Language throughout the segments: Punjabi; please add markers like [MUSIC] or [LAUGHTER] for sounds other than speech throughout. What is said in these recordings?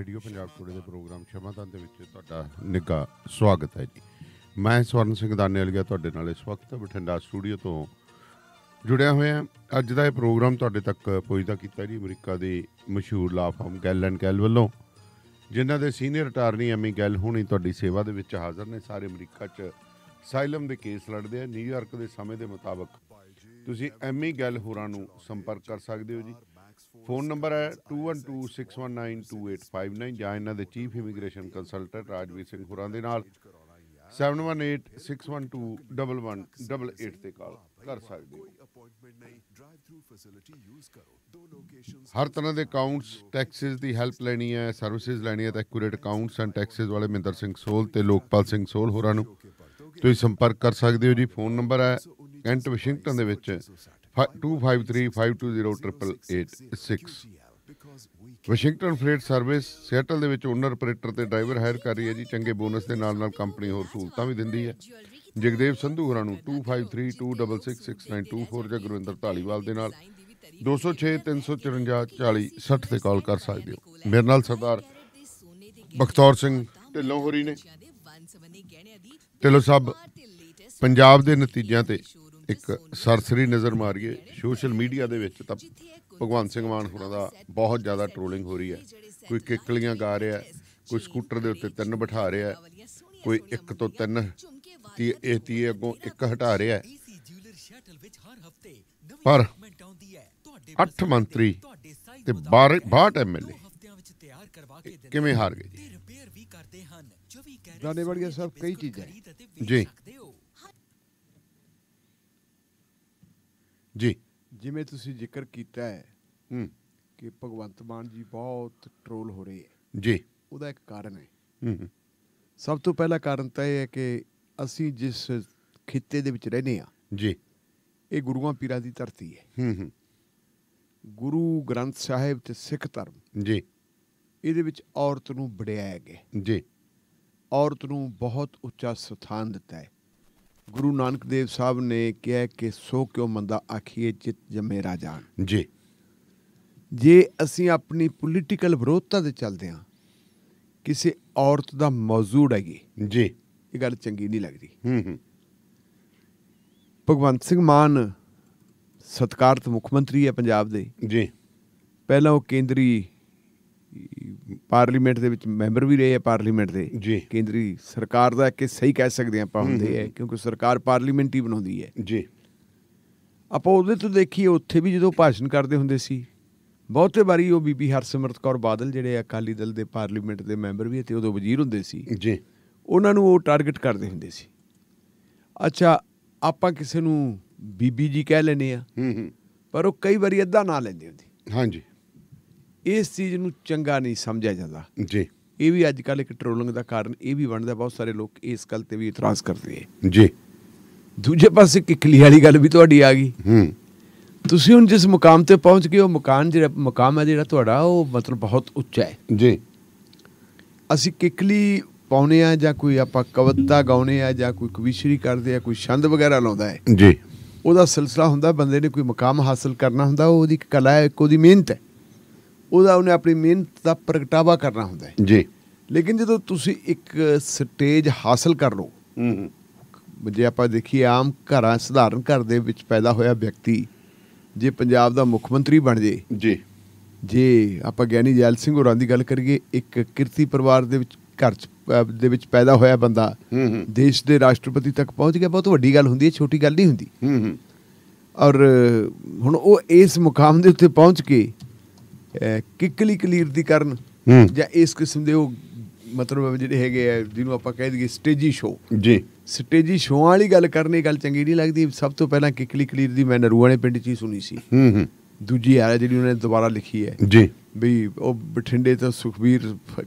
ਰੇਡੀਓ ਪੰਜਾਬ ਟੁਡੇ ਦੇ ਪ੍ਰੋਗਰਾਮ ਸ਼ਮਾਦਾਨ ਦੇ ਵਿੱਚ ਤੁਹਾਡਾ ਨਿੱਘਾ ਸਵਾਗਤ ਹੈ ਜੀ ਮੈਂ ਸਵਰਨ ਸਿੰਘ ਦਾਨੇਵਾਲੀਆ ਤੁਹਾਡੇ ਨਾਲ ਇਸ ਵਕਤ ਬਠਿੰਡਾ ਸਟੂਡੀਓ ਤੋਂ ਜੁੜਿਆ ਹੋਇਆ ਅੱਜ ਦਾ ਇਹ ਪ੍ਰੋਗਰਾਮ ਤੁਹਾਡੇ ਤੱਕ ਪਹੁੰਚਦਾ ਕੀਤਾ ਜੀ ਅਮਰੀਕਾ ਦੇ ਮਸ਼ਹੂਰ ਲਾ ਫਰਮ ਗੈਲ ਐਂਡ ਗੈਲ ਵੱਲੋਂ ਜਿਨ੍ਹਾਂ ਦੇ ਸੀਨੀਅਰ ਅਟਾਰਨੀ ਐਮੀ ਗੈਲ ਹੁਣੀ ਤੁਹਾਡੀ ਸੇਵਾ ਦੇ ਵਿੱਚ ਹਾਜ਼ਰ ਨੇ ਸਾਰੇ ਅਮਰੀਕਾ 'ਚ ਸਾਇਲਮ ਦੇ ਕੇਸ ਲੜਦੇ ਆ ਨਿਊਯਾਰਕ ਦੇ ਸਮੇਂ ਦੇ ਮੁਤਾਬਕ ਤੁਸੀਂ ਐਮੀ ਗੈਲ ਹੋਰਾਂ ਨੂੰ ਸੰਪਰਕ ਕਰ ਸਕਦੇ ਹੋ ਜੀ ਫੋਨ ਨੰਬਰ ਹੈ 2126192859 ਜਾਂ ਇਹਨਾਂ ਦੇ chief immigration consultant Rajveer Singh ਹੋਰਾਂ ਦੇ ਨਾਲ 7186121188 ਤੇ ਕਾਲ ਕਰ ਸਕਦੇ ਹੋ ਹਰ ਤਰ੍ਹਾਂ ਦੇ ਅਕਾਊਂਟਸ ਟੈਕਸਸ ਦੀ ਹੈਲਪ ਲੈਣੀ ਹੈ ਸਰਵਿਸਿਜ਼ ਲੈਣੀ ਹੈ ਤਾਂ ਐਕੂਰੇਟ ਅਕਾਊਂਟਸ ਐਂਡ ਟੈਕਸਸ ਵਾਲੇ ਮਿੰਦਰ ਸਿੰਘ ਸੋਲ ਤੇ ਲੋਕਪਾਲ ਸਿੰਘ ਸੋਲ ਹੋਰਾਂ ਨੂੰ ਤੁਸੀਂ ਸੰਪਰਕ ਕਰ ਸਕਦੇ ਹੋ ਜੀ ਫੋਨ ਨੰਬਰ ਹੈ ਕੈਂਟ ਵਾਸ਼ਿੰਗਟਨ ਦੇ ਵਿੱਚ 2535208886 ਵਾਸ਼ਿੰਗਟਨ ਫਰੇਟ ਸਰਵਿਸ ਸਿਆਟਲ ਦੇ ਵਿੱਚ ਓਨਰ ਆਪਰੇਟਰ ਤੇ ਡਰਾਈਵਰ ਹਾਇਰ ਕਰ ਰਹੀ ਹੈ ਜੀ ਚੰਗੇ ਬੋਨਸ ਦੇ ਨਾਲ ਨਾਲ ਕੰਪਨੀ ਹੋਰ ਸਹੂਲਤਾਂ ਵੀ ਦਿੰਦੀ ਹੈ ਜਗਦੇਵ ਸੰਧੂ ਹੋਰਾਂ ਨੂੰ 2532666924 ਜਾਂ ਗੁਰਵਿੰਦਰ ਢਾਲੀਵਾਲ ਦੇ ਨਾਲ 2063544060 ਤੇ ਕਾਲ ਕਰ ਸਕਦੇ ਹੋ ਮੇਰੇ ਨਾਲ ਸਰਦਾਰ ਬਖਤੌਰ ਸਿੰਘ ਢਿੱਲੋਂ ਹੋਰੀ ਨੇ ਢਿੱਲੋਂ ਸਾਹਿਬ ਪੰਜਾਬ ਦੇ ਨਤੀਜਿਆਂ ਤੇ ਇੱਕ ਸਰਸਰੀ ਨਜ਼ਰ ਮਾਰੀਏ ਸੋਸ਼ਲ ਮੀਡੀਆ ਦੇ ਵਿੱਚ ਤਾਂ ਭਗਵਾਨ ਸਿੰਘ ਮਾਨ ਹੋਰਾਂ ਦਾ ਬਹੁਤ ਜ਼ਿਆਦਾ ਟ੍ਰੋਲਿੰਗ ਹੋ ਰਹੀ ਹੈ ਕੋਈ ਕਿੱਕਲੀਆਂ ਗਾ ਰਿਹਾ ਕੋਈ ਸਕੂਟਰ ਦੇ ਉੱਤੇ ਤਿੰਨ ਬਿਠਾ ਰਿਹਾ ਕੋਈ ਇੱਕ ਤੋਂ ਤਿੰਨ ਤੀ ਇਹ ਤੀ ਅੱਗੋਂ ਇੱਕ ਹਟਾ ਰਿਹਾ ਪਰ 8 ਮੰਤਰੀ ਤੇ 12 ਐਮਐਲਏ ਕਿਵੇਂ ਹਾਰ ਗਏ ਜੀ ਦਾਨੇਵਾਲੀਆ ਸਭ ਕਈ ਚੀਜ਼ਾਂ ਜੀ ਜੀ ਜਿਵੇਂ ਤੁਸੀਂ ਜ਼ਿਕਰ ਕੀਤਾ ਹੈ ਹੂੰ ਕਿ ਭਗਵੰਤ ਮਾਨ ਜੀ ਬਹੁਤ ਟਰੋਲ ਹੋ ਰਹੇ ਹੈ ਜੀ ਉਹਦਾ ਇੱਕ ਕਾਰਨ ਹੈ ਹੂੰ ਸਭ ਤੋਂ ਪਹਿਲਾ ਕਾਰਨ ਤਾਂ ਇਹ ਹੈ ਕਿ ਅਸੀਂ ਜਿਸ ਖਿੱਤੇ ਦੇ ਵਿੱਚ ਰਹਿੰਦੇ ਆ ਜੀ ਇਹ ਗੁਰੂਆਂ ਪੀਰਾਂ ਦੀ ਧਰਤੀ ਹੈ ਹੂੰ ਹੂੰ ਗੁਰੂ ਗ੍ਰੰਥ ਸਾਹਿਬ ਤੇ ਸਿੱਖ ਧਰਮ ਜੀ ਇਹਦੇ ਵਿੱਚ ਔਰਤ ਨੂੰ ਵਡਿਆਇਆ ਗਿਆ ਜੀ ਔਰਤ ਨੂੰ ਬਹੁਤ ਉੱਚਾ ਸਥਾਨ ਦਿੱਤਾ ਹੈ ਗੁਰੂ ਨਾਨਕ ਦੇਵ ਸਾਹਿਬ ਨੇ ਕਿਹਾ ਕਿ ਸੋ ਕਿਉ ਮੰਦਾ ਆਖੀਏ ਚਿਤ ਜਮੇ ਰਾਜਾ ਜੀ ਜੇ ਅਸੀਂ ਆਪਣੀ ਪੋਲੀਟੀਕਲ ਵਿਰੋਧਤਾ ਦੇ ਚੱਲਦੇ ਹਾਂ ਕਿਸੇ ਔਰਤ ਦਾ ਮੌਜੂਦ ਹੈਗੀ ਜੀ ਇਹ ਗੱਲ ਚੰਗੀ ਨਹੀਂ ਲੱਗਦੀ ਹੂੰ ਹੂੰ ਭਗਵੰਤ ਸਿੰਘ ਮਾਨ ਸਤਕਾਰਤ ਮੁੱਖ ਮੰਤਰੀ ਹੈ ਪੰਜਾਬ ਦੇ ਜੀ ਪਹਿਲਾਂ ਉਹ ਕੇਂਦਰੀ ਪਾਰਲੀਮੈਂਟ ਦੇ ਵਿੱਚ ਮੈਂਬਰ ਵੀ ਰਹੇ ਆ ਪਾਰਲੀਮੈਂਟ ਦੇ ਕੇਂਦਰੀ ਸਰਕਾਰ ਦਾ ਕਿ ਸਹੀ ਕਹਿ ਸਕਦੇ ਆਪਾਂ ਹੁੰਦੇ ਆ ਕਿਉਂਕਿ ਸਰਕਾਰ ਪਾਰਲੀਮੈਂਟ ਹੀ ਬਣਾਉਂਦੀ ਹੈ ਜੀ ਆਪਾਂ ਉਹਦੇ ਤੋਂ ਦੇਖੀਏ ਉੱਥੇ ਵੀ ਜਦੋਂ ਭਾਸ਼ਣ ਕਰਦੇ ਹੁੰਦੇ ਸੀ ਬਹੁਤੇ ਵਾਰੀ ਉਹ ਬੀਬੀ ਹਰਸਿਮਰਤ ਕੌਰ ਬਾਦਲ ਜਿਹੜੇ ਅਕਾਲੀ ਦਲ ਦੇ ਪਾਰਲੀਮੈਂਟ ਦੇ ਮੈਂਬਰ ਵੀ ਤੇ ਉਦੋਂ ਵਜ਼ੀਰ ਹੁੰਦੇ ਸੀ ਜੀ ਉਹਨਾਂ ਨੂੰ ਉਹ ਟਾਰਗੇਟ ਕਰਦੇ ਹੁੰਦੇ ਸੀ ਅੱਛਾ ਆਪਾਂ ਕਿਸੇ ਨੂੰ ਬੀਬੀ ਜੀ ਕਹਿ ਲੈਨੇ ਆ ਹੂੰ ਹੂੰ ਪਰ ਉਹ ਕਈ ਵਾਰੀ ਅੱਧਾ ਨਾਂ ਲੈਂਦੇ ਹੁੰਦੇ ਹਾਂਜੀ ਇਸ ਚੀਜ਼ ਨੂੰ ਚੰਗਾ ਨਹੀਂ ਸਮਝਿਆ ਜਾਂਦਾ ਜੀ ਇਹ ਵੀ ਅੱਜ ਕੱਲ ਇੱਕ ਟ੍ਰੋਲਿੰਗ ਦਾ ਕਾਰਨ ਇਹ ਵੀ ਬਣਦਾ ਬਹੁਤ ਸਾਰੇ ਲੋਕ ਇਸ ਗੱਲ ਤੇ ਵੀ ਇਤਰਾਜ਼ ਕਰਦੇ ਆ ਜੀ ਦੂਜੇ ਪਾਸੇ ਕਿਕਲੀ ਵਾਲੀ ਗੱਲ ਵੀ ਤੁਹਾਡੀ ਆ ਗਈ ਹੂੰ ਤੁਸੀਂ ਹੁਣ ਜਿਸ ਮੁਕਾਮ ਤੇ ਪਹੁੰਚ ਗਏ ਉਹ ਮਕਾਨ ਜਿਹੜਾ ਮਕਾਮ ਹੈ ਜਿਹੜਾ ਤੁਹਾਡਾ ਉਹ ਮਤਲਬ ਬਹੁਤ ਉੱਚਾ ਹੈ ਜੀ ਅਸੀਂ ਕਿਕਲੀ ਪਾਉਨੇ ਆ ਜਾਂ ਕੋਈ ਆਪਾਂ ਕਵਿਤਾ ਗਾਉਨੇ ਆ ਜਾਂ ਕੋਈ ਕਵਿਸ਼ਰੀ ਕਰਦੇ ਆ ਕੋਈ ਛੰਦ ਵਗੈਰਾ ਲਾਉਂਦਾ ਹੈ ਜੀ ਉਹਦਾ ਸਿਲਸਿਲਾ ਹੁੰਦਾ ਬੰਦੇ ਨੇ ਕੋਈ ਮਕਾਮ ਹਾਸਲ ਕਰਨਾ ਹੁੰਦਾ ਉਹਦੀ ਕਲਾ ਹੈ ਇੱਕ ਉਹਦੀ ਮਿਹਨਤ ਹੈ ਉਹਦਾ ਉਹਨੇ ਆਪਣੀ ਮਿਹਨਤ ਦਾ ਪ੍ਰਗਟਾਵਾ ਕਰਨਾ ਹੁੰਦਾ ਹੈ ਜੀ ਲੇਕਿਨ ਜਦੋਂ ਤੁਸੀਂ ਇੱਕ ਸਟੇਜ ਹਾਸਲ ਕਰ ਲਓ ਜੇ ਆਪਾਂ ਦੇਖੀਏ ਆਮ ਘਰਾਂ ਸਧਾਰਨ ਘਰ ਦੇ ਵਿੱਚ ਪੈਦਾ ਹੋਇਆ ਵਿਅਕਤੀ ਜੇ ਪੰਜਾਬ ਦਾ ਮੁੱਖ ਮੰਤਰੀ ਬਣ ਜੇ ਜੀ ਜੇ ਆਪਾਂ ਗਿਆਨੀ ਜੈਲ ਸਿੰਘ ਹੋਰਾਂ ਦੀ ਗੱਲ ਕਰੀਏ ਇੱਕ ਕਿਰਤੀ ਪਰਿਵਾਰ ਦੇ ਵਿੱਚ ਘਰ ਦੇ ਵਿੱਚ ਪੈਦਾ ਹੋਇਆ ਬੰਦਾ ਦੇਸ਼ ਦੇ ਰਾਸ਼ਟਰਪਤੀ ਤੱਕ ਪਹੁੰਚ ਗਿਆ ਬਹੁਤ ਵੱਡੀ ਗੱਲ ਹੁੰਦੀ ਹੈ ਛੋਟੀ ਗੱਲ ਨਹੀਂ ਹੁੰਦੀ ਔਰ ਹੁਣ ਉਹ ਇਸ ਮੁਕਾਮ ਦੇ ਉੱਤੇ ਪਹੁੰਚ ਕੇ ਕਿਕਲੀ ਕਲੀਰ ਦੀ ਕਰਨ ਜਾਂ ਇਸ ਕਿਸਮ ਦੇ ਉਹ ਮਤਲਬ ਜਿਹੜੇ ਹੈਗੇ ਆ ਜਿਹਨੂੰ ਆਪਾਂ ਕਹਿ ਦਈਏ ਸਟੇਜੀ ਸ਼ੋ ਜੀ ਸਟੇਜੀ ਸ਼ੋਆਂ ਵਾਲੀ ਗੱਲ ਕਰਨੀ ਗੱਲ ਚੰਗੀ ਨਹੀਂ ਲੱਗਦੀ ਸਭ ਤੋਂ ਪਹਿਲਾਂ ਕਿਕਲੀ ਕਲੀਰ ਦੀ ਮੈਂ ਨਰੂਆ ਨੇ ਪਿੰਡ 'ਚ ਹੀ ਸੁਣੀ ਸੀ ਹੂੰ ਹੂੰ ਦੂਜੀ ਆ ਜਿਹੜੀ ਉਹਨੇ ਦੁਬਾਰਾ ਲਿਖੀ ਹੈ ਜੀ ਵੀ ਉਹ ਬਠਿੰਡੇ ਤੋਂ ਸੁਖਬੀਰ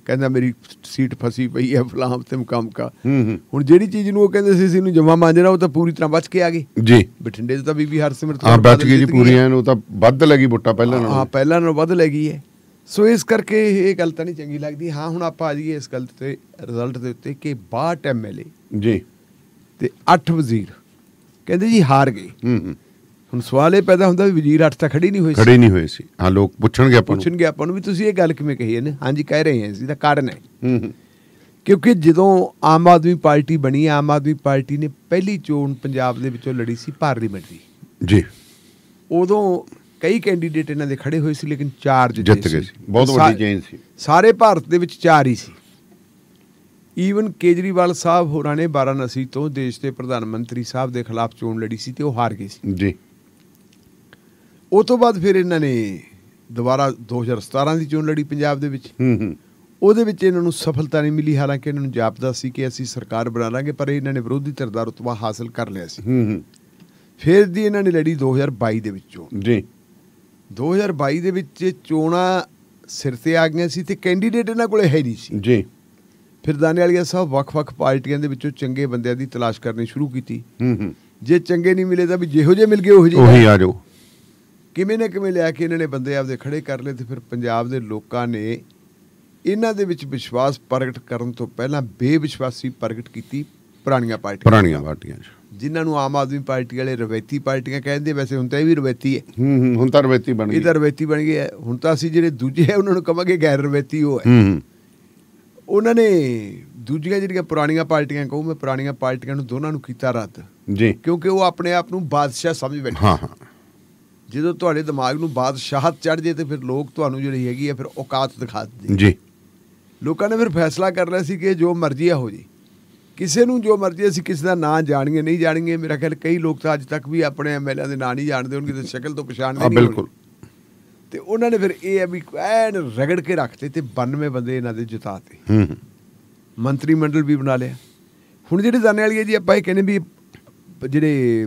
ਕਹਿੰਦਾ ਮੇਰੀ ਸੀਟ ਫਸੀ ਪਈ ਹੈ ਫਲਾਮ ਤੇ ਕਾ ਹੁਣ ਜਿਹੜੀ ਚੀਜ਼ ਨੂੰ ਉਹ ਕਹਿੰਦੇ ਸੀ ਸੀ ਨੂੰ ਜਮਾ ਮਾਂਜਣਾ ਉਹ ਤਾਂ ਪੂਰੀ ਤਰ੍ਹਾਂ ਬਚ ਕੇ ਆ ਗਈ ਜੀ ਬਠਿੰਡੇ ਤੋਂ ਤਾਂ ਬੀਬੀ ਹਰਸਿਮਰਤ ਹਾਂ ਬਚ ਗਈ ਜੀ ਪੂਰੀਆਂ ਉਹ ਤਾਂ ਵੱਧ ਲੱਗੀ ਬੁੱਟਾ ਪਹਿਲਾਂ ਨਾਲੋਂ ਹਾਂ ਪਹਿਲਾਂ ਨਾਲੋਂ ਵੱਧ ਲੱਗੀ ਹੈ ਸੋ ਇਸ ਕਰਕੇ ਇਹ ਗੱਲ ਤਾਂ ਨਹੀਂ ਚੰਗੀ ਲੱਗਦੀ ਹਾਂ ਹੁਣ ਆਪਾਂ ਆ ਜਾਈਏ ਇਸ ਗੱਲ ਤੇ ਰਿਜ਼ਲਟ ਦੇ ਉੱਤੇ ਕਿ 62 ਐਮਐਲਏ ਜੀ ਤੇ 8 ਵਜ਼ੀਰ ਕਹਿੰਦੇ ਜੀ ਹਾਰ ਗਏ ਹੂੰ ਹੂੰ ਹੁਣ ਸਵਾਲ ਇਹ ਪੈਦਾ ਹੁੰਦਾ ਵੀ ਵਜ਼ੀਰ ਅੱਠ ਤਾਂ ਖੜੀ ਨਹੀਂ ਹੋਈ ਸੀ ਖੜੀ ਨਹੀਂ ਹੋਈ ਸੀ ਹਾਂ ਲੋਕ ਪੁੱਛਣਗੇ ਆਪਾਂ ਨੂੰ ਪੁੱਛਣਗੇ ਆਪਾਂ ਨੂੰ ਵੀ ਤੁਸੀਂ ਇਹ ਗੱਲ ਕਿਵੇਂ ਕਹੀ ਹੈ ਨਾ ਹਾਂਜੀ ਕਹਿ ਰਹੇ ਹਾਂ ਇਸ ਦਾ ਕਾਰਨ ਹੈ ਕਿਉਂਕਿ ਜਦੋਂ ਆਮ ਆਦਮੀ ਪਾਰਟੀ ਬਣੀ ਆਮ ਆਦਮੀ ਪਾਰਟੀ ਨੇ ਪਹਿਲੀ ਚੋਣ ਪੰਜਾਬ ਦੇ ਵਿੱਚੋਂ ਲੜੀ ਸੀ ਪਾਰਲੀਮੈਂਟ ਦੀ ਜੀ ਉਦੋਂ ਕਈ ਕੈਂਡੀਡੇਟ ਇਹਨਾਂ ਦੇ ਖੜੇ ਹੋਏ ਸੀ ਲੇਕਿਨ ਚਾਰ ਜਿੱਤ ਗਏ ਸੀ ਬਹੁਤ ਵੱਡੀ ਚੇਂਜ ਸੀ ਸਾਰੇ ਭਾਰਤ ਦੇ ਵਿੱਚ ਚਾਰ ਹੀ ਸੀ ਈਵਨ ਕੇਜਰੀਵਾਲ ਸਾਹਿਬ ਹੋਰਾਂ ਨੇ ਬਾਰਾਨਸੀ ਤੋਂ ਦੇਸ਼ ਦੇ ਪ੍ਰਧਾਨ ਮੰਤਰੀ ਸਾਹਿਬ ਦੇ ਖਿਲਾਫ ਚੋਣ ਲੜੀ ਸੀ ਤੇ ਉਹ ਹਾਰ ਗਏ ਸੀ ਜੀ ਉਹ ਤੋਂ ਬਾਅਦ ਫਿਰ ਇਹਨਾਂ ਨੇ ਦੁਬਾਰਾ 2017 ਦੀ ਚੋਣ ਲੜੀ ਪੰਜਾਬ ਦੇ ਵਿੱਚ ਹੂੰ ਹੂੰ ਉਹਦੇ ਵਿੱਚ ਇਹਨਾਂ ਨੂੰ ਸਫਲਤਾ ਨਹੀਂ ਮਿਲੀ ਹਾਲਾਂਕਿ ਇਹਨਾਂ ਨੂੰ ਜਾਪਦਾ ਸੀ ਕਿ ਅਸੀਂ ਸਰਕਾਰ ਬਣਾ ਲਾਂਗੇ ਪਰ ਇਹਨਾਂ ਨੇ ਵਿਰੋਧੀ ਧਿਰ ਦਾ ਰਤਬਾ ਹਾਸਲ ਕਰ ਲਿਆ ਸੀ ਹੂੰ ਹੂੰ ਫਿਰ ਦੀ ਇਹਨਾਂ ਨੇ ਲੜੀ 2022 ਦੇ ਵਿੱਚ ਚੋਣ ਜੀ 2022 ਦੇ ਵਿੱਚ ਚੋਣਾ ਸਿਰ ਤੇ ਆ ਗਈਆਂ ਸੀ ਤੇ ਕੈਂਡੀਡੇਟ ਇਹਨਾਂ ਕੋਲੇ ਹੈ ਨਹੀਂ ਸੀ ਜੀ ਫਿਰ ਦਾਨੇ ਵਾਲੀਆ ਸਾਹਿਬ ਵੱਖ-ਵੱਖ ਪਾਰਟੀਆਂ ਦੇ ਵਿੱਚੋਂ ਚੰਗੇ ਬੰਦਿਆਂ ਦੀ ਤਲਾਸ਼ ਕਰਨੀ ਸ਼ੁਰੂ ਕੀਤੀ ਹੂੰ ਹੂੰ ਜੇ ਚੰਗੇ ਨਹੀਂ ਮਿਲੇ ਤਾਂ ਵੀ ਜਿਹੋ ਜੇ ਮਿਲ ਗਏ ਉਹੋ ਜਿਹੇ ਉਹੀ ਆ ਜਾਓ ਕਿਵੇਂ ਨੇ ਕਿਵੇਂ ਲਿਆ ਕੇ ਇਹਨਾਂ ਨੇ ਬੰਦੇ ਆਪਦੇ ਖੜੇ ਕਰ ਲਏ ਤੇ ਫਿਰ ਪੰਜਾਬ ਦੇ ਲੋਕਾਂ ਨੇ ਇਹਨਾਂ ਦੇ ਵਿੱਚ ਵਿਸ਼ਵਾਸ ਪ੍ਰਗਟ ਕਰਨ ਤੋਂ ਪਹਿਲਾਂ ਬੇਵਿਸ਼ਵਾਸੀ ਪ੍ਰਗਟ ਕੀਤੀ ਪੁਰਾਣੀਆਂ ਪਾਰਟੀਆਂ ਪੁਰਾਣੀਆਂ ਪਾਰਟੀਆਂ ਜਿਨ੍ਹਾਂ ਨੂੰ ਆਮ ਆਦਮੀ ਪਾਰਟੀ ਵਾਲੇ ਰਵੈਤੀ ਪਾਰਟੀਆਂ ਕਹਿੰਦੇ ਵੈਸੇ ਹੁਣ ਤਾਂ ਇਹ ਵੀ ਰਵੈਤੀ ਹੈ ਹੂੰ ਹੂੰ ਹੁਣ ਤਾਂ ਰਵੈਤੀ ਬਣ ਗਈ ਇਹ ਰਵੈਤੀ ਬਣ ਗਈ ਹੈ ਹੁਣ ਤਾਂ ਅਸੀਂ ਜਿਹੜੇ ਦੂਜੇ ਹੈ ਉਹਨਾਂ ਨੂੰ ਕਵਾਂਗੇ ਗੈਰ ਰਵੈਤੀ ਉਹ ਹੈ ਹੂੰ ਉਹਨਾਂ ਨੇ ਦੂਜੀਆਂ ਜਿਹੜੀਆਂ ਪੁਰਾਣੀਆਂ ਪਾਰਟੀਆਂ ਕਹੂੰ ਮੈਂ ਪੁਰਾਣੀਆਂ ਪਾਰਟੀਆਂ ਨੂੰ ਦੋਨਾਂ ਨੂੰ ਕੀਤਾ ਰੱਦ ਜੀ ਕਿਉਂਕਿ ਉਹ ਆਪਣੇ ਆਪ ਨੂੰ ਬਾਦਸ਼ਾਹ ਸਮਝ ਬੈਠੇ ਹਾਂ ਹਾਂ ਜਦੋਂ ਤੁਹਾਡੇ ਦਿਮਾਗ ਨੂੰ ਬਾਦਸ਼ਾਹਤ ਚੜ ਜੇ ਤੇ ਫਿਰ ਲੋਕ ਤੁਹਾਨੂੰ ਜਿਹੜੀ ਹੈਗੀ ਹੈ ਫਿਰ ਔਕਾਤ ਦਿਖਾ ਦਿੰਦੇ ਜੀ ਲੋਕਾਂ ਨੇ ਫਿਰ ਫੈਸਲਾ ਕਰ ਲਿਆ ਸੀ ਕਿ ਜੋ ਮਰਜ਼ੀ ਆ ਹੋ ਜੀ ਕਿਸੇ ਨੂੰ ਜੋ ਮਰਜ਼ੀ ਅਸੀਂ ਕਿਸੇ ਦਾ ਨਾਂ ਜਾਣੀਏ ਨਹੀਂ ਜਾਣੀਏ ਮੇਰਾ ਖਿਆਲ ਕਈ ਲੋਕ ਤਾਂ ਅੱਜ ਤੱਕ ਵੀ ਆਪਣੇ ਐਮਐਲਏ ਦੇ ਨਾਂ ਨਹੀਂ ਜਾਣਦੇ ਉਹਨਾਂ ਦੀ ਸ਼ਕਲ ਤੋਂ ਪਛਾਣਦੇ ਨਹੀਂ ਬਿਲਕੁਲ ਤੇ ਉਹਨਾਂ ਨੇ ਫਿਰ ਇਹ ਐ ਵੀ ਐਨ ਰਗੜ ਕੇ ਰੱਖਤੇ ਤੇ 92 ਬੰਦੇ ਇਹਨਾਂ ਦੇ ਜਿਤਾਤੇ ਹੂੰ ਮੰਤਰੀ ਮੰਡਲ ਵੀ ਬਣਾ ਲਿਆ ਹੁਣ ਜਿਹੜੇ ਜਾਣੇ ਵਾਲੀ ਹੈ ਜੀ ਆਪਾਂ ਇਹ ਕਹਿੰਦੇ ਵੀ ਜਿਹੜੇ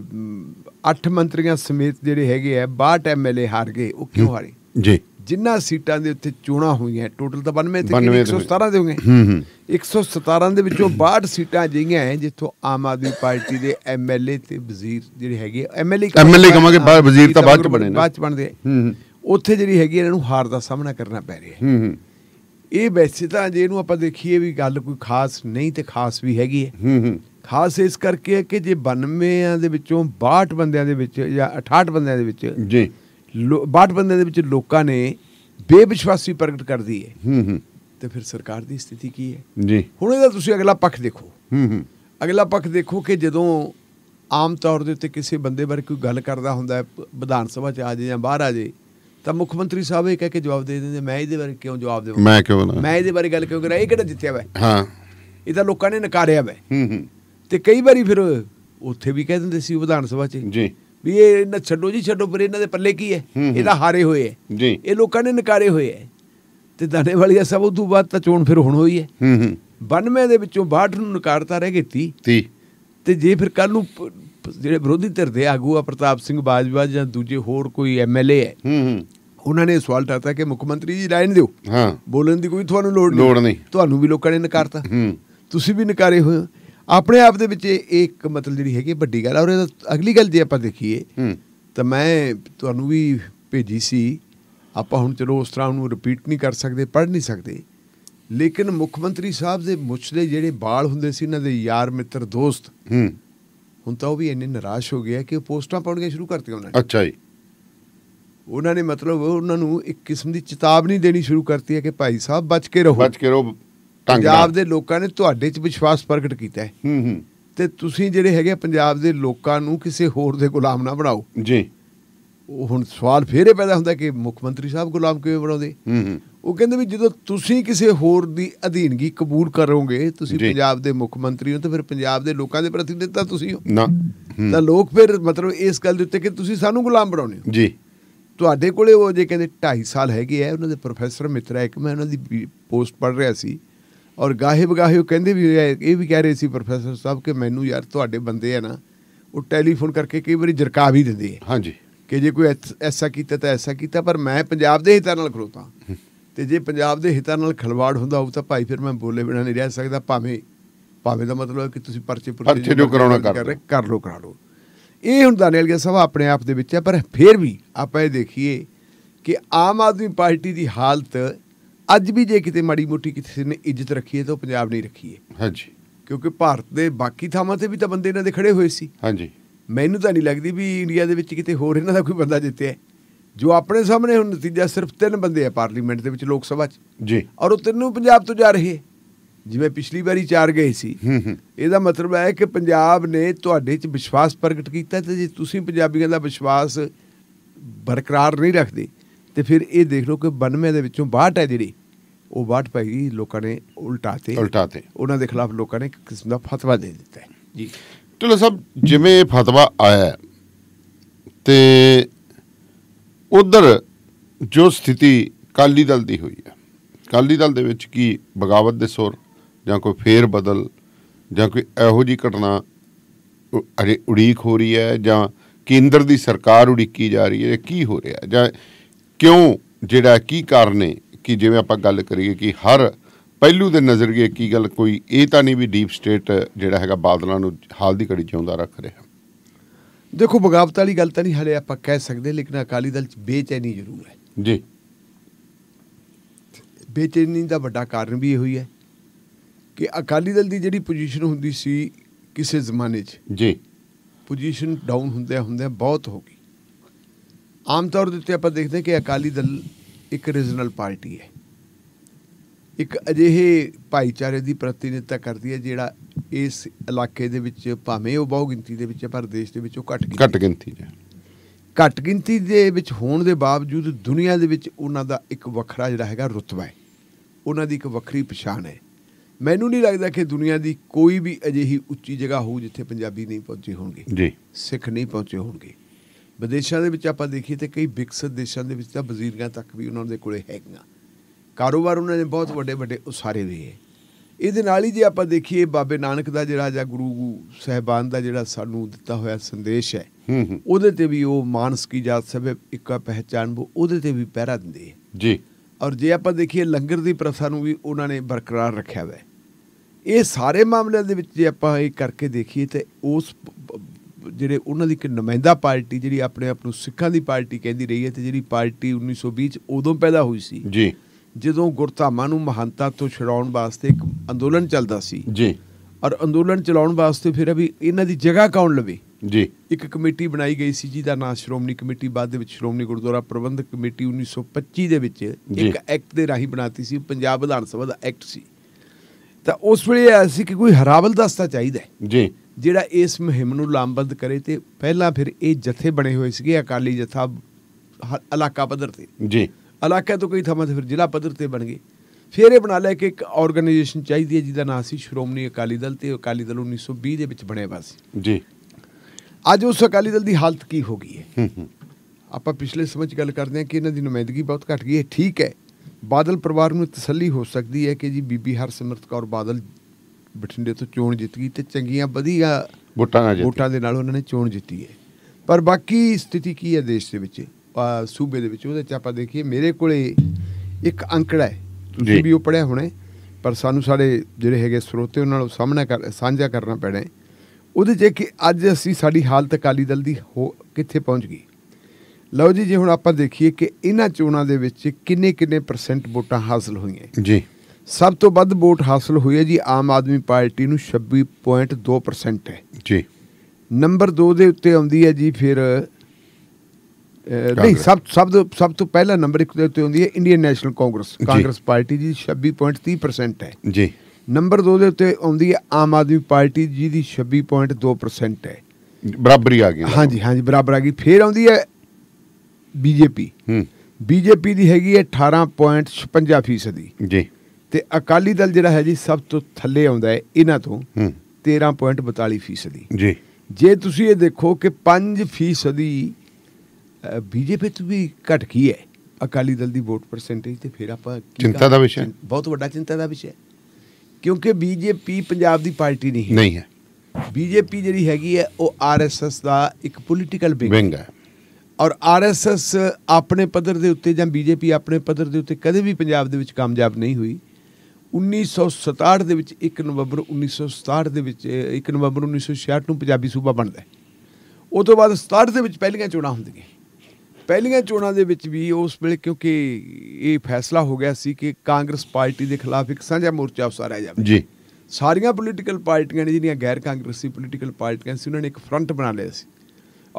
8 ਮੰਤਰੀਆਂ ਸਮੇਤ ਜਿਹੜੇ ਹੈਗੇ ਆ 62 ਐਮਐਲਏ ਹਾਰ ਗਏ ਉਹ ਕਿਉਂ ਹਾਰੇ ਜੀ ਜਿੰਨਾ ਸੀਟਾਂ ਦੇ ਉੱਤੇ ਚੋਣਾਂ ਹੋਈਆਂ ਟੋਟਲ ਤਾਂ 92 ਤੇ 117 ਦੇ ਹੋਗੇ ਹੂੰ ਹੂੰ 117 ਦੇ ਵਿੱਚੋਂ 62 ਸੀਟਾਂ ਜਿਹੀਆਂ ਹੈ ਜਿੱਥੋਂ ਆਮ ਆਦਮੀ ਪਾਰਟੀ ਦੇ ਐਮਐਲਏ ਤੇ ਵਜ਼ੀਰ ਜਿਹੜੇ ਹੈਗੇ ਐਮਐਲਏ ਐਮਐਲਏ ਕਹਾਂਗੇ ਬਾਅਦ ਵਜ਼ੀਰ ਤਾਂ ਬਾਅਦ ਚ ਬਣੇ ਨੇ ਬਾਅਦ ਚ ਬਣਦੇ ਹੂੰ ਉੱਥੇ ਜਿਹੜੀ ਹੈਗੀ ਇਹਨਾਂ ਨੂੰ ਹਾਰ ਦਾ ਸਾਹਮਣਾ ਕਰਨਾ ਪੈ ਰਿਹਾ ਹੈ ਹੂੰ ਇਹ ਵੈਸੇ ਤਾਂ ਜੇ ਇਹਨੂੰ ਆਪਾਂ ਦੇਖੀਏ ਵੀ ਗੱਲ ਕੋਈ ਖਾਸ ਨਹੀਂ ਤੇ ਖਾਸ ਵੀ ਹੈਗੀ ਹੈ ਹੂੰ ਹੂੰ ਖਾਸ ਇਸ ਕਰਕੇ ਕਿ ਜੇ 92ਾਂ ਦੇ ਵਿੱਚੋਂ 62 ਬੰਦਿਆਂ ਦੇ ਵਿੱਚ ਜਾਂ 68 ਬੰਦਿਆਂ ਦੇ ਵਿੱਚ ਜੀ 62 ਬੰਦਿਆਂ ਦੇ ਵਿੱਚ ਲੋਕਾਂ ਨੇ ਬੇਵਿਸ਼ਵਾਸੀ ਪ੍ਰਗਟ ਕਰਦੀ ਹੈ ਹੂੰ ਹੂੰ ਤੇ ਫਿਰ ਸਰਕਾਰ ਦੀ ਸਥਿਤੀ ਕੀ ਹੈ ਜੀ ਹੁਣ ਇਹਦਾ ਤੁਸੀਂ ਅਗਲਾ ਪੱਖ ਦੇਖੋ ਹੂੰ ਹੂੰ ਅਗਲਾ ਪੱਖ ਦੇਖੋ ਕਿ ਜਦੋਂ ਆਮ ਤੌਰ ਦੇ ਉੱਤੇ ਕਿਸੇ ਬੰਦੇ ਬਾਰੇ ਕੋਈ ਗੱਲ ਕਰਦਾ ਹੁੰਦਾ ਹੈ ਵਿਧਾਨ ਸਭਾ 'ਚ ਆ ਜੇ ਜਾਂ ਬਾਹਰ ਆ ਜੇ ਤਾਂ ਮੁੱਖ ਮੰਤਰੀ ਸਾਹਿਬ ਇਹ ਕਹਿ ਕੇ ਜਵਾਬ ਦੇ ਦਿੰਦੇ ਮੈਂ ਇਹਦੇ ਬਾਰੇ ਕਿਉਂ ਜਵਾਬ ਦੇਵਾਂ ਮੈਂ ਕਿਉਂ ਨਾ ਮੈਂ ਇਹਦੇ ਬਾਰੇ ਗੱਲ ਕਿਉਂ ਕਰਾਂ ਇਹ ਕਿਹੜਾ ਜਿੱਤਿਆ ਵੈ ਹਾਂ ਇਹ ਤਾਂ ਲੋਕਾਂ ਨੇ ਨਕਾਰਿਆ ਵੈ ਹੂੰ ਹੂੰ ਤੇ ਕਈ ਵਾਰੀ ਫਿਰ ਉੱਥੇ ਵੀ ਕਹਿ ਦਿੰਦੇ ਸੀ ਵਿਧਾਨ ਸਭਾ 'ਚ ਜੀ ਵੀ ਇਹ ਨਾ ਛੱਡੋ ਜੀ ਛੱਡੋ ਪਰ ਇਹਨਾਂ ਦੇ ਪੱਲੇ ਕੀ ਹੈ ਇਹਦਾ ਹਾਰੇ ਹੋਏ ਹੈ ਜੀ ਇਹ ਲੋਕਾਂ ਨੇ ਨਕਾਰੇ ਹੋਏ ਹੈ ਤੇ ਦਾਣੇ ਵਾਲੀ ਸਭ ਉਸ ਤੋਂ ਬਾਅਦ ਤਾਂ ਚੋਣ ਫਿਰ ਹੁਣ ਹੋਈ ਹੈ ਹੂੰ ਹੂੰ 92 ਦੇ ਵਿੱਚੋਂ 62 ਨੂੰ ਨਕਾਰਤਾ ਰਹਿ ਗਈ 30 ਤੇ ਜੇ ਫਿਰ ਕੱਲ ਨੂੰ ਜਿਹੜੇ ਵਿਰੋਧੀ ਧਿਰ ਦੇ ਆਗੂ ਆ ਪ੍ਰਤਾਪ ਸਿੰਘ ਬਾਜਵਾ ਜਾਂ ਦੂਜੇ ਹੋਰ ਕੋਈ ਐਮਐਲਏ ਹੈ ਹੂੰ ਹੂੰ ਉਹਨਾਂ ਨੇ ਸਵਾਲ ਟਾਤਾ ਕਿ ਮੁੱਖ ਮੰਤਰੀ ਜੀ ਲਾਈਨ ਦਿਓ ਹਾਂ ਬੋਲਣ ਦੀ ਕੋਈ ਤੁਹਾਨੂੰ ਲੋੜ ਨਹੀਂ ਲੋੜ ਨਹੀਂ ਤੁਹਾਨੂੰ ਵੀ ਲੋਕਾਂ ਨੇ ਨਕਾਰਤਾ ਹੂੰ ਤੁਸੀਂ ਵੀ ਨਕਾਰੇ ਹੋਏ ਆਪਣੇ ਆਪ ਦੇ ਵਿੱਚ ਇਹ ਇੱਕ ਮਤਲਬ ਜਿਹੜੀ ਹੈਗੀ ਵੱਡੀ ਗੱਲ ਔਰ ਅਗਲੀ ਗੱਲ ਜੇ ਆਪਾਂ ਦੇਖੀਏ ਤਾਂ ਮੈਂ ਤੁਹਾਨੂੰ ਵੀ ਭੇਜੀ ਸੀ ਆਪਾਂ ਹੁਣ ਚਲੋ ਉਸ ਤਰ੍ਹਾਂ ਨੂੰ ਰਿਪੀਟ ਨਹੀਂ ਕਰ ਸਕਦੇ ਪੜ੍ਹ ਨਹੀਂ ਸਕਦੇ ਲੇਕਿਨ ਮੁੱਖ ਮੰਤਰੀ ਸਾਹਿਬ ਦੇ ਮੁੱਛਲੇ ਜਿਹੜੇ ਬਾਲ ਹੁੰਦੇ ਸੀ ਇਹਨਾਂ ਦੇ ਯਾਰ ਮਿੱਤਰ ਦੋਸਤ ਹੂੰ ਹੁਣ ਤਾਂ ਉਹ ਵੀ ਇੰਨੇ ਨਿਰਾਸ਼ ਹੋ ਗਿਆ ਕਿ ਪੋਸਟਾਂ ਪਾਉਣੀਆਂ ਸ਼ੁਰੂ ਕਰਤੀਆਂ ਉਹਨਾਂ ਨੇ ਅੱਛਾ ਜੀ ਉਹਨਾਂ ਨੇ ਮਤਲਬ ਉਹਨਾਂ ਨੂੰ ਇੱਕ ਕਿਸਮ ਦੀ ਚੇਤਾਵਨੀ ਦੇਣੀ ਸ਼ੁਰੂ ਕਰਤੀ ਹੈ ਕਿ ਭਾਈ ਸਾਹਿਬ ਬਚ ਕੇ ਰਹੋ ਬਚ ਕੇ ਰਹੋ ਪੰਜਾਬ ਦੇ ਲੋਕਾਂ ਨੇ ਤੁਹਾਡੇ 'ਚ ਵਿਸ਼ਵਾਸ ਪ੍ਰਗਟ ਕੀਤਾ ਹੈ ਹੂੰ ਹੂੰ ਤੇ ਤੁਸੀਂ ਜਿਹੜੇ ਹੈਗੇ ਪੰਜਾਬ ਦੇ ਲੋਕਾਂ ਨੂੰ ਕਿਸੇ ਹੋਰ ਦੇ ਗੁਲਾਮ ਨਾ ਬਣਾਓ ਜੀ ਉਹ ਹੁਣ ਸਵਾਲ ਫੇਰੇ ਪੈਦਾ ਹੁੰਦਾ ਕਿ ਮੁੱਖ ਮੰਤਰੀ ਸਾਹਿਬ ਗੁਲਾਮ ਕਿਵੇਂ ਬਣਾਉਂਦੇ ਹੂੰ ਹੂੰ ਉਹ ਕਹਿੰਦੇ ਵੀ ਜਦੋਂ ਤੁਸੀਂ ਕਿਸੇ ਹੋਰ ਦੀ ਅਧੀਨਗੀ ਕਬੂਲ ਕਰੋਗੇ ਤੁਸੀਂ ਪੰਜਾਬ ਦੇ ਮੁੱਖ ਮੰਤਰੀ ਹੋ ਤਾਂ ਫਿਰ ਪੰਜਾਬ ਦੇ ਲੋਕਾਂ ਦੇ ਪ੍ਰਤੀਨਿਧਤਾ ਤੁਸੀਂ ਹੋ ਨਾ ਤਾਂ ਲੋਕ ਫਿਰ ਮਤਲਬ ਇਸ ਗੱਲ ਦੇ ਉੱਤੇ ਕਿ ਤੁਸੀਂ ਸਾਨੂੰ ਗੁਲਾਮ ਬਣਾਉਣੇ ਹੋ ਜੀ ਤੁਹਾਡੇ ਕੋਲੇ ਉਹ ਜੇ ਕਹਿੰਦੇ 2.5 ਸਾਲ ਹੈਗੇ ਆ ਉਹਨਾਂ ਦੇ ਪ੍ਰੋਫੈਸਰ ਮਿੱਤਰਾ ਇੱਕ ਮੈਂ ਉਹਨਾਂ ਦੀ ਪੋਸਟ ਪੜ੍ਹ ਰਿਹਾ ਸੀ ਔਰ ਗਾਹਿਬ ਗਾਹਿਬ ਕਹਿੰਦੇ ਵੀ ਇਹ ਵੀ ਕਹਿ ਰਹੇ ਸੀ ਪ੍ਰੋਫੈਸਰ ਸਾਹਿਬ ਕਿ ਮੈਨੂੰ ਯਾਰ ਤੁਹਾਡੇ ਬੰਦੇ ਆ ਨਾ ਉਹ ਟੈਲੀਫੋਨ ਕਰਕੇ ਕਈ ਵਾਰੀ ਜਰਕਾ ਵੀ ਦਿੰਦੇ ਆ ਹਾਂਜੀ ਕਿ ਜੇ ਕੋਈ ਐਸਾ ਕੀਤਾ ਤਾਂ ਐਸਾ ਕੀਤਾ ਪਰ ਮੈਂ ਪੰਜਾਬ ਦੇ ਹਿੱਤਾਂ ਨਾਲ ਖੜੋਤਾ ਤੇ ਜੇ ਪੰਜਾਬ ਦੇ ਹਿੱਤਾਂ ਨਾਲ ਖਲਵਾੜ ਹੁੰਦਾ ਹੋਊ ਤਾਂ ਭਾਈ ਫਿਰ ਮੈਂ ਬੋਲੇ ਬਿਨਾਂ ਨਹੀਂ ਰਹਿ ਸਕਦਾ ਭਾਵੇਂ ਭਾਵੇਂ ਦਾ ਮਤਲਬ ਹੈ ਕਿ ਤੁਸੀਂ ਪਰਚੇ ਪਰਚੇ ਜੋ ਕਰਾਉਣਾ ਕਰ ਲੋ ਕਰਾ ਲੋ ਇਹ ਹੁਣ ਦਾਨੇਲ ਗਿਆ ਸਭਾ ਆਪਣੇ ਆਪ ਦੇ ਵਿੱਚ ਹੈ ਪਰ ਫਿਰ ਵੀ ਆਪਾਂ ਇਹ ਦੇਖੀਏ ਕਿ ਆਮ ਆਦਮੀ ਪਾਰਟੀ ਦੀ ਹਾਲਤ ਅੱਜ ਵੀ ਜੇ ਕਿਤੇ ਮਾੜੀ ਮੋਟੀ ਕਿਸੇ ਨੇ ਇੱਜ਼ਤ ਰੱਖੀ ਹੈ ਤਾਂ ਪੰਜਾਬ ਨਹੀਂ ਰੱਖੀ ਹੈ ਹਾਂਜੀ ਕਿਉਂਕਿ ਭਾਰਤ ਦੇ ਬਾਕੀ ਥਾਵਾਂ ਤੇ ਵੀ ਤਾਂ ਬੰਦੇ ਇਹਨਾਂ ਦੇ ਖੜੇ ਹੋਏ ਸੀ ਹਾਂਜੀ ਮੈਨੂੰ ਤਾਂ ਨਹੀਂ ਲੱਗਦੀ ਵੀ ਇੰਡੀਆ ਦੇ ਵਿੱਚ ਕਿਤੇ ਹੋਰ ਇਹਨਾਂ ਦਾ ਕੋਈ ਬੰਦਾ ਹੈ ਜੋ ਆਪਣੇ ਸਾਹਮਣੇ ਹੁਣ ਨਤੀਜਾ ਸਿਰਫ ਤਿੰਨ ਬੰਦੇ ਆ ਪਾਰਲੀਮੈਂਟ ਦੇ ਵਿੱਚ ਲੋਕ ਸਭਾ 'ਚ ਜੀ ਔਰ ਉਹ ਤਿੰਨੋਂ ਪੰਜਾਬ ਤੋਂ ਜਾ ਰਹੇ ਜਿਵੇਂ ਪਿਛਲੀ ਵਾਰੀ ਚਾਰ ਗਏ ਸੀ ਇਹਦਾ ਮਤਲਬ ਹੈ ਕਿ ਪੰਜਾਬ ਨੇ ਤੁਹਾਡੇ 'ਚ ਵਿਸ਼ਵਾਸ ਪ੍ਰਗਟ ਕੀਤਾ ਤੇ ਜੇ ਤੁਸੀਂ ਪੰਜਾਬੀਆਂ ਦਾ ਵਿਸ਼ਵਾਸ ਬਰਕਰਾਰ ਨਹੀਂ ਰੱਖਦੇ ਤੇ ਫਿਰ ਇਹ ਦੇਖ ਲਓ ਕਿ 92 ਦੇ ਵਿੱਚੋਂ 62 ਹੈ ਜਿਹੜੀ ਉਹ 62 ਪਾਈ ਲੋਕਾਂ ਨੇ ਉਲਟਾਤੇ ਉਲਟਾਤੇ ਉਹਨਾਂ ਦੇ ਖਿਲਾਫ ਲੋਕਾਂ ਨੇ ਕਿਸਮ ਦਾ ਫਤਵਾ ਦੇ ਦਿੱਤਾ ਹੈ ਜੀ ਚਲੋ ਸਭ ਜਿਵੇਂ ਫਤਵਾ ਆਇਆ ਤੇ ਉਧਰ ਜੋ ਸਥਿਤੀ ਕਾਲੀ ਦਲ ਦੀ ਹੋਈ ਹੈ ਕਾਲੀ ਦਲ ਦੇ ਵਿੱਚ ਕੀ ਬਗਾਵਤ ਦੇ ਸੋਰ ਜਾਂ ਕੋਈ ਫੇਰ ਬਦਲ ਜਾਂ ਕੋਈ ਇਹੋ ਜੀ ਘਟਨਾ ਅਰੇ ਉਡੀਕ ਹੋ ਰਹੀ ਹੈ ਜਾਂ ਕੇਂਦਰ ਦੀ ਸਰਕਾਰ ਉਡੀਕੀ ਜਾ ਰਹੀ ਹੈ ਕੀ ਹੋ ਰਿਹਾ ਜਾਂ ਕਿਉਂ ਜਿਹੜਾ ਕੀ ਕਾਰਨ ਹੈ ਕਿ ਜਿਵੇਂ ਆਪਾਂ ਗੱਲ ਕਰੀਏ ਕਿ ਹਰ ਪਹਿਲੂ ਦੇ ਨਜ਼ਰੀਏ ਕੀ ਗੱਲ ਕੋਈ ਇਹ ਤਾਂ ਨਹੀਂ ਵੀ ਡੀਪ ਸਟੇਟ ਜਿਹੜਾ ਹੈਗਾ ਬਾਦਲਾਂ ਨੂੰ ਹਾਲ ਦੀ ਘੜੀ ਜਿਉਂਦਾ ਰੱਖ ਰਿਹਾ ਦੇਖੋ ਬਗਾਵਤ ਵਾਲੀ ਗੱਲ ਤਾਂ ਨਹੀਂ ਹਲੇ ਆਪਾਂ ਕਹਿ ਸਕਦੇ ਲੇਕਿਨ ਅਕਾਲੀ ਦਲ ਚ ਬੇਚੈਨੀ ਜ਼ਰੂਰ ਹੈ ਜੀ ਬੇਚੈਨੀ ਦਾ ਵੱਡਾ ਕਾਰਨ ਵੀ ਇਹ ਹੋਈ ਹੈ ਕਿ ਅਕਾਲੀ ਦਲ ਦੀ ਜਿਹੜੀ ਪੋਜੀਸ਼ਨ ਹੁੰਦੀ ਸੀ ਕਿਸੇ ਜ਼ਮਾਨੇ 'ਚ ਜੀ ਪੋਜੀਸ਼ਨ ਡਾਊਨ ਹੁੰਦਿਆਂ ਹੁੰਦਿਆਂ ਬਹੁਤ ਹੋ ਗਈ ਆਮ ਤੌਰ ਦੇ ਉੱਤੇ ਆਪਾਂ ਦੇਖਦੇ ਕਿ ਅਕਾਲੀ ਦਲ ਇੱਕ ਰੀਜਨਲ ਪਾਰਟੀ ਹੈ ਇੱਕ ਅਜਿਹੇ ਭਾਈਚਾਰੇ ਦੀ ਪ੍ਰਤੀਨਿਧਤਾ ਕਰਦੀ ਹੈ ਜਿਹੜਾ ਇਸ ਇਲਾਕੇ ਦੇ ਵਿੱਚ ਭਾਵੇਂ ਉਹ ਬਹੁ ਗਿਣਤੀ ਦੇ ਵਿੱਚ ਹੈ ਪਰ ਦੇਸ਼ ਦੇ ਵਿੱਚ ਉਹ ਘੱਟ ਗਿਣਤੀ ਘੱਟ ਗਿਣਤੀ ਹੈ ਘੱਟ ਗਿਣਤੀ ਦੇ ਵਿੱਚ ਹੋਣ ਦੇ ਬਾਵਜੂਦ ਦੁਨੀਆ ਦੇ ਵਿੱਚ ਉਹਨਾਂ ਦਾ ਇੱਕ ਵੱਖਰਾ ਜਿਹੜਾ ਹੈਗਾ ਰੁਤਬਾ ਹੈ ਉਹਨਾਂ ਦੀ ਇੱਕ ਵੱਖਰੀ ਪਛਾਣ ਹੈ ਮੈਨੂੰ ਨਹੀਂ ਲੱਗਦਾ ਕਿ ਦੁਨੀਆ ਦੀ ਕੋਈ ਵੀ ਅਜਿਹੀ ਉੱਚੀ ਜਗ੍ਹਾ ਹੋਊ ਜਿੱਥੇ ਪੰਜਾਬੀ ਨਹੀਂ ਪਹੁੰਚੇ ਹੋਣਗੇ ਜੀ ਸਿੱਖ ਨਹੀਂ ਪਹੁੰਚੇ ਹੋਣਗੇ ਵਿਦੇਸ਼ਾਂ ਦੇ ਵਿੱਚ ਆਪਾਂ ਦੇਖੀ ਤੇ ਕਈ ਵਿਕਸਿਤ ਦੇਸ਼ਾਂ ਦੇ ਵਿੱਚ ਤਾਂ ਵਜ਼ੀਰਾਂ ਤੱਕ ਵੀ ਉਹਨਾਂ ਦੇ ਕੋਲੇ ਹੈਗੀਆਂ ਕਾਰੋਬਾਰ ਉਹਨਾਂ ਨੇ ਬਹੁਤ ਵੱਡੇ ਵੱਡੇ ਉਸਾਰੇ ਦੇ ਇਹਦੇ ਨਾਲ ਹੀ ਜੇ ਆਪਾਂ ਦੇਖੀਏ ਬਾਬੇ ਨਾਨਕ ਦਾ ਜਿਹੜਾ ਜਾਂ ਗੁਰੂ ਸਹਿਬਾਨ ਦਾ ਜਿਹੜਾ ਸਾਨੂੰ ਦਿੱਤਾ ਹੋਇਆ ਸੰਦੇਸ਼ ਹੈ ਉਹਦੇ ਤੇ ਵੀ ਉਹ ਮਾਨਸ ਕੀ ਜਾਤ ਸਭੇ ਇੱਕਾ ਪਹਿਚਾਨ ਉਹ ਉਹਦੇ ਤੇ ਵੀ ਪਹਿਰਾ ਦਿੰਦੇ ਜੀ ਔਰ ਜੇ ਆਪਾਂ ਦੇਖੀਏ ਲੰਗਰ ਦੀ ਪ੍ਰਥਾ ਨੂੰ ਵੀ ਉਹਨਾਂ ਨੇ ਬਰਕਰਾਰ ਰੱਖਿਆ ਹੋਇਆ ਇਹ ਸਾਰੇ ਮਾਮਲਿਆਂ ਦੇ ਵਿੱਚ ਜੇ ਆਪਾਂ ਇਹ ਕਰਕੇ ਦੇਖੀਏ ਤੇ ਉਸ ਜਿਹੜੇ ਉਹਨਾਂ ਦੀ ਇੱਕ ਨੁਮਾਇੰਦਾ ਪਾਰਟੀ ਜਿਹੜੀ ਆਪਣੇ ਆਪ ਨੂੰ ਸਿੱਖਾਂ ਦੀ ਪਾਰਟੀ ਕਹਿੰਦੀ ਰਹੀ ਹੈ ਤੇ ਜਿਹੜੀ ਪਾਰਟੀ 1920 ਚ ਉਦੋਂ ਪੈਦਾ ਹੋਈ ਸੀ ਜੀ ਜਦੋਂ ਗੁਰਤਾਮਾ ਨੂੰ ਮਹੰਤਾ ਤੋਂ ਛਡਾਉਣ ਵਾਸਤੇ ਇੱਕ ਅੰਦੋਲਨ ਚੱਲਦਾ ਸੀ ਜੀ ਔਰ ਅੰਦੋਲਨ ਚਲਾਉਣ ਵਾਸਤੇ ਫਿਰ ਵੀ ਇਹਨਾਂ ਦੀ ਜਗ੍ਹਾ ਕੌਣ ਲਵੇ ਜੀ ਇੱਕ ਕਮੇਟੀ ਬਣਾਈ ਗਈ ਸੀ ਜਿਹਦਾ ਨਾਮ ਸ਼੍ਰੋਮਣੀ ਕਮੇਟੀ ਬਾਅਦ ਦੇ ਵਿੱਚ ਸ਼੍ਰੋਮਣੀ ਗੁਰਦੁਆਰਾ ਪ੍ਰਬੰਧਕ ਕਮੇਟੀ 1925 ਦੇ ਵਿੱਚ ਇੱਕ ਐਕਟ ਦੇ ਰਾਹੀਂ ਬਣਾਤੀ ਸੀ ਪੰਜਾਬ ਵਿਧਾਨ ਸਭਾ ਦਾ ਐਕਟ ਸੀ ਤਾਂ ਉਸ ਵੇਲੇ ਐਸੀ ਕਿ ਕੋਈ ਹਰਾਵਲ ਦਸਤਾ ਚਾਹੀਦਾ ਜੀ ਜਿਹੜਾ ਇਸ ਮੁਹਿੰਮ ਨੂੰ ਲਾਮਬੰਦ ਕਰੇ ਤੇ ਪਹਿਲਾਂ ਫਿਰ ਇਹ ਜਥੇ ਬਣੇ ਹੋਏ ਸੀਗੇ ਅਕਾਲੀ ਜਥਾ ਇਲਾਕਾ ਪੱਧਰ ਤੇ ਜੀ ਇਲਾਕਾ ਤੋਂ ਕਈ ਥਾਵਾਂ ਤੇ ਫਿਰ ਜ਼ਿਲ੍ਹਾ ਪੱਧਰ ਤੇ ਬਣ ਗਏ ਫਿਰ ਇਹ ਬਣਾ ਲਿਆ ਕਿ ਇੱਕ ਆਰਗੇਨਾਈਜੇਸ਼ਨ ਚਾਹੀਦੀ ਹੈ ਜਿਹਦਾ ਨਾਮ ਸੀ ਸ਼੍ਰੋਮਣੀ ਅਕਾਲੀ ਦਲ ਤੇ ਅਕਾਲੀ ਦਲ 1920 ਦੇ ਵਿੱਚ ਬਣਿਆ ਵਾ ਸੀ ਜੀ ਅੱਜ ਉਸ ਅਕਾਲੀ ਦਲ ਦੀ ਹਾਲਤ ਕੀ ਹੋ ਗਈ ਹੈ ਆਪਾਂ ਪਿਛਲੇ ਸਮੇਂ 'ਚ ਗੱਲ ਕਰਦੇ ਹਾਂ ਕਿ ਇਹਨਾਂ ਦੀ ਨੁਮਾਇੰਦਗੀ ਬਹੁਤ ਘਟ ਗਈ ਹੈ ਠੀਕ ਹੈ ਬਾਦਲ ਪਰਿਵਾਰ ਨੂੰ ਤਸੱਲੀ ਹੋ ਸਕਦੀ ਹੈ ਕਿ ਜੀ ਬੀਬੀ ਹਰਸਿਮਰਤ ਕੌਰ ਬਾਦਲ ਬਠਿੰਡੇ ਤੋਂ ਚੋਣ ਜਿੱਤ ਗਈ ਤੇ ਚੰਗੀਆਂ ਵਧੀਆ ਵੋਟਾਂ ਨਾਲ ਵੋਟਾਂ ਦੇ ਨਾਲ ਉਹਨਾਂ ਨੇ ਚੋਣ ਜਿੱਤੀ ਹੈ ਪਰ ਬਾਕੀ ਸਥਿਤੀ ਕੀ ਹੈ ਦੇਸ਼ ਦੇ ਵਿੱਚ ਸੂਬੇ ਦੇ ਵਿੱਚ ਉਹਦੇ ਚ ਆਪਾਂ ਦੇਖੀਏ ਮੇਰੇ ਕੋਲੇ ਇੱਕ ਅੰਕੜਾ ਹੈ ਤੁਸੀਂ ਵੀ ਉਹ ਪੜਿਆ ਹੋਣਾ ਪਰ ਸਾਨੂੰ ਸਾਡੇ ਜਿਹੜੇ ਹੈਗੇ ਸਰੋਤੇ ਉਹਨਾਂ ਨਾਲ ਸਾਹਮਣਾ ਕਰ ਸਾਂਝਾ ਕਰਨਾ ਪੈਣਾ ਉਹਦੇ ਚ ਕਿ ਅੱਜ ਅਸੀਂ ਸਾਡੀ ਹਾਲਤ ਅਕਾਲੀ ਦਲ ਦੀ ਕਿੱਥੇ ਪਹੁੰਚ ਗਈ ਲਓ ਜੀ ਜੇ ਹੁਣ ਆਪਾਂ ਦੇਖੀਏ ਕਿ ਇਹਨਾਂ ਚੋਣਾਂ ਦੇ ਵਿੱਚ ਕਿੰਨੇ ਕਿੰਨੇ ਪਰਸੈਂਟ ਵੋਟਾਂ ਹਾਸਲ ਹੋਈਆਂ ਜੀ ਸਭ ਤੋਂ ਵੱਧ ਵੋਟ ਹਾਸਲ ਹੋਈ ਹੈ ਜੀ ਆਮ ਆਦਮੀ ਪਾਰਟੀ ਨੂੰ 26.2% ਹੈ ਜੀ ਨੰਬਰ 2 ਦੇ ਉੱਤੇ ਆਉਂਦੀ ਹੈ ਜੀ ਫਿਰ ਨਹੀਂ ਸਭ ਸਭ ਤੋਂ ਸਭ ਤੋਂ ਪਹਿਲਾ ਨੰਬਰ 1 ਦੇ ਉੱਤੇ ਆਉਂਦੀ ਹੈ Indian National Congress Congress party ਜੀ 26.30% ਹੈ ਜੀ ਨੰਬਰ 2 ਦੇ ਉੱਤੇ ਆਉਂਦੀ ਹੈ ਆਮ ਆਦਮੀ ਪਾਰਟੀ ਜੀ ਦੀ 26.2% ਹੈ ਬਰਾਬਰੀ ਆ ਗਈ ਹਾਂਜੀ ਹਾਂਜੀ ਬਰਾਬਰ ਆ ਗਈ ਫਿਰ ਆਉਂਦੀ ਹੈ ਬੀਜੇਪੀ ਹੂੰ ਬੀਜੇਪੀ ਦੀ ਹੈਗੀ ਹੈ 18.56% ਜੀ ਤੇ ਅਕਾਲੀ ਦਲ ਜਿਹੜਾ ਹੈ ਜੀ ਸਭ ਤੋਂ ਥੱਲੇ ਆਉਂਦਾ ਹੈ ਇਹਨਾਂ ਤੋਂ 13.42% ਜੀ ਜੇ ਤੁਸੀਂ ਇਹ ਦੇਖੋ ਕਿ 5% ਬੀਜੇਪੀ ਤੋਂ ਵੀ ਘਟ ਗਈ ਹੈ ਅਕਾਲੀ ਦਲ ਦੀ ਵੋਟ ਪਰਸੈਂਟੇਜ ਤੇ ਫਿਰ ਆਪਾਂ ਚਿੰਤਾ ਦਾ ਵਿਸ਼ਾ ਬਹੁਤ ਵੱਡਾ ਚਿੰਤਾ ਦਾ ਵਿਸ਼ਾ ਕਿਉਂਕਿ ਬੀਜੇਪੀ ਪੰਜਾਬ ਦੀ ਪਾਰਟੀ ਨਹੀਂ ਹੈ ਨਹੀਂ ਹੈ ਬੀਜੇਪੀ ਜਿਹੜੀ ਹੈਗੀ ਹੈ ਉਹ ਆਰਐਸਐਸ ਦਾ ਇੱਕ ਪੋਲੀਟੀਕਲ ਵਿੰਗ ਹੈ ਔਰ ਆਰਐਸਐਸ ਆਪਣੇ ਪੱਧਰ ਦੇ ਉੱਤੇ ਜਾਂ ਬੀਜੇਪੀ ਆਪਣੇ ਪੱਧਰ ਦੇ ਉੱਤੇ ਕਦੇ ਵੀ ਪੰਜਾਬ ਦੇ ਵਿੱਚ ਕਾਮਯਾਬ ਨਹੀਂ ਹੋਈ 1967 ਦੇ ਵਿੱਚ 1 ਨਵੰਬਰ 1967 ਦੇ ਵਿੱਚ 1 ਨਵੰਬਰ 1966 ਨੂੰ ਪੰਜਾਬੀ ਸੂਬਾ ਬਣਦਾ ਹੈ ਉਸ ਤੋਂ ਬਾਅਦ 67 ਦੇ ਵਿੱਚ ਪਹਿਲੀਆਂ ਚੋਣਾਂ ਹੁੰਦੀਆਂ ਪਹਿਲੀਆਂ ਚੋਣਾਂ ਦੇ ਵਿੱਚ ਵੀ ਉਸ ਵੇਲੇ ਕਿਉਂਕਿ ਇਹ ਫੈਸਲਾ ਹੋ ਗਿਆ ਸੀ ਕਿ ਕਾਂਗਰਸ ਪਾਰਟੀ ਦੇ ਖਿਲਾਫ ਇੱਕ ਸਾਂਝਾ ਮੋਰਚਾ ਉਸਾਰਿਆ ਜਾਵੇ ਜੀ ਸਾਰੀਆਂ ਪੋਲੀਟੀਕਲ ਪਾਰਟੀਆਂ ਨੇ ਜਿਹੜੀਆਂ ਗੈਰ ਕਾਂਗਰਸੀ ਪੋਲੀਟੀਕਲ ਪਾਰਟੀਆਂ ਸੀ ਉਹਨਾਂ ਨੇ ਇੱਕ ਫਰੰਟ ਬਣਾ ਲਿਆ ਸੀ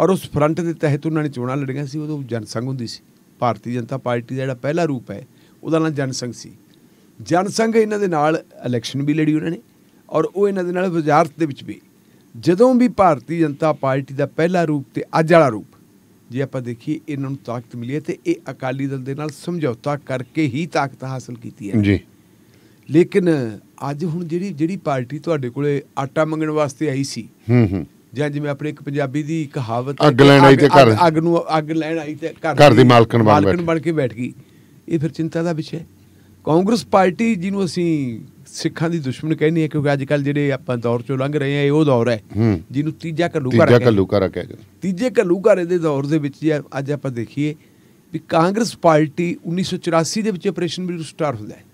ਔਰ ਉਸ ਫਰੰਟ ਦੇ ਤਹਿਤ ਉਹਨਾਂ ਨੇ ਚੋਣਾਂ ਲੜੀਆਂ ਸੀ ਉਦੋਂ ਜਨਸੰਘ ਹੁੰਦੀ ਸੀ ਭਾਰਤੀ ਜਨਤਾ ਪਾਰਟੀ ਦਾ ਜਿਹੜਾ ਪਹਿਲਾ ਰੂਪ ਹੈ ਉਹਦਾ ਨਾਮ ਜਨਸੰਘ ਸੀ ਜਨਸੰਘ ਇਹਨਾਂ ਦੇ ਨਾਲ ਇਲੈਕਸ਼ਨ ਵੀ ਲੜੀ ਉਹਨਾਂ ਨੇ ਔਰ ਉਹ ਇਹਨਾਂ ਦੇ ਨਾਲ ਵਿਜਾਰਤ ਦੇ ਵਿੱਚ ਵੀ ਜਦੋਂ ਵੀ ਭਾਰਤੀ ਜਨਤਾ ਪਾਰਟੀ ਦਾ ਪਹਿਲਾ ਰੂਪ ਤੇ ਅੱਜ ਵਾਲਾ ਰੂਪ ਜੇ ਆਪਾਂ ਦੇਖੀਏ ਇਹਨਾਂ ਨੂੰ ਤਾਕਤ ਮਿਲੀ ਹੈ ਤੇ ਇਹ ਅਕਾਲੀ ਦਲ ਦੇ ਨਾਲ ਸਮਝੌਤਾ ਕਰਕੇ ਹੀ ਤਾਕਤ ਹਾਸਲ ਕੀਤੀ ਹੈ ਜੀ ਲੇਕਿਨ ਅੱਜ ਹੁਣ ਜਿਹੜੀ ਜਿਹੜੀ ਪਾਰਟੀ ਤੁਹਾਡੇ ਕੋਲੇ ਆਟਾ ਮੰਗਣ ਵਾਸਤੇ ਆਈ ਸੀ ਹੂੰ ਹੂੰ ਜਾਂ ਜਿਵੇਂ ਆਪਣੇ ਇੱਕ ਪੰਜਾਬੀ ਦੀ ਕਹਾਵਤ ਅੱਗ ਲੈਣ ਆਈ ਤੇ ਘਰ ਅੱਗ ਨੂੰ ਅੱਗ ਲੈਣ ਆਈ ਤੇ ਘਰ ਦੀ ਮਾਲਕਣ ਬਣ ਕੇ ਬੈਠ ਗਈ ਇਹ ਫਿਰ ਚਿੰਤਾ ਦਾ ਵਿਸ਼ਾ ਹੈ ਕਾਂਗਰਸ ਪਾਰਟੀ ਜਿਹਨੂੰ ਅਸੀਂ ਸਿੱਖਾਂ ਦੀ ਦੁਸ਼ਮਣ ਕਹਿੰਦੇ ਆ ਕਿਉਂਕਿ ਅੱਜ ਕੱਲ ਜਿਹੜੇ ਆਪਾਂ ਦੌਰ ਚੋਂ ਲੰਘ ਰਹੇ ਆ ਇਹ ਉਹ ਦੌਰ ਹੈ ਜਿਹਨੂੰ ਤੀਜਾ ਘਰ ਤੀਜਾ ਘੱਲੂਕਾ ਘਰ ਕਹਿੰਦੇ ਤੀਜੇ ਘਰ ਦੇ ਦੌਰ ਦੇ ਵਿੱਚ ਅੱਜ ਆਪਾਂ ਦੇਖੀਏ ਵੀ ਕਾਂਗਰਸ ਪਾਰਟੀ 1984 ਦੇ ਵਿੱਚ ਆਪਰੇਸ਼ਨ ਵੀ ਸਟਾਰਟ ਹੁੰਦਾ ਹੈ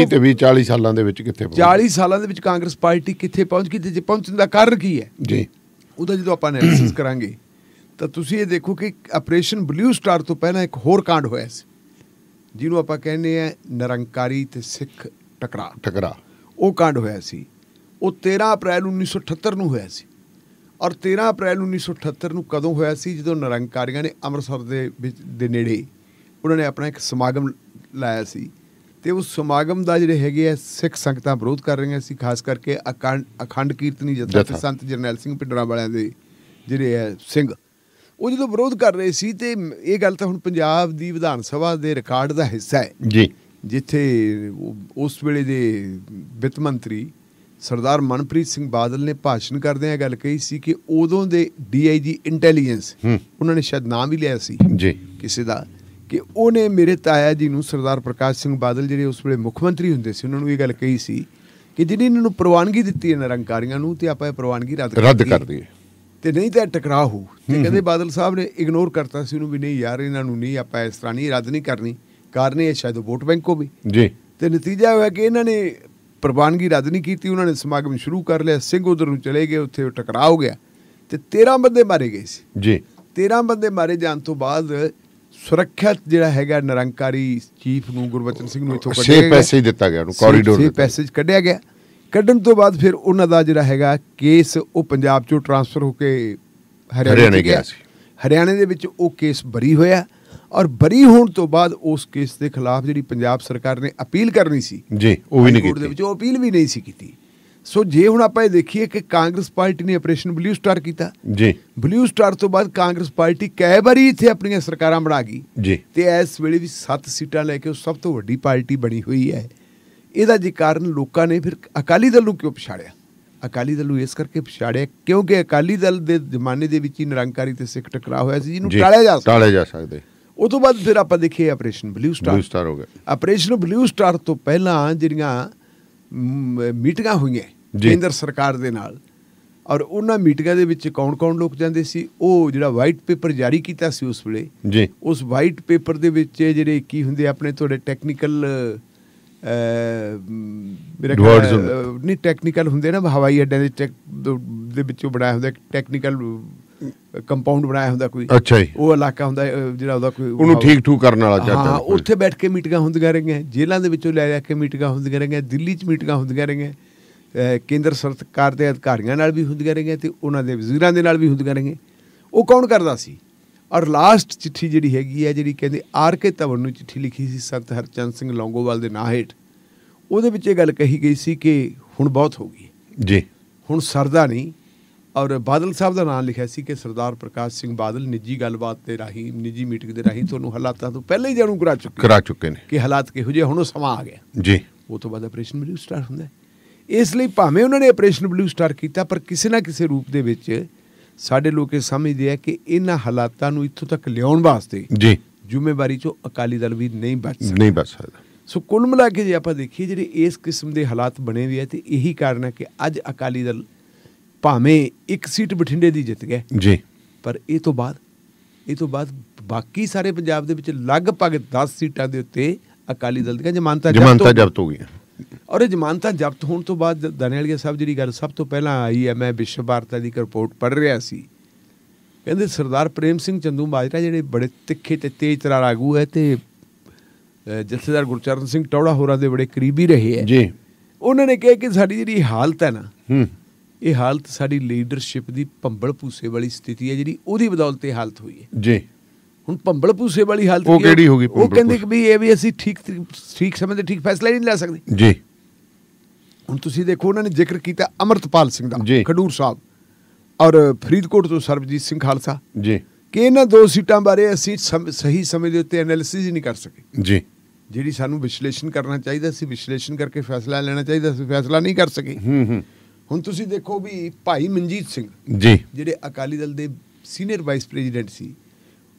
20 ਤੇ ਵੀ 40 ਸਾਲਾਂ ਦੇ ਵਿੱਚ ਕਿੱਥੇ ਪਹੁੰਚੀ 40 ਸਾਲਾਂ ਦੇ ਵਿੱਚ ਕਾਂਗਰਸ ਪਾਰਟੀ ਕਿੱਥੇ ਪਹੁੰਚ ਗਈ ਤੇ ਪਹੁੰਚਣ ਦਾ ਕਾਰਨ ਕੀ ਹੈ ਜੀ ਉਹਦਾ ਜਦੋਂ ਆਪਾਂ ਐਨਾਲਿਸਿਸ ਕਰਾਂਗੇ ਤਾਂ ਤੁਸੀਂ ਇਹ ਦੇਖੋ ਕਿ ਆਪਰੇਸ਼ਨ ਬਲੂ ਸਟਾਰ ਤੋਂ ਪਹਿਲਾਂ ਇੱਕ ਹੋਰ ਕਾਂਡ ਹੋਇਆ ਸੀ ਜਿਹਨੂੰ ਆਪਾਂ ਕਹਿੰਦੇ ਆ ਨਿਰੰਕਾਰੀ ਤੇ ਸਿੱਖ ਟਕਰਾ ਟਕਰਾ ਉਹ ਕਾਂਡ ਹੋਇਆ ਸੀ ਉਹ 13 ਅਪ੍ਰੈਲ 1978 ਨੂੰ ਹੋਇਆ ਸੀ ਔਰ 13 ਅਪ੍ਰੈਲ 1978 ਨੂੰ ਕਦੋਂ ਹੋਇਆ ਸੀ ਜਦੋਂ ਨਿਰੰਕਾਰੀਆਂ ਨੇ ਅੰਮ੍ਰਿਤਸਰ ਦੇ ਵਿੱਚ ਦੇ ਨੇੜੇ ਉਹਨਾਂ ਨੇ ਆਪਣਾ ਇੱਕ ਸਮਾਗਮ ਲਾਇਆ ਸੀ ਤੇ ਉਸ ਸਮਾਗਮ ਦਾ ਜਿਹੜੇ ਹੈਗੇ ਆ ਸਿੱਖ ਸੰਗਤਾਂ ਵਿਰੋਧ ਕਰ ਰਹੀਆਂ ਸੀ ਖਾਸ ਕਰਕੇ ਅਖੰਡ ਅਖੰਡ ਕੀਰਤਨੀ ਜਥਾ ਸੰਤ ਜਰਨੈਲ ਸਿੰਘ ਪਿੰਡਰਾ ਵਾਲਿਆਂ ਦੇ ਜਿਹੜੇ ਹੈ ਸਿੰਘ ਉਹ ਜਦੋਂ ਵਿਰੋਧ ਕਰ ਰਹੇ ਸੀ ਤੇ ਇਹ ਗੱਲ ਤਾਂ ਹੁਣ ਪੰਜਾਬ ਦੀ ਵਿਧਾਨ ਸਭਾ ਦੇ ਰਿਕਾਰਡ ਦਾ ਹਿੱਸਾ ਹੈ ਜੀ ਜਿੱਥੇ ਉਸ ਵੇਲੇ ਦੇ ਵਿੱਤ ਮੰਤਰੀ ਸਰਦਾਰ ਮਨਪ੍ਰੀਤ ਸਿੰਘ ਬਾਦਲ ਨੇ ਭਾਸ਼ਣ ਕਰਦੇ ਆ ਗੱਲ ਕਹੀ ਸੀ ਕਿ ਉਦੋਂ ਦੇ ਡੀਆਈਜੀ ਇੰਟੈਲੀਜੈਂਸ ਉਹਨਾਂ ਨੇ ਸ਼ਾਇਦ ਨਾਮ ਵੀ ਲਿਆ ਸੀ ਜੀ ਕਿਸੇ ਦਾ ਕਿ ਉਹਨੇ ਮੇਰੇ ਤਾਇਆ ਜੀ ਨੂੰ ਸਰਦਾਰ ਪ੍ਰਕਾਸ਼ ਸਿੰਘ ਬਾਦਲ ਜਿਹੜੇ ਉਸ ਵੇਲੇ ਮੁੱਖ ਮੰਤਰੀ ਹੁੰਦੇ ਸੀ ਉਹਨਾਂ ਨੂੰ ਇਹ ਗੱਲ ਕਹੀ ਸੀ ਕਿ ਜਿਹਨੇ ਇਹਨਾਂ ਨੂੰ ਪ੍ਰਵਾਨਗੀ ਦਿੱਤੀ ਹੈ ਨਿਰੰਕਾਰੀਆਂ ਨੂੰ ਤੇ ਆਪਾਂ ਇਹ ਪ੍ਰਵਾਨਗੀ ਰੱਦ ਕਰ ਦਈਏ ਤੇ ਨਹੀਂ ਤਾਂ ਟਕਰਾਅ ਹੋ ਤੇ ਕਹਿੰਦੇ ਬਾਦਲ ਸਾਹਿਬ ਨੇ ਇਗਨੋਰ ਕਰਤਾ ਸੀ ਉਹਨੂੰ ਵੀ ਨਹੀਂ ਯਾਰ ਇਹਨਾਂ ਨੂੰ ਨਹੀਂ ਆਪਾਂ ਇਸ ਤਰ੍ਹਾਂ ਨਹੀਂ ਰੱਦ ਨਹੀਂ ਕਰਨੀ ਕਾਰਨ ਇਹ ਸ਼ਾਇਦ ਵੋਟ ਬੈਂਕ ਕੋ ਵੀ ਜੀ ਤੇ ਨਤੀਜਾ ਹੋਇਆ ਕਿ ਇਹਨਾਂ ਨੇ ਪ੍ਰਵਾਨਗੀ ਰੱਦ ਨਹੀਂ ਕੀਤੀ ਉਹਨਾਂ ਨੇ ਸਮਾਗਮ ਸ਼ੁਰੂ ਕਰ ਲਿਆ ਸਿੰਘ ਉਧਰ ਨੂੰ ਚਲੇ ਗਏ ਉੱਥੇ ਟਕਰਾਅ ਹੋ ਗਿਆ ਤੇ 13 ਬੰਦੇ ਮਾਰੇ ਗਏ ਸੀ ਜੀ 13 ਬੰਦੇ ਮਾਰੇ ਜਾਣ ਤੋਂ ਬਾਅਦ ਸੁਰੱਖਿਆ ਜਿਹੜਾ ਹੈਗਾ ਨਿਰੰਕਾਰੀ ਚੀਫ ਨੂੰ ਗੁਰਬਚਨ ਸਿੰਘ ਨੂੰ ਇਥੋਂ ਕੱਢਿਆ ਗਿਆ ਪੈਸੇ ਹੀ ਦਿੱਤਾ ਗਿਆ ਉਹਨੂੰ ਕੋਰੀਡੋਰ ਸੀ ਪੈਸੇਜ ਕੱਢਿਆ ਗਿਆ ਕੱਢਣ ਤੋਂ ਬਾਅਦ ਫਿਰ ਉਹਨਾਂ ਦਾ ਜਿਹੜਾ ਹੈਗਾ ਕੇਸ ਉਹ ਪੰਜਾਬ ਚੋਂ ਟ੍ਰਾਂਸਫਰ ਹੋ ਕੇ ਹਰਿਆਣਾ ਗਿਆ ਸੀ ਹਰਿਆਣੇ ਦੇ ਵਿੱਚ ਉਹ ਕੇਸ ਬਰੀ ਹੋਇਆ ਔਰ ਬਰੀ ਹੋਣ ਤੋਂ ਬਾਅਦ ਉਸ ਕੇਸ ਦੇ ਖਿਲਾਫ ਜਿਹੜੀ ਪੰਜਾਬ ਸਰਕਾਰ ਨੇ ਅਪੀਲ ਕਰਨੀ ਸੀ ਜੀ ਉਹ ਵੀ ਨਹੀਂ ਕੀਤੀ ਦੇ ਵਿੱਚ ਉਹ ਅਪੀਲ ਵੀ ਨਹੀਂ ਸੀ ਕੀਤੀ ਸੋ ਜੇ ਹੁਣ ਆਪਾਂ ਇਹ ਦੇਖੀਏ ਕਿ ਕਾਂਗਰਸ ਪਾਰਟੀ ਨੇ ਆਪਰੇਸ਼ਨ ਬਲੂ ਸਟਾਰ ਕੀਤਾ ਜੀ ਬਲੂ ਸਟਾਰ ਤੋਂ ਬਾਅਦ ਕਾਂਗਰਸ ਪਾਰਟੀ ਕਈ ਵਾਰੀ ਇੱਥੇ ਆਪਣੀਆਂ ਸਰਕਾਰਾਂ ਬਣਾ ਗਈ ਜੀ ਤੇ ਇਸ ਵੇਲੇ ਵੀ 7 ਸੀਟਾਂ ਲੈ ਕੇ ਉਹ ਸਭ ਤੋਂ ਵੱਡੀ ਪਾਰਟੀ ਬਣੀ ਹੋਈ ਹੈ ਇਹਦਾ ਜੀ ਕਾਰਨ ਲੋਕਾਂ ਨੇ ਫਿਰ ਅਕਾਲੀ ਦਲ ਨੂੰ ਕਿਉਂ ਪਛਾੜਿਆ ਅਕਾਲੀ ਦਲ ਨੂੰ ਇਸ ਕਰਕੇ ਪਛਾੜਿਆ ਕਿਉਂਕਿ ਅਕਾਲੀ ਦਲ ਦੇ ਜ਼ਮਾਨੇ ਦੇ ਵਿੱਚ ਹੀ ਨਿਰੰਕਾਰੀ ਤੇ ਸਿੱਖ ਟਕਰਾ ਹੋਇਆ ਸੀ ਜਿਹਨੂੰ ਟਾਲਿਆ ਜਾ ਸਕਦਾ ਟਾਲਿਆ ਜਾ ਸਕਦਾ ਉਸ ਤੋਂ ਬਾਅਦ ਫਿਰ ਆਪਾਂ ਦੇਖੀਏ operation blue star blue star ਹੋ ਗਿਆ ਆਪਰੇਸ਼ਨ ਬਲੂ ਸਟਾਰ ਤੋਂ ਪਹਿਲਾਂ ਜਿਹੜੀਆਂ ਮੀਟਿੰਗਾਂ ਹੋਈਆਂ ਕੇਂਦਰ ਸਰਕਾਰ ਦੇ ਨਾਲ ਔਰ ਉਹਨਾਂ ਮੀਟਿੰਗਾਂ ਦੇ ਵਿੱਚ ਕੌਣ-ਕੌਣ ਲੋਕ ਜਾਂਦੇ ਸੀ ਉਹ ਜਿਹੜਾ ਵਾਈਟ ਪੇਪਰ ਜਾਰੀ ਕੀਤਾ ਸੀ ਉਸ ਵੇਲੇ ਜੀ ਉਸ ਵਾਈਟ ਪੇਪਰ ਦੇ ਵਿੱਚ ਜਿਹੜੇ ਕੀ ਹੁੰਦੇ ਆਪਣੇ ਤੁਹਾਡੇ ਟੈਕਨੀਕਲ ਮੇਰਾ ਨਹੀਂ ਟੈਕਨੀਕਲ ਹੁੰਦੇ ਨਾ ਹਵਾਈ ਅੱਡੇ ਦੇ ਟੈਕ ਦੇ ਵਿੱਚੋਂ ਬਣਾਇਆ ਹੁੰਦਾ ਟੈਕਨੀਕਲ ਕੰਪਾਊਂਡ ਬਣਾਇਆ ਹੁੰਦਾ ਕੋਈ ਅੱਛਾ ਜੀ ਉਹ ਇਲਾਕਾ ਹੁੰਦਾ ਜਿਹੜਾ ਉਹਦਾ ਕੋਈ ਉਹਨੂੰ ਠੀਕ ਠੂਕ ਕਰਨ ਵਾਲਾ ਚਾਹਤਾ ਹਾਂ ਉੱਥੇ ਬੈਠ ਕੇ ਮੀਟਿੰਗਾਂ ਹੁੰਦੀਆਂ ਰਹੀਆਂ ਜੇਲ੍ਹਾਂ ਦੇ ਵਿੱਚੋਂ ਲੈ ਲੈ ਕੇ ਮੀਟਿੰਗਾਂ ਹੁੰਦੀਆਂ ਰਹੀਆਂ ਦਿੱਲੀ 'ਚ ਮੀਟਿੰਗਾਂ ਹੁੰਦੀਆਂ ਰਹੀਆਂ ਕੇਂਦਰ ਸਰਕਾਰ ਦੇ ਅਧਿਕਾਰੀਆਂ ਨਾਲ ਵੀ ਹੁੰਦੀਆਂ ਰਹੀਆਂ ਤੇ ਉਹਨਾਂ ਦੇ ਵਜ਼ੀਰਾਂ ਦੇ ਨਾਲ ਵੀ ਹੁੰਦੀਆਂ ਰਹੀਆਂ ਉਹ ਕੌਣ ਕਰਦਾ ਸੀ ਔਰ ਲਾਸਟ ਚਿੱਠੀ ਜਿਹੜੀ ਹੈਗੀ ਹੈ ਜਿਹੜੀ ਕਹਿੰਦੇ ਆਰ ਕੇ ਧਵਨ ਨੂੰ ਚਿੱਠੀ ਲਿਖੀ ਸੀ ਸੰਤ ਹਰਚੰਦ ਸਿੰਘ ਲੌਂਗੋਵਾਲ ਦੇ ਨਾਂ ਹੇਠ ਉਹਦੇ ਵਿੱਚ ਇਹ ਗੱਲ ਕਹੀ ਗਈ ਸੀ ਕਿ ਹੁਣ ਬਹੁਤ ਹੋ ਗਈ ਜੀ ਹੁਣ ਸਰਦਾ ਨਹੀਂ ਔਰ ਬਾਦਲ ਸਾਹਿਬ ਦਾ ਨਾਮ ਲਿਖਿਆ ਸੀ ਕਿ ਸਰਦਾਰ ਪ੍ਰਕਾਸ਼ ਸਿੰਘ ਬਾਦਲ ਨਿੱਜੀ ਗੱਲਬਾਤ ਤੇ ਰਾਹੀਂ ਨਿੱਜੀ ਮੀਟਿੰਗ ਦੇ ਰਾਹੀਂ ਤੁਹਾਨੂੰ ਹਾਲਾਤਾਂ ਤੋਂ ਪਹਿਲਾਂ ਹੀ ਜਾਣੂ ਕਰਾ ਚੁੱਕੇ ਕਰਾ ਚੁੱਕੇ ਨੇ ਕਿ ਹਾਲਾਤ ਕਿਹੋ ਜਿਹੇ ਹੁਣ ਉਹ ਸਮਾਂ ਆ ਗਿਆ ਜੀ ਉਹ ਤੋਂ ਬਾਅਦ ਆਪਰੇਸ਼ਨ ਬਲੂ ਸਟਾਰ ਹੁੰਦਾ ਇਸ ਲਈ ਭਾਵੇਂ ਉਹਨਾਂ ਨੇ ਆਪਰੇਸ਼ਨ ਬਲੂ ਸਟਾਰ ਕੀਤਾ ਪਰ ਕਿਸੇ ਨਾ ਕਿਸੇ ਰੂਪ ਦੇ ਵਿੱਚ ਸਾਡੇ ਲੋਕੇ ਸਮਝਦੇ ਆ ਕਿ ਇਹਨਾਂ ਹਾਲਾਤਾਂ ਨੂੰ ਇੱਥੋਂ ਤੱਕ ਲਿਆਉਣ ਵਾਸਤੇ ਜੀ ਜ਼ਿੰਮੇਵਾਰੀ ਚੋਂ ਅਕਾਲੀ ਦਲ ਵੀ ਨਹੀਂ ਬਚ ਸਕਦਾ ਨਹੀਂ ਬਚ ਸਕਦਾ ਸੋ ਕੁੱਲ ਮਿਲਾ ਕੇ ਜੇ ਆਪਾਂ ਦੇਖੀਏ ਜਿਹੜੇ ਇਸ ਕਿਸਮ ਦੇ ਹਾਲਾਤ ਬਣੇ ਹੋਏ ਆ ਤੇ ਇਹੀ ਕਾਰਨ ਹੈ ਕਿ ਅੱਜ ਅਕਾਲੀ ਦਲ ਭਾਵੇਂ ਇੱਕ ਸੀਟ ਬਠਿੰਡੇ ਦੀ ਜਿੱਤ ਗਿਆ ਜੀ ਪਰ ਇਹ ਤੋਂ ਬਾਅਦ ਇਹ ਤੋਂ ਬਾਅਦ ਬਾਕੀ ਸਾਰੇ ਪੰਜਾਬ ਦੇ ਵਿੱਚ ਲਗਭਗ 10 ਸੀਟਾਂ ਦੇ ਉੱਤੇ ਅਕਾਲੀ ਦਲ ਦੀਆਂ ਜਮਾਨਤਾਂ ਜਮਾਨਤਾਂ ਜ਼ਬਤ ਹੋ ਗਈਆਂ ਔਰ ਇਹ ਜ਼ਮਾਨਤਾਂ ਜ਼ਬਤ ਹੋਣ ਤੋਂ ਬਾਅਦ ਦਨੇਲਗੇ ਸਾਹਿਬ ਜਿਹੜੀ ਗੱਲ ਸਭ ਤੋਂ ਪਹਿਲਾਂ ਆਈ ਹੈ ਮੈਂ ਵਿਸ਼ਵ ਭਾਰਤੀ ਦੀ ਰਿਪੋਰਟ ਪੜ੍ਹ ਰਿਹਾ ਸੀ ਕਹਿੰਦੇ ਸਰਦਾਰ ਪ੍ਰੇਮ ਸਿੰਘ ਚੰਦੂ ਮਾਜਰਾ ਜਿਹੜੇ ਬੜੇ ਤਿੱਖੇ ਤੇ ਤੇਜ਼ ਤਰਾਰ ਆਗੂ ਹੈ ਤੇ ਜਥੇਦਾਰ ਗੁਰਚਰਨ ਸਿੰਘ ਟੌੜਾ ਹੋਰਾਂ ਦੇ ਬੜੇ ਕਰੀਬੀ ਰਹੇ ਹੈ ਜੀ ਉਹਨਾਂ ਨੇ ਕਿਹਾ ਕਿ ਸਾਡੀ ਜਿਹੜੀ ਹਾਲਤ ਹੈ ਨਾ ਹੂੰ ਇਹ ਹਾਲਤ ਸਾਡੀ ਲੀਡਰਸ਼ਿਪ ਦੀ ਭੰਬਲ ਪੂਸੇ ਵਾਲੀ ਸਥਿਤੀ ਹੈ ਜਿਹੜੀ ਉਹਦੀ ਬਦੌਲਤ ਇਹ ਹਾਲਤ ਹੋਈ ਹੈ ਜੀ ਹੁਣ ਭੰਬਲ ਪੂਸੇ ਵਾਲੀ ਹਾਲਤ ਉਹ ਕਿਹੜੀ ਹੋ ਗਈ ਉਹ ਕਹਿੰਦੇ ਕਿ ਵੀ ਇਹ ਵੀ ਅਸੀਂ ਠੀਕ ਠੀਕ ਸਮੇਂ ਤੇ ਠੀਕ ਫੈਸਲਾ ਨਹੀਂ ਲੈ ਸਕਦੇ ਜੀ ਹੁਣ ਤੁਸੀਂ ਦੇਖੋ ਉਹਨਾਂ ਨੇ ਜ਼ਿਕਰ ਕੀਤਾ ਅਮਰਤਪਾਲ ਸਿੰਘ ਦਾ ਖਡੂਰ ਸਾਹਿਬ ਔਰ ਫਰੀਦਕੋਟ ਤੋਂ ਸਰਬਜੀਤ ਸਿੰਘ ਖਾਲਸਾ ਜੀ ਕਿ ਇਹਨਾਂ ਦੋ ਸੀਟਾਂ ਬਾਰੇ ਅਸੀਂ ਸਹੀ ਸਮੇਂ ਦੇ ਉੱਤੇ ਐਨਾਲਿਸਿਸ ਹੀ ਨਹੀਂ ਕਰ ਸਕੇ ਜੀ ਜਿਹੜੀ ਸਾਨੂੰ ਵਿਸ਼ਲੇਸ਼ਣ ਕਰਨਾ ਚਾਹੀਦਾ ਸੀ ਵਿਸ਼ਲੇਸ਼ਣ ਕਰਕੇ ਫੈਸਲਾ ਲੈਣਾ ਚਾਹੀਦਾ ਸੀ ਫੈਸਲਾ ਨਹੀਂ ਕਰ ਸਕੇ ਹੂੰ ਹੂੰ ਹੁਣ ਤੁਸੀਂ ਦੇਖੋ ਵੀ ਭਾਈ ਮਨਜੀਤ ਸਿੰਘ ਜੀ ਜਿਹੜੇ ਅਕਾਲੀ ਦਲ ਦੇ ਸੀਨੀਅਰ ਵਾਈਸ ਪ੍ਰੈਜ਼ੀਡੈਂਟ ਸੀ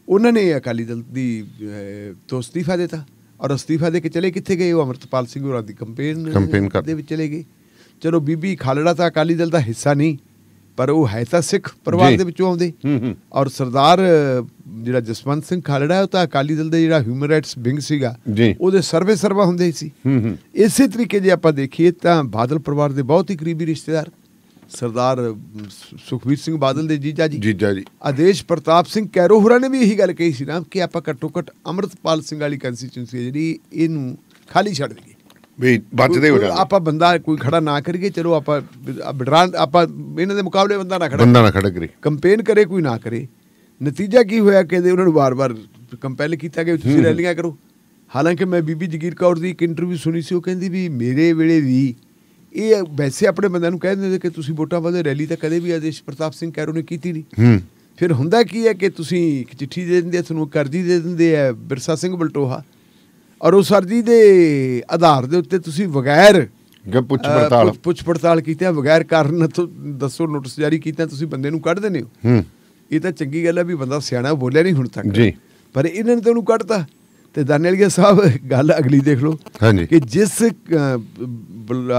ਉਹਨਾਂ ਨੇ ਅਕਾਲੀ ਦਲ ਦੀ ਤੋਂ ਅਸਤੀਫਾ ਦਿੱਤਾ ਔਰ ਅਸਤੀਫਾ ਦੇ ਕੇ ਚਲੇ ਕਿੱਥੇ ਗਏ ਉਹ ਅਮਰਤਪਾਲ ਸਿੰਘ ਹੋਰਾਂ ਦੀ ਕੰਪੇਨ ਦੇ ਵਿੱਚ ਚਲੇ ਗਏ ਚਲੋ ਬੀਬੀ ਖਾਲੜਾ ਤਾਂ ਅਕਾਲੀ ਦਲ ਦਾ ਹਿੱਸਾ ਨਹੀਂ ਪਰ ਉਹ ਹੈ ਤਾਂ ਸਿੱਖ ਪਰਿਵਾਰ ਦੇ ਵਿੱਚੋਂ ਆਉਂਦੇ ਔਰ ਸਰਦਾਰ ਜਿਹੜਾ ਜਸਵੰਤ ਸਿੰਘ ਖਾਲੜਾ ਉਹ ਤਾਂ ਅਕਾਲੀ ਦਲ ਦੇ ਜਿਹੜਾ ਹਿਊਮਨ ਰਾਈਟਸ ਵਿੰਗ ਸੀਗਾ ਉਹਦੇ ਸਰਵੇ ਸਰਵਾ ਹੁੰਦੇ ਸੀ ਇਸੇ ਤਰੀਕੇ ਜੇ ਆਪਾਂ ਦੇਖੀਏ ਤਾਂ ਬਾਦਲ ਪਰਿਵਾਰ ਦੇ ਬਹੁਤ ਹੀ ਕਰੀਬੀ ਰਿਸ਼ਤੇਦਾਰ ਸਰਦਾਰ ਸੁਖਵੀਰ ਸਿੰਘ ਬਾਦਲ ਦੇ ਜੀਜਾ ਜੀ ਜੀਜਾ ਜੀ ਆਦੇਸ਼ ਪ੍ਰਤਾਪ ਸਿੰਘ ਹੋਰਾਂ ਨੇ ਵੀ ਇਹੀ ਗੱਲ ਕਹੀ ਸੀ ਨਾ ਕਿ ਆਪਾਂ ਘੱਟੋ ਘੱਟ ਅਮਰਤਪਾਲ ਸਿੰਘ ਵਾਲੀ ਕੰਸਟੀਚੁਐਂਸੀ ਜਿਹੜੀ ਇਹਨੂੰ ਖਾਲੀ ਛੱਡ ਦਈਏ ਵੀ ਬਚਦੇ ਹੋ ਜਾ ਆਪਾਂ ਬੰਦਾ ਕੋਈ ਖੜਾ ਨਾ ਕਰੀਏ ਚਲੋ ਆਪਾਂ ਬਿਡਰਾਨ ਆਪਾਂ ਇਹਨਾਂ ਦੇ ਮੁਕਾਬਲੇ ਬੰਦਾ ਨਾ ਖੜਾ ਬੰਦਾ ਨਾ ਖੜਾ ਕਰੇ ਕੰਪੇਨ ਕਰੇ ਕੋਈ ਨਾ ਕਰੇ ਨਤੀਜਾ ਕੀ ਹੋਇਆ ਕਿ ਉਹਨਾਂ ਨੂੰ ਵਾਰ-ਵਾਰ ਕੰਪੈਲ ਕੀਤਾ ਕਿ ਤੁਸੀਂ ਰੈਲੀਆਂ ਕਰੋ ਹਾਲਾਂਕਿ ਮੈਂ ਬੀਬੀ ਜਗੀਰ ਕੌਰ ਦੀ ਇੱਕ ਇੰਟਰਵਿਊ ਸੁਣੀ ਸੀ ਉਹ ਕਹਿੰਦੀ ਵੀ ਮੇਰੇ ਵੇਲੇ ਵੀ ਇਹ ਵੈਸੇ ਆਪਣੇ ਬੰਦਿਆਂ ਨੂੰ ਕਹਿ ਦਿੰਦੇ ਕਿ ਤੁਸੀਂ ਵੋਟਾਂ ਵਾਲੇ ਰੈਲੀ ਤਾਂ ਕਦੇ ਵੀ ਆਦੇਸ਼ ਪ੍ਰਤਾਪ ਸਿੰਘ ਕੈਰੋ ਨੇ ਕੀਤੀ ਨਹੀਂ ਫਿਰ ਹੁੰਦਾ ਕੀ ਹੈ ਕਿ ਤੁਸੀਂ ਇੱਕ ਚਿੱਠੀ ਦੇ ਦਿੰਦੇ ਤੁਹਾਨੂੰ ਕਰਜ਼ੀ ਦੇ ਦਿੰਦੇ ਆ ਬਿਰਸਾ ਸਿੰਘ ਬਲਟੋਹਾ ਔਰ ਉਹ ਸਰਦੀ ਦੇ ਆਧਾਰ ਦੇ ਉੱਤੇ ਤੁਸੀਂ ਬਗੈਰ ਪੁੱਛ ਪੜਤਾਲ ਪੁੱਛ ਪੜਤਾਲ ਕੀਤੀ ਬਗੈਰ ਕਾਰਨ ਤੋਂ ਦੱਸੋ ਨੋਟਿਸ ਜਾਰੀ ਕੀਤਾ ਤੁਸੀਂ ਬੰਦੇ ਨੂੰ ਕੱਢ ਦਿੰਦੇ ਹੋ ਹੂੰ ਇਹ ਤਾਂ ਚੰਗੀ ਗੱਲ ਹੈ ਵੀ ਬੰਦਾ ਸਿਆਣਾ ਬੋਲਿਆ ਨਹੀਂ ਹੁਣ ਤੱਕ ਜੀ ਪਰ ਇਹਨਾਂ ਨੇ ਤੈਨੂੰ ਕੱਢਤਾ ਤੇ ਦਾਨੇਲੀਆ ਸਾਹਿਬ ਗੱਲ ਅਗਲੀ ਦੇਖ ਲਓ ਕਿ ਜਿਸ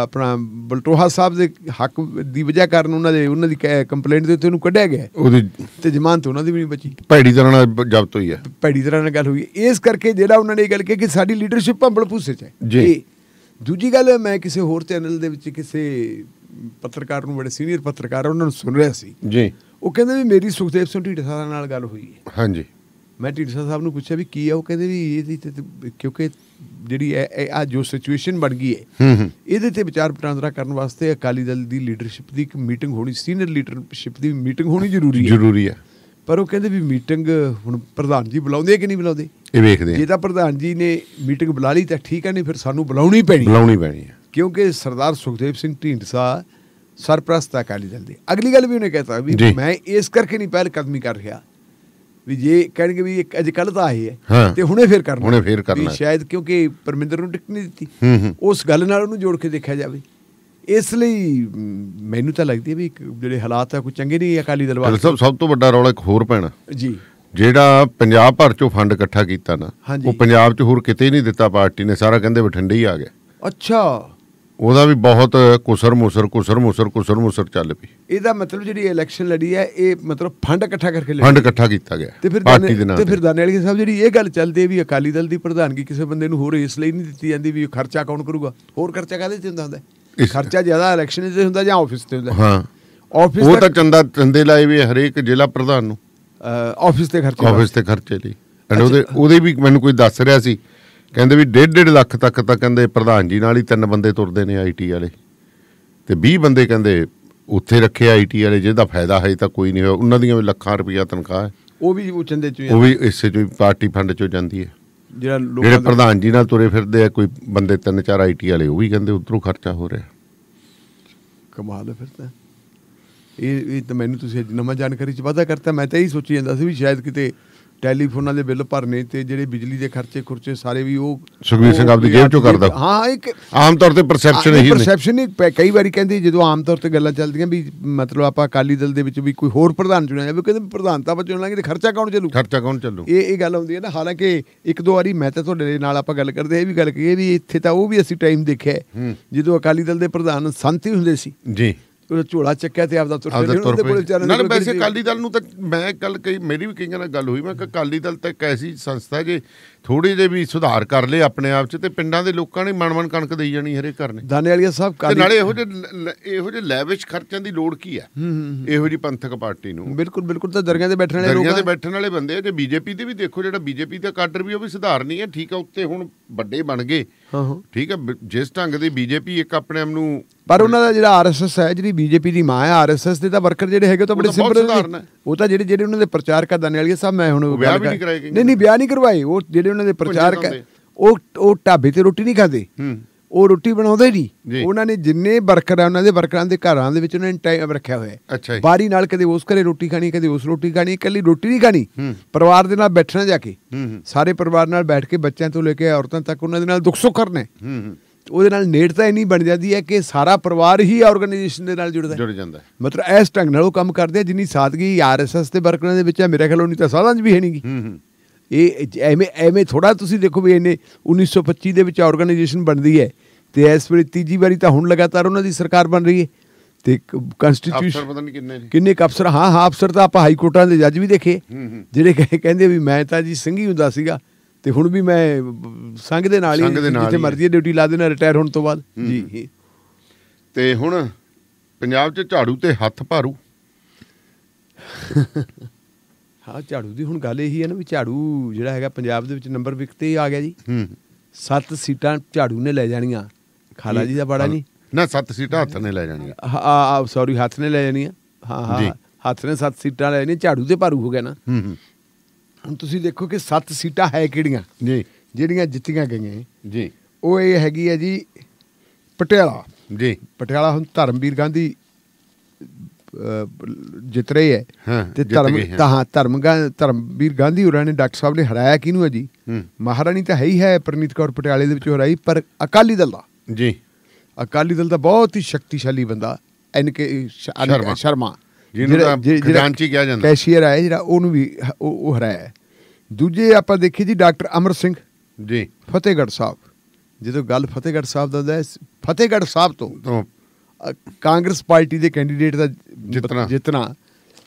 ਆਪਣਾ ਬਲਟੋਹਾ ਸਾਹਿਬ ਦੇ ਹੱਕ ਦੀ ਵਜ੍ਹਾ ਕਾਰਨ ਉਹਨਾਂ ਦੇ ਉਹਨਾਂ ਦੀ ਕੰਪਲੇਂਟ ਦੇ ਉੱਤੇ ਉਹਨੂੰ ਕੱਢਿਆ ਗਿਆ ਉਹਦੀ ਤੇ ਜ਼ਮਾਨਤ ਉਹਨਾਂ ਦੀ ਵੀ ਨਹੀਂ ਬਚੀ ਭੈੜੀ ਤਰ੍ਹਾਂ ਨਾਲ ਜ਼ਬਤ ਹੋਈ ਹੈ ਭੈੜੀ ਤਰ੍ਹਾਂ ਨਾਲ ਗੱਲ ਹੋਈ ਇਸ ਕਰਕੇ ਜਿਹੜਾ ਉਹਨਾਂ ਨੇ ਇਹ ਗੱਲ ਕਿ ਸਾਡੀ ਲੀਡਰਸ਼ਿਪ ਭੰਬਲ ਭੂਸੇ 'ਚ ਹੈ ਜੀ ਦੂਜੀ ਗੱਲ ਮੈਂ ਕਿਸੇ ਹੋਰ ਚੈਨਲ ਦੇ ਵਿੱਚ ਕਿਸੇ ਪੱਤਰਕਾਰ ਨੂੰ ਬੜੇ ਸੀਨੀਅਰ ਪੱਤਰਕਾਰ ਉਹਨਾਂ ਨੂੰ ਸੁਣ ਰਿਹਾ ਸੀ ਜੀ ਉਹ ਕਹਿੰਦੇ ਵੀ ਮੇਰੀ ਸੁਖਦੇਵ ਸਿੰਘ ਢੀਂਡਸਾ ਨਾਲ ਗੱਲ ਹੋਈ ਹੈ ਹਾਂਜੀ ਮੈਂ ਢੀਂਡਸਾ ਸਾਹਿਬ ਨੂੰ ਪੁੱਛਿਆ ਵੀ ਕੀ ਆ ਉਹ ਕਹਿੰਦੇ ਵੀ ਇਹਦੀ ਕਿਉਂਕਿ ਜਿਹੜੀ ਆ ਜੋ ਸਿਚੁਏਸ਼ਨ ਬਣ ਗਈ ਹੈ ਇਹਦੇ ਤੇ ਵਿਚਾਰ ਪਟਾਂਦਰਾ ਕਰਨ ਵਾਸਤੇ ਅਕਾਲੀ ਦਲ ਦੀ ਲੀਡਰਸ਼ਿਪ ਦੀ ਇੱਕ ਮੀਟਿੰਗ ਹੋਣੀ ਸੀਨੀਅਰ ਲੀਡਰਸ਼ਿਪ ਦੀ ਮੀਟਿੰਗ ਹੋਣੀ ਜ਼ਰੂਰੀ ਹੈ ਜ਼ਰੂਰੀ ਹੈ ਪਰ ਉਹ ਕਹਿੰਦੇ ਵੀ ਮੀਟਿੰਗ ਹੁਣ ਪ੍ਰਧਾਨ ਜੀ ਬੁਲਾਉਂਦੇ ਕਿ ਨਹੀਂ ਬੁਲਾਉਂਦੇ ਇਹ ਵੇਖਦੇ ਜੇ ਤਾਂ ਪ੍ਰਧਾਨ ਜੀ ਨੇ ਮੀਟਿੰਗ ਬੁਲਾ ਲਈ ਤਾਂ ਠੀਕ ਹੈ ਨਹੀਂ ਫਿਰ ਸਾਨੂੰ ਬੁਲਾਉਣੀ ਪੈਣੀ ਬੁਲਾਉਣੀ ਪੈਣੀ ਹੈ ਕਿਉਂਕਿ ਸਰਦਾਰ ਸੁਖਦੇਵ ਸਿੰਘ ਢੀਂਡਸਾ ਸਰਪ੍ਰਸਤ ਅਕਾਲੀ ਦਲ ਦੇ ਅਗਲੀ ਗੱਲ ਵੀ ਉਹਨੇ ਕਹਿਤਾ ਵੀ ਮੈਂ ਇਸ ਕਰਕੇ ਨਹੀਂ ਪਹਿਲ ਕਦਮੀ ਕਰ ਰਿਹਾ ਵੀ ਜੇ ਕਹਿਣਗੇ ਵੀ ਅੱਜ ਕੱਲ ਤਾਂ ਆਏ ਹੈ ਤੇ ਹੁਣੇ ਫੇਰ ਕਰਨਾ ਹੁਣੇ ਫੇਰ ਕਰਨਾ ਸ਼ਾਇਦ ਕਿਉਂਕਿ ਪਰਮਿੰਦਰ ਨੂੰ ਟਿਕਟ ਨਹੀਂ ਦਿੱਤੀ ਉਸ ਗੱਲ ਨਾਲ ਉਹਨੂੰ ਜੋੜ ਕੇ ਦੇਖਿਆ ਜਾਵੇ ਇਸ ਲਈ ਮੈਨੂੰ ਤਾਂ ਲੱਗਦੀ ਹੈ ਵੀ ਜਿਹੜੇ ਹਾਲਾਤ ਆ ਕੋਈ ਚੰਗੇ ਨਹੀਂ ਅਕਾਲੀ ਦਲ ਵਾਲੇ ਸਭ ਸਭ ਤੋਂ ਵੱਡਾ ਰੌਲਾ ਇੱਕ ਹੋਰ ਪੈਣਾ ਜੀ ਜਿਹੜਾ ਪੰਜਾਬ ਭਰ ਚੋਂ ਫੰਡ ਇਕੱਠਾ ਕੀਤਾ ਨਾ ਉਹ ਪੰਜਾਬ 'ਚ ਹੋਰ ਕਿਤੇ ਨਹੀਂ ਦਿੱਤਾ ਪਾਰਟੀ ਨੇ ਸਾਰਾ ਕਹਿੰਦੇ ਬਠਿੰਡੇ ਹੀ ਆ ਗਿਆ ਅੱਛਾ ਉਹਦਾ ਵੀ ਬਹੁਤ ਕੁਸਰ ਮੁਸਰ ਕੁਸਰ ਮੁਸਰ ਕੁਸਰ ਮੁਸਰ ਚੱਲ ਪਈ ਇਹਦਾ ਮਤਲਬ ਜਿਹੜੀ ਇਲੈਕਸ਼ਨ ਲੜੀ ਹੈ ਇਹ ਮਤਲਬ ਫੰਡ ਇਕੱਠਾ ਕਰਕੇ ਲੜੀ ਫੰਡ ਇਕੱਠਾ ਕੀਤਾ ਗਿਆ ਤੇ ਫਿਰ ਤੇ ਫਿਰ ਦਾਨੇਵਾਲੀ ਸਾਹਿਬ ਜਿਹੜੀ ਇਹ ਗੱਲ ਚੱਲਦੀ ਹੈ ਵੀ ਅਕਾਲੀ ਦਲ ਦੀ ਪ੍ਰਧਾਨਗੀ ਕਿਸੇ ਬੰਦੇ ਨੂੰ ਹੋਰ ਇਸ ਲਈ ਨਹੀਂ ਦਿੱਤੀ ਜਾਂਦੀ ਵੀ ਖਰਚਾ ਕੌਣ ਕਰੂਗਾ ਹੋਰ ਖਰਚਾ ਕਾਹਦੇ ਤੇ ਹੁੰਦਾ ਹੁੰਦਾ ਖਰਚਾ ਜ਼ਿਆਦਾ ਇਲੈਕਸ਼ਨ ਤੇ ਹੁੰਦਾ ਜਾਂ ਆਫਿਸ ਤੇ ਹੁੰਦਾ ਹਾਂ ਆਫਿਸ ਉਹ ਤਾਂ ਚੰਦਾ ਚੰਦੇ ਲਾਏ ਵੀ ਹਰੇਕ ਜ਼ਿਲ੍ਹਾ ਪ੍ਰਧਾਨ ਨੂੰ ਆਫਿਸ ਤੇ ਖਰਚੇ ਆਫਿਸ ਤੇ ਖਰਚੇ ਲਈ ਉਹਦੇ ਉਹਦੇ ਵੀ ਮੈਨੂੰ ਕੋਈ ਦੱਸ ਰਿਹਾ ਸੀ ਕਹਿੰਦੇ ਵੀ 1.5 ਲੱਖ ਤੱਕ ਤਾਂ ਕਹਿੰਦੇ ਪ੍ਰਧਾਨ ਜੀ ਨਾਲ ਹੀ ਤਿੰਨ ਬੰਦੇ ਤੁਰਦੇ ਨੇ ਆਈਟੀ ਵਾਲੇ ਤੇ 20 ਬੰਦੇ ਕਹਿੰਦੇ ਉੱਥੇ ਰੱਖੇ ਆਈਟੀ ਵਾਲੇ ਜਿਹਦਾ ਫਾਇਦਾ ਹੈ ਤਾਂ ਕੋਈ ਨਹੀਂ ਹੋਇਆ ਉਹਨਾਂ ਦੀਆਂ ਵੀ ਲੱਖਾਂ ਰੁਪਈਆ ਤਨਖਾਹ ਹੈ ਉਹ ਵੀ ਉਹ ਚੰਦੇ ਚੋਂ ਉਹ ਵੀ ਇਸੇ ਚੋਂ ਪਾਰਟੀ ਫੰਡ ਚੋਂ ਜਾਂਦੀ ਹੈ ਜਿਹੜਾ ਲੋਕ ਜਿਹੜੇ ਪ੍ਰਧਾਨ ਜੀ ਨਾਲ ਤੁਰੇ ਫਿਰਦੇ ਆ ਕੋਈ ਬੰਦੇ ਤਿੰਨ ਚਾਰ ਆਈਟੀ ਵਾਲੇ ਉਹ ਵੀ ਕਹਿੰਦੇ ਉਧਰੋਂ ਖਰਚਾ ਹੋ ਰਿਹਾ ਕਮਾਲ ਹੈ ਫਿਰ ਤਾਂ ਇਹ ਇਹ ਤਾਂ ਮੈਨੂੰ ਤੁਸੀਂ ਅੱਜ ਨਵਾਂ ਜਾਣਕਾਰੀ ਚ ਵਾਧਾ ਕਰਤਾ ਮੈਂ ਤਾਂ ਇਹੀ ਸੋਚੀ ਜਾਂਦਾ ਸੀ ਵੀ ਸ਼ਾਇਦ ਕਿਤੇ ਟੈਲੀਫੋਨਾਂ ਦੇ ਬਿੱਲ ਭਰਨੇ ਤੇ ਜਿਹੜੇ ਬਿਜਲੀ ਦੇ ਖਰਚੇ ਖੁਰਚੇ ਸਾਰੇ ਵੀ ਉਹ ਸੁਖਵੀਰ ਸਿੰਘ ਆਪਦੀ ਜੇਬ ਚੋਂ ਕਰਦਾ ਹਾਂ ਇੱਕ ਆਮ ਤੌਰ ਤੇ ਪਰਸੈਪਸ਼ਨ ਇਹੀ ਪਰਸੈਪਸ਼ਨ ਹੀ ਕਈ ਵਾਰੀ ਕਹਿੰਦੇ ਜਦੋਂ ਆਮ ਤੌਰ ਤੇ ਗੱਲਾਂ ਚੱਲਦੀਆਂ ਵੀ ਮਤਲਬ ਆਪਾਂ ਅਕਾਲੀ ਦਲ ਦੇ ਵਿੱਚ ਵੀ ਕੋਈ ਹੋਰ ਪ੍ਰਧਾਨ ਚੁਣਿਆ ਜਾਵੇ ਕਹਿੰਦੇ ਪ੍ਰਧਾਨਤਾ ਵਿੱਚ ਚੁਣ ਲਾਂਗੇ ਤੇ ਖਰਚਾ ਕੌਣ ਚੱਲੂ ਖਰਚਾ ਕੌਣ ਚੱਲੂ ਇਹ ਇਹ ਗੱਲ ਹੁੰਦੀ ਹੈ ਨਾ ਹਾਲਾਂਕਿ ਇੱਕ ਦੋ ਵਾਰੀ ਮੈਂ ਤਾਂ ਤੁਹਾਡੇ ਨਾਲ ਆਪਾਂ ਗੱਲ ਕਰਦੇ ਇਹ ਵੀ ਗੱਲ ਇਹ ਵੀ ਇੱਥੇ ਤਾਂ ਉਹ ਵੀ ਅਸੀਂ ਟਾਈਮ ਦੇਖਿਆ ਜਦੋਂ ਅਕਾਲੀ ਦਲ ਦੇ ਪ੍ਰਧਾਨ ਸੰਤੀ ਹੁੰਦੇ ਸੀ ਜੀ ਉਹ ਝੋਲਾ ਚੱਕਿਆ ਤੇ ਆਪਦਾ ਤੁਰ ਪਿਆ ਉਹਦੇ ਕੋਲ ਵਿਚਾਰੇ ਨਾਲ ਵੈਸੇ ਅਕਾਲੀ ਦਲ ਨੂੰ ਤਾਂ ਮੈਂ ਗੱਲ ਕਹੀ ਮੇਰੀ ਵੀ ਕਈਆਂ ਨਾਲ ਗੱਲ ਹੋਈ ਮੈਂ ਕਿ ਅਕਾਲੀ ਦਲ ਤਾਂ ਇੱਕ ਐਸੀ ਸੰਸਥਾ ਜੇ ਥੋੜੀ ਜੇ ਵੀ ਸੁਧਾਰ ਕਰ ਲੇ ਆਪਣੇ ਆਪ 'ਚ ਤੇ ਪਿੰਡਾਂ ਦੇ ਲੋਕਾਂ ਨੇ ਮਨਮਨ ਕਣਕ ਦੇਈ ਜਾਣੀ ਹਰੇ ਘਰ ਨੇ ਦਾਨੇ ਵਾਲੀਆ ਸਾਹਿਬ ਤੇ ਨਾਲੇ ਇਹੋ ਜੇ ਇਹੋ ਜੇ ਲੈਵਿਸ਼ ਖਰਚਿਆਂ ਦੀ ਲੋੜ ਕੀ ਹੈ ਇਹੋ ਜੀ ਪੰਥਕ ਪਾਰਟੀ ਨੂੰ ਬਿਲਕੁਲ ਬਿਲਕੁਲ ਤਾਂ ਦਰਗਿਆਂ ਦੇ ਬੈਠਣ ਵਾਲੇ ਲੋਕਾਂ ਦਰਗਿਆਂ ਦੇ ਬੈਠਣ ਵਾਲੇ ਬੰਦੇ ਆ ਜੇ ਬੀਜੇਪੀ ਦੇ ਵੀ ਦੇਖੋ ਜਿਹੜਾ ਬੀਜੇਪੀ ਦਾ ਕਾਡਰ ਵੀ ਉਹ ਵੀ ਸੁਧਾਰ ਨਹੀਂ ਹੈ ਠੀਕ ਹੈ ਉੱਤੇ ਹੁਣ ਵੱਡੇ ਬਣ ਗਏ ਠੀਕ ਹੈ ਜਿਸ ਢੰਗ ਦੀ ਬੀਜੇਪੀ ਇੱਕ ਆਪਣੇ ਆਪ ਨੂੰ ਪਰ ਉਹਨਾਂ ਦਾ ਜਿਹੜਾ ਆਰਐਸਐਸ ਹੈ ਜਿਹੜੀ ਬੀਜੇਪੀ ਦੀ ਮਾਂ ਹੈ ਆਰਐਸਐਸ ਦੇ ਤਾਂ ਵਰਕਰ ਜਿਹੜੇ ਹੈਗੇ ਉਹ ਤਾਂ ਬੜੇ ਸਿੰਪਲ ਉਹ ਤਾਂ ਜਿਹੜੇ ਜਿਹੜੇ ਉਹਨਾਂ ਦੇ ਪ੍ਰਚਾਰ ਕਰਦਾਨੇ ਵਾਲੀਆ ਸਾਹਿਬ ਮੈਂ ਹੁਣ ਨਹੀਂ ਨਹੀਂ ਵਿਆਹ ਨਹੀਂ ਕਰਵਾਏ ਉਹ ਜਿਹੜੇ ਜਿਹੜੇ ਉਹਨਾਂ ਦੇ ਪ੍ਰਚਾਰਕ ਹੈ ਉਹ ਉਹ ਢਾਬੇ ਤੇ ਰੋਟੀ ਨਹੀਂ ਖਾਦੇ ਉਹ ਰੋਟੀ ਬਣਾਉਂਦੇ ਨਹੀਂ ਉਹਨਾਂ ਨੇ ਜਿੰਨੇ ਵਰਕਰ ਆ ਉਹਨਾਂ ਦੇ ਵਰਕਰਾਂ ਦੇ ਘਰਾਂ ਦੇ ਵਿੱਚ ਉਹਨਾਂ ਨੇ ਟਾਈਮ ਰੱਖਿਆ ਹੋਇਆ ਹੈ ਬਾਰੀ ਨਾਲ ਕਦੇ ਉਸ ਘਰੇ ਰੋਟੀ ਖਾਣੀ ਕਦੇ ਉਸ ਰੋਟੀ ਖਾਣੀ ਇਕੱਲੀ ਰੋਟੀ ਨਹੀਂ ਖਾਣੀ ਪਰਿਵਾਰ ਦੇ ਨਾਲ ਬੈਠਣਾ ਜਾ ਕੇ ਸਾਰੇ ਪਰਿਵਾਰ ਨਾਲ ਬੈਠ ਕੇ ਬੱਚਿਆਂ ਤੋਂ ਲੈ ਕੇ ਔਰਤਾਂ ਤੱਕ ਉਹਨਾਂ ਦੇ ਨਾਲ ਦੁੱਖ ਸੁੱਖ ਕਰਨੇ ਉਹਦੇ ਨਾਲ ਨੇੜਤਾ ਇੰਨੀ ਬਣ ਜਾਂਦੀ ਹੈ ਕਿ ਸਾਰਾ ਪਰਿਵਾਰ ਹੀ ਆਰਗੇਨਾਈਜੇਸ਼ਨ ਦੇ ਨਾਲ ਜੁੜਦਾ ਜੁੜ ਜਾਂਦਾ ਮਤਲਬ ਇਸ ਢੰਗ ਨਾਲ ਉਹ ਕੰਮ ਕਰਦੇ ਆ ਜਿੰਨੀ ਸਾਦਗੀ ਆਰਐਸਐਸ ਤੇ ਵਰਕਰਾਂ ਦੇ ਵਿੱਚ ਹੈ ਮੇਰੇ ਖਿਆਲੋਂ ਨਹੀਂ ਤਾਂ ਸਾਲਾਂ 'ਚ ਵੀ ਹੈ ਨਹੀਂਗੀ ਇਹ ਐਵੇਂ ਐਵੇਂ ਥੋੜਾ ਤੁਸੀਂ ਦੇਖੋ ਵੀ ਇਹਨੇ 1925 ਦੇ ਵਿੱਚ ਆਰਗੇਨਾਈਜੇਸ਼ਨ ਬਣਦੀ ਹੈ ਤੇ ਇਸ ਵੇਲੇ ਤੀਜੀ ਵਾਰੀ ਤਾਂ ਹੁਣ ਲਗਾਤਾਰ ਉਹਨਾਂ ਦੀ ਸਰਕਾਰ ਬਣ ਰਹੀ ਹੈ ਤੇ ਕਨਸਟੀਟਿਊਸ਼ਨ ਪਤਾ ਨਹੀਂ ਕਿੰਨੇ ਨੇ ਕਿੰਨੇ ਅਫਸਰ ਹਾਂ ਹਾਂ ਅਫਸਰ ਤਾਂ ਆਪਾਂ ਹਾਈ ਕੋਰਟਾਂ ਦੇ ਜੱਜ ਵੀ ਦੇਖੇ ਜਿਹੜੇ ਕਹਿੰਦੇ ਵੀ ਮੈਂ ਤਾਂ ਜੀ ਸਿੰਘ ਹੀ ਹੁੰਦਾ ਸੀਗਾ ਤੇ ਹੁਣ ਵੀ ਮੈਂ ਸੰਘ ਦੇ ਨਾਲ ਹੀ ਜਿੱਥੇ ਮਰਜ਼ੀ ਡਿਊਟੀ ਲਾ ਦੇਣਾ ਰਿਟਾਇਰ ਹੋਣ ਤੋਂ ਬਾਅਦ ਜੀ ਤੇ ਹੁਣ ਪੰਜਾਬ 'ਚ ਝਾੜੂ ਤੇ ਹੱਥ ਭਾਰੂ ਹਾਂ ਝਾੜੂ ਦੀ ਹੁਣ ਗੱਲ ਇਹੀ ਹੈ ਨਾ ਵੀ ਝਾੜੂ ਜਿਹੜਾ ਹੈਗਾ ਪੰਜਾਬ ਦੇ ਵਿੱਚ ਨੰਬਰ ਵਿਕਤੇ ਆ ਗਿਆ ਜੀ ਹੂੰ ਸੱਤ ਸੀਟਾਂ ਝਾੜੂ ਨੇ ਲੈ ਜਾਣੀਆਂ ਖਾਲਾ ਜੀ ਦਾ ਬੜਾ ਨਹੀਂ ਨਾ ਸੱਤ ਸੀਟਾਂ ਹੱਥ ਨੇ ਲੈ ਜਾਣੀਆਂ ਆ ਸੌਰੀ ਹੱਥ ਨੇ ਲੈ ਜਾਣੀਆਂ ਹਾਂ ਹਾਂ ਹੱਥ ਨੇ ਸੱਤ ਸੀਟਾਂ ਲੈ ਜਾਣੀਆਂ ਝਾੜੂ ਤੇ ਭਾਰੂ ਹੋ ਗਿਆ ਨਾ ਹੂੰ ਹੂੰ ਹੁਣ ਤੁਸੀਂ ਦੇਖੋ ਕਿ ਸੱਤ ਸੀਟਾਂ ਹੈ ਕਿਹੜੀਆਂ ਜੀ ਜਿਹੜੀਆਂ ਜਿੱਤੀਆਂ ਗਈਆਂ ਜੀ ਉਹ ਇਹ ਹੈਗੀ ਹੈ ਜੀ ਪਟਿਆਲਾ ਜੀ ਪਟਿਆਲਾ ਹੁਣ ਧਰਮਵੀਰ ਗਾਂਧੀ ਜਿੱਤ ਰਹੀ ਹੈ ਤੇ ਧਰਮ ਤਾਂ ਧਰਮ ਧਰਮਵੀਰ ਗਾਂਧੀ ਹੋਰਾਂ ਨੇ ਡਾਕਟਰ ਸਾਹਿਬ ਨੇ ਹਰਾਇਆ ਕਿਹਨੂੰ ਹੈ ਜੀ ਮਹਾਰਾਣੀ ਤਾਂ ਹੈ ਹੀ ਹੈ ਪ੍ਰਨੀਤ ਕੌਰ ਪਟਿਆਲੇ ਦੇ ਵਿੱਚ ਹਰਾਈ ਪਰ ਅਕਾਲੀ ਦਲ ਦਾ ਜੀ ਅਕਾਲੀ ਦਲ ਦਾ ਬਹੁਤ ਹੀ ਸ਼ਕਤੀਸ਼ਾਲੀ ਬੰਦਾ ਐਨ ਕੇ ਸ਼ਰਮਾ ਜਿਹਨੂੰ ਖਜ਼ਾਨਚੀ ਕਿਹਾ ਜਾਂਦਾ ਕੈਸ਼ੀਅਰ ਆਇਆ ਜਿਹੜਾ ਉਹਨੂੰ ਵੀ ਉਹ ਹਰਾਇਆ ਦੂਜੇ ਆਪਾਂ ਦੇਖੀ ਜੀ ਡਾਕਟਰ ਅਮਰ ਸਿੰਘ ਜੀ ਫਤਿਹਗੜ੍ਹ ਸਾਹਿਬ ਜਦੋਂ ਗੱਲ ਫਤਿਹਗੜ੍ਹ ਸਾਹਿਬ ਦਾ ਹੁੰਦਾ ਹੈ ਫਤਿਹਗੜ੍ਹ ਸਾਹਿਬ ਤੋਂ ਕਾਂਗਰਸ ਪਾਰਟੀ ਦੇ ਕੈਂਡੀਡੇਟ ਦਾ ਜਿਤਨਾ ਜਿਤਨਾ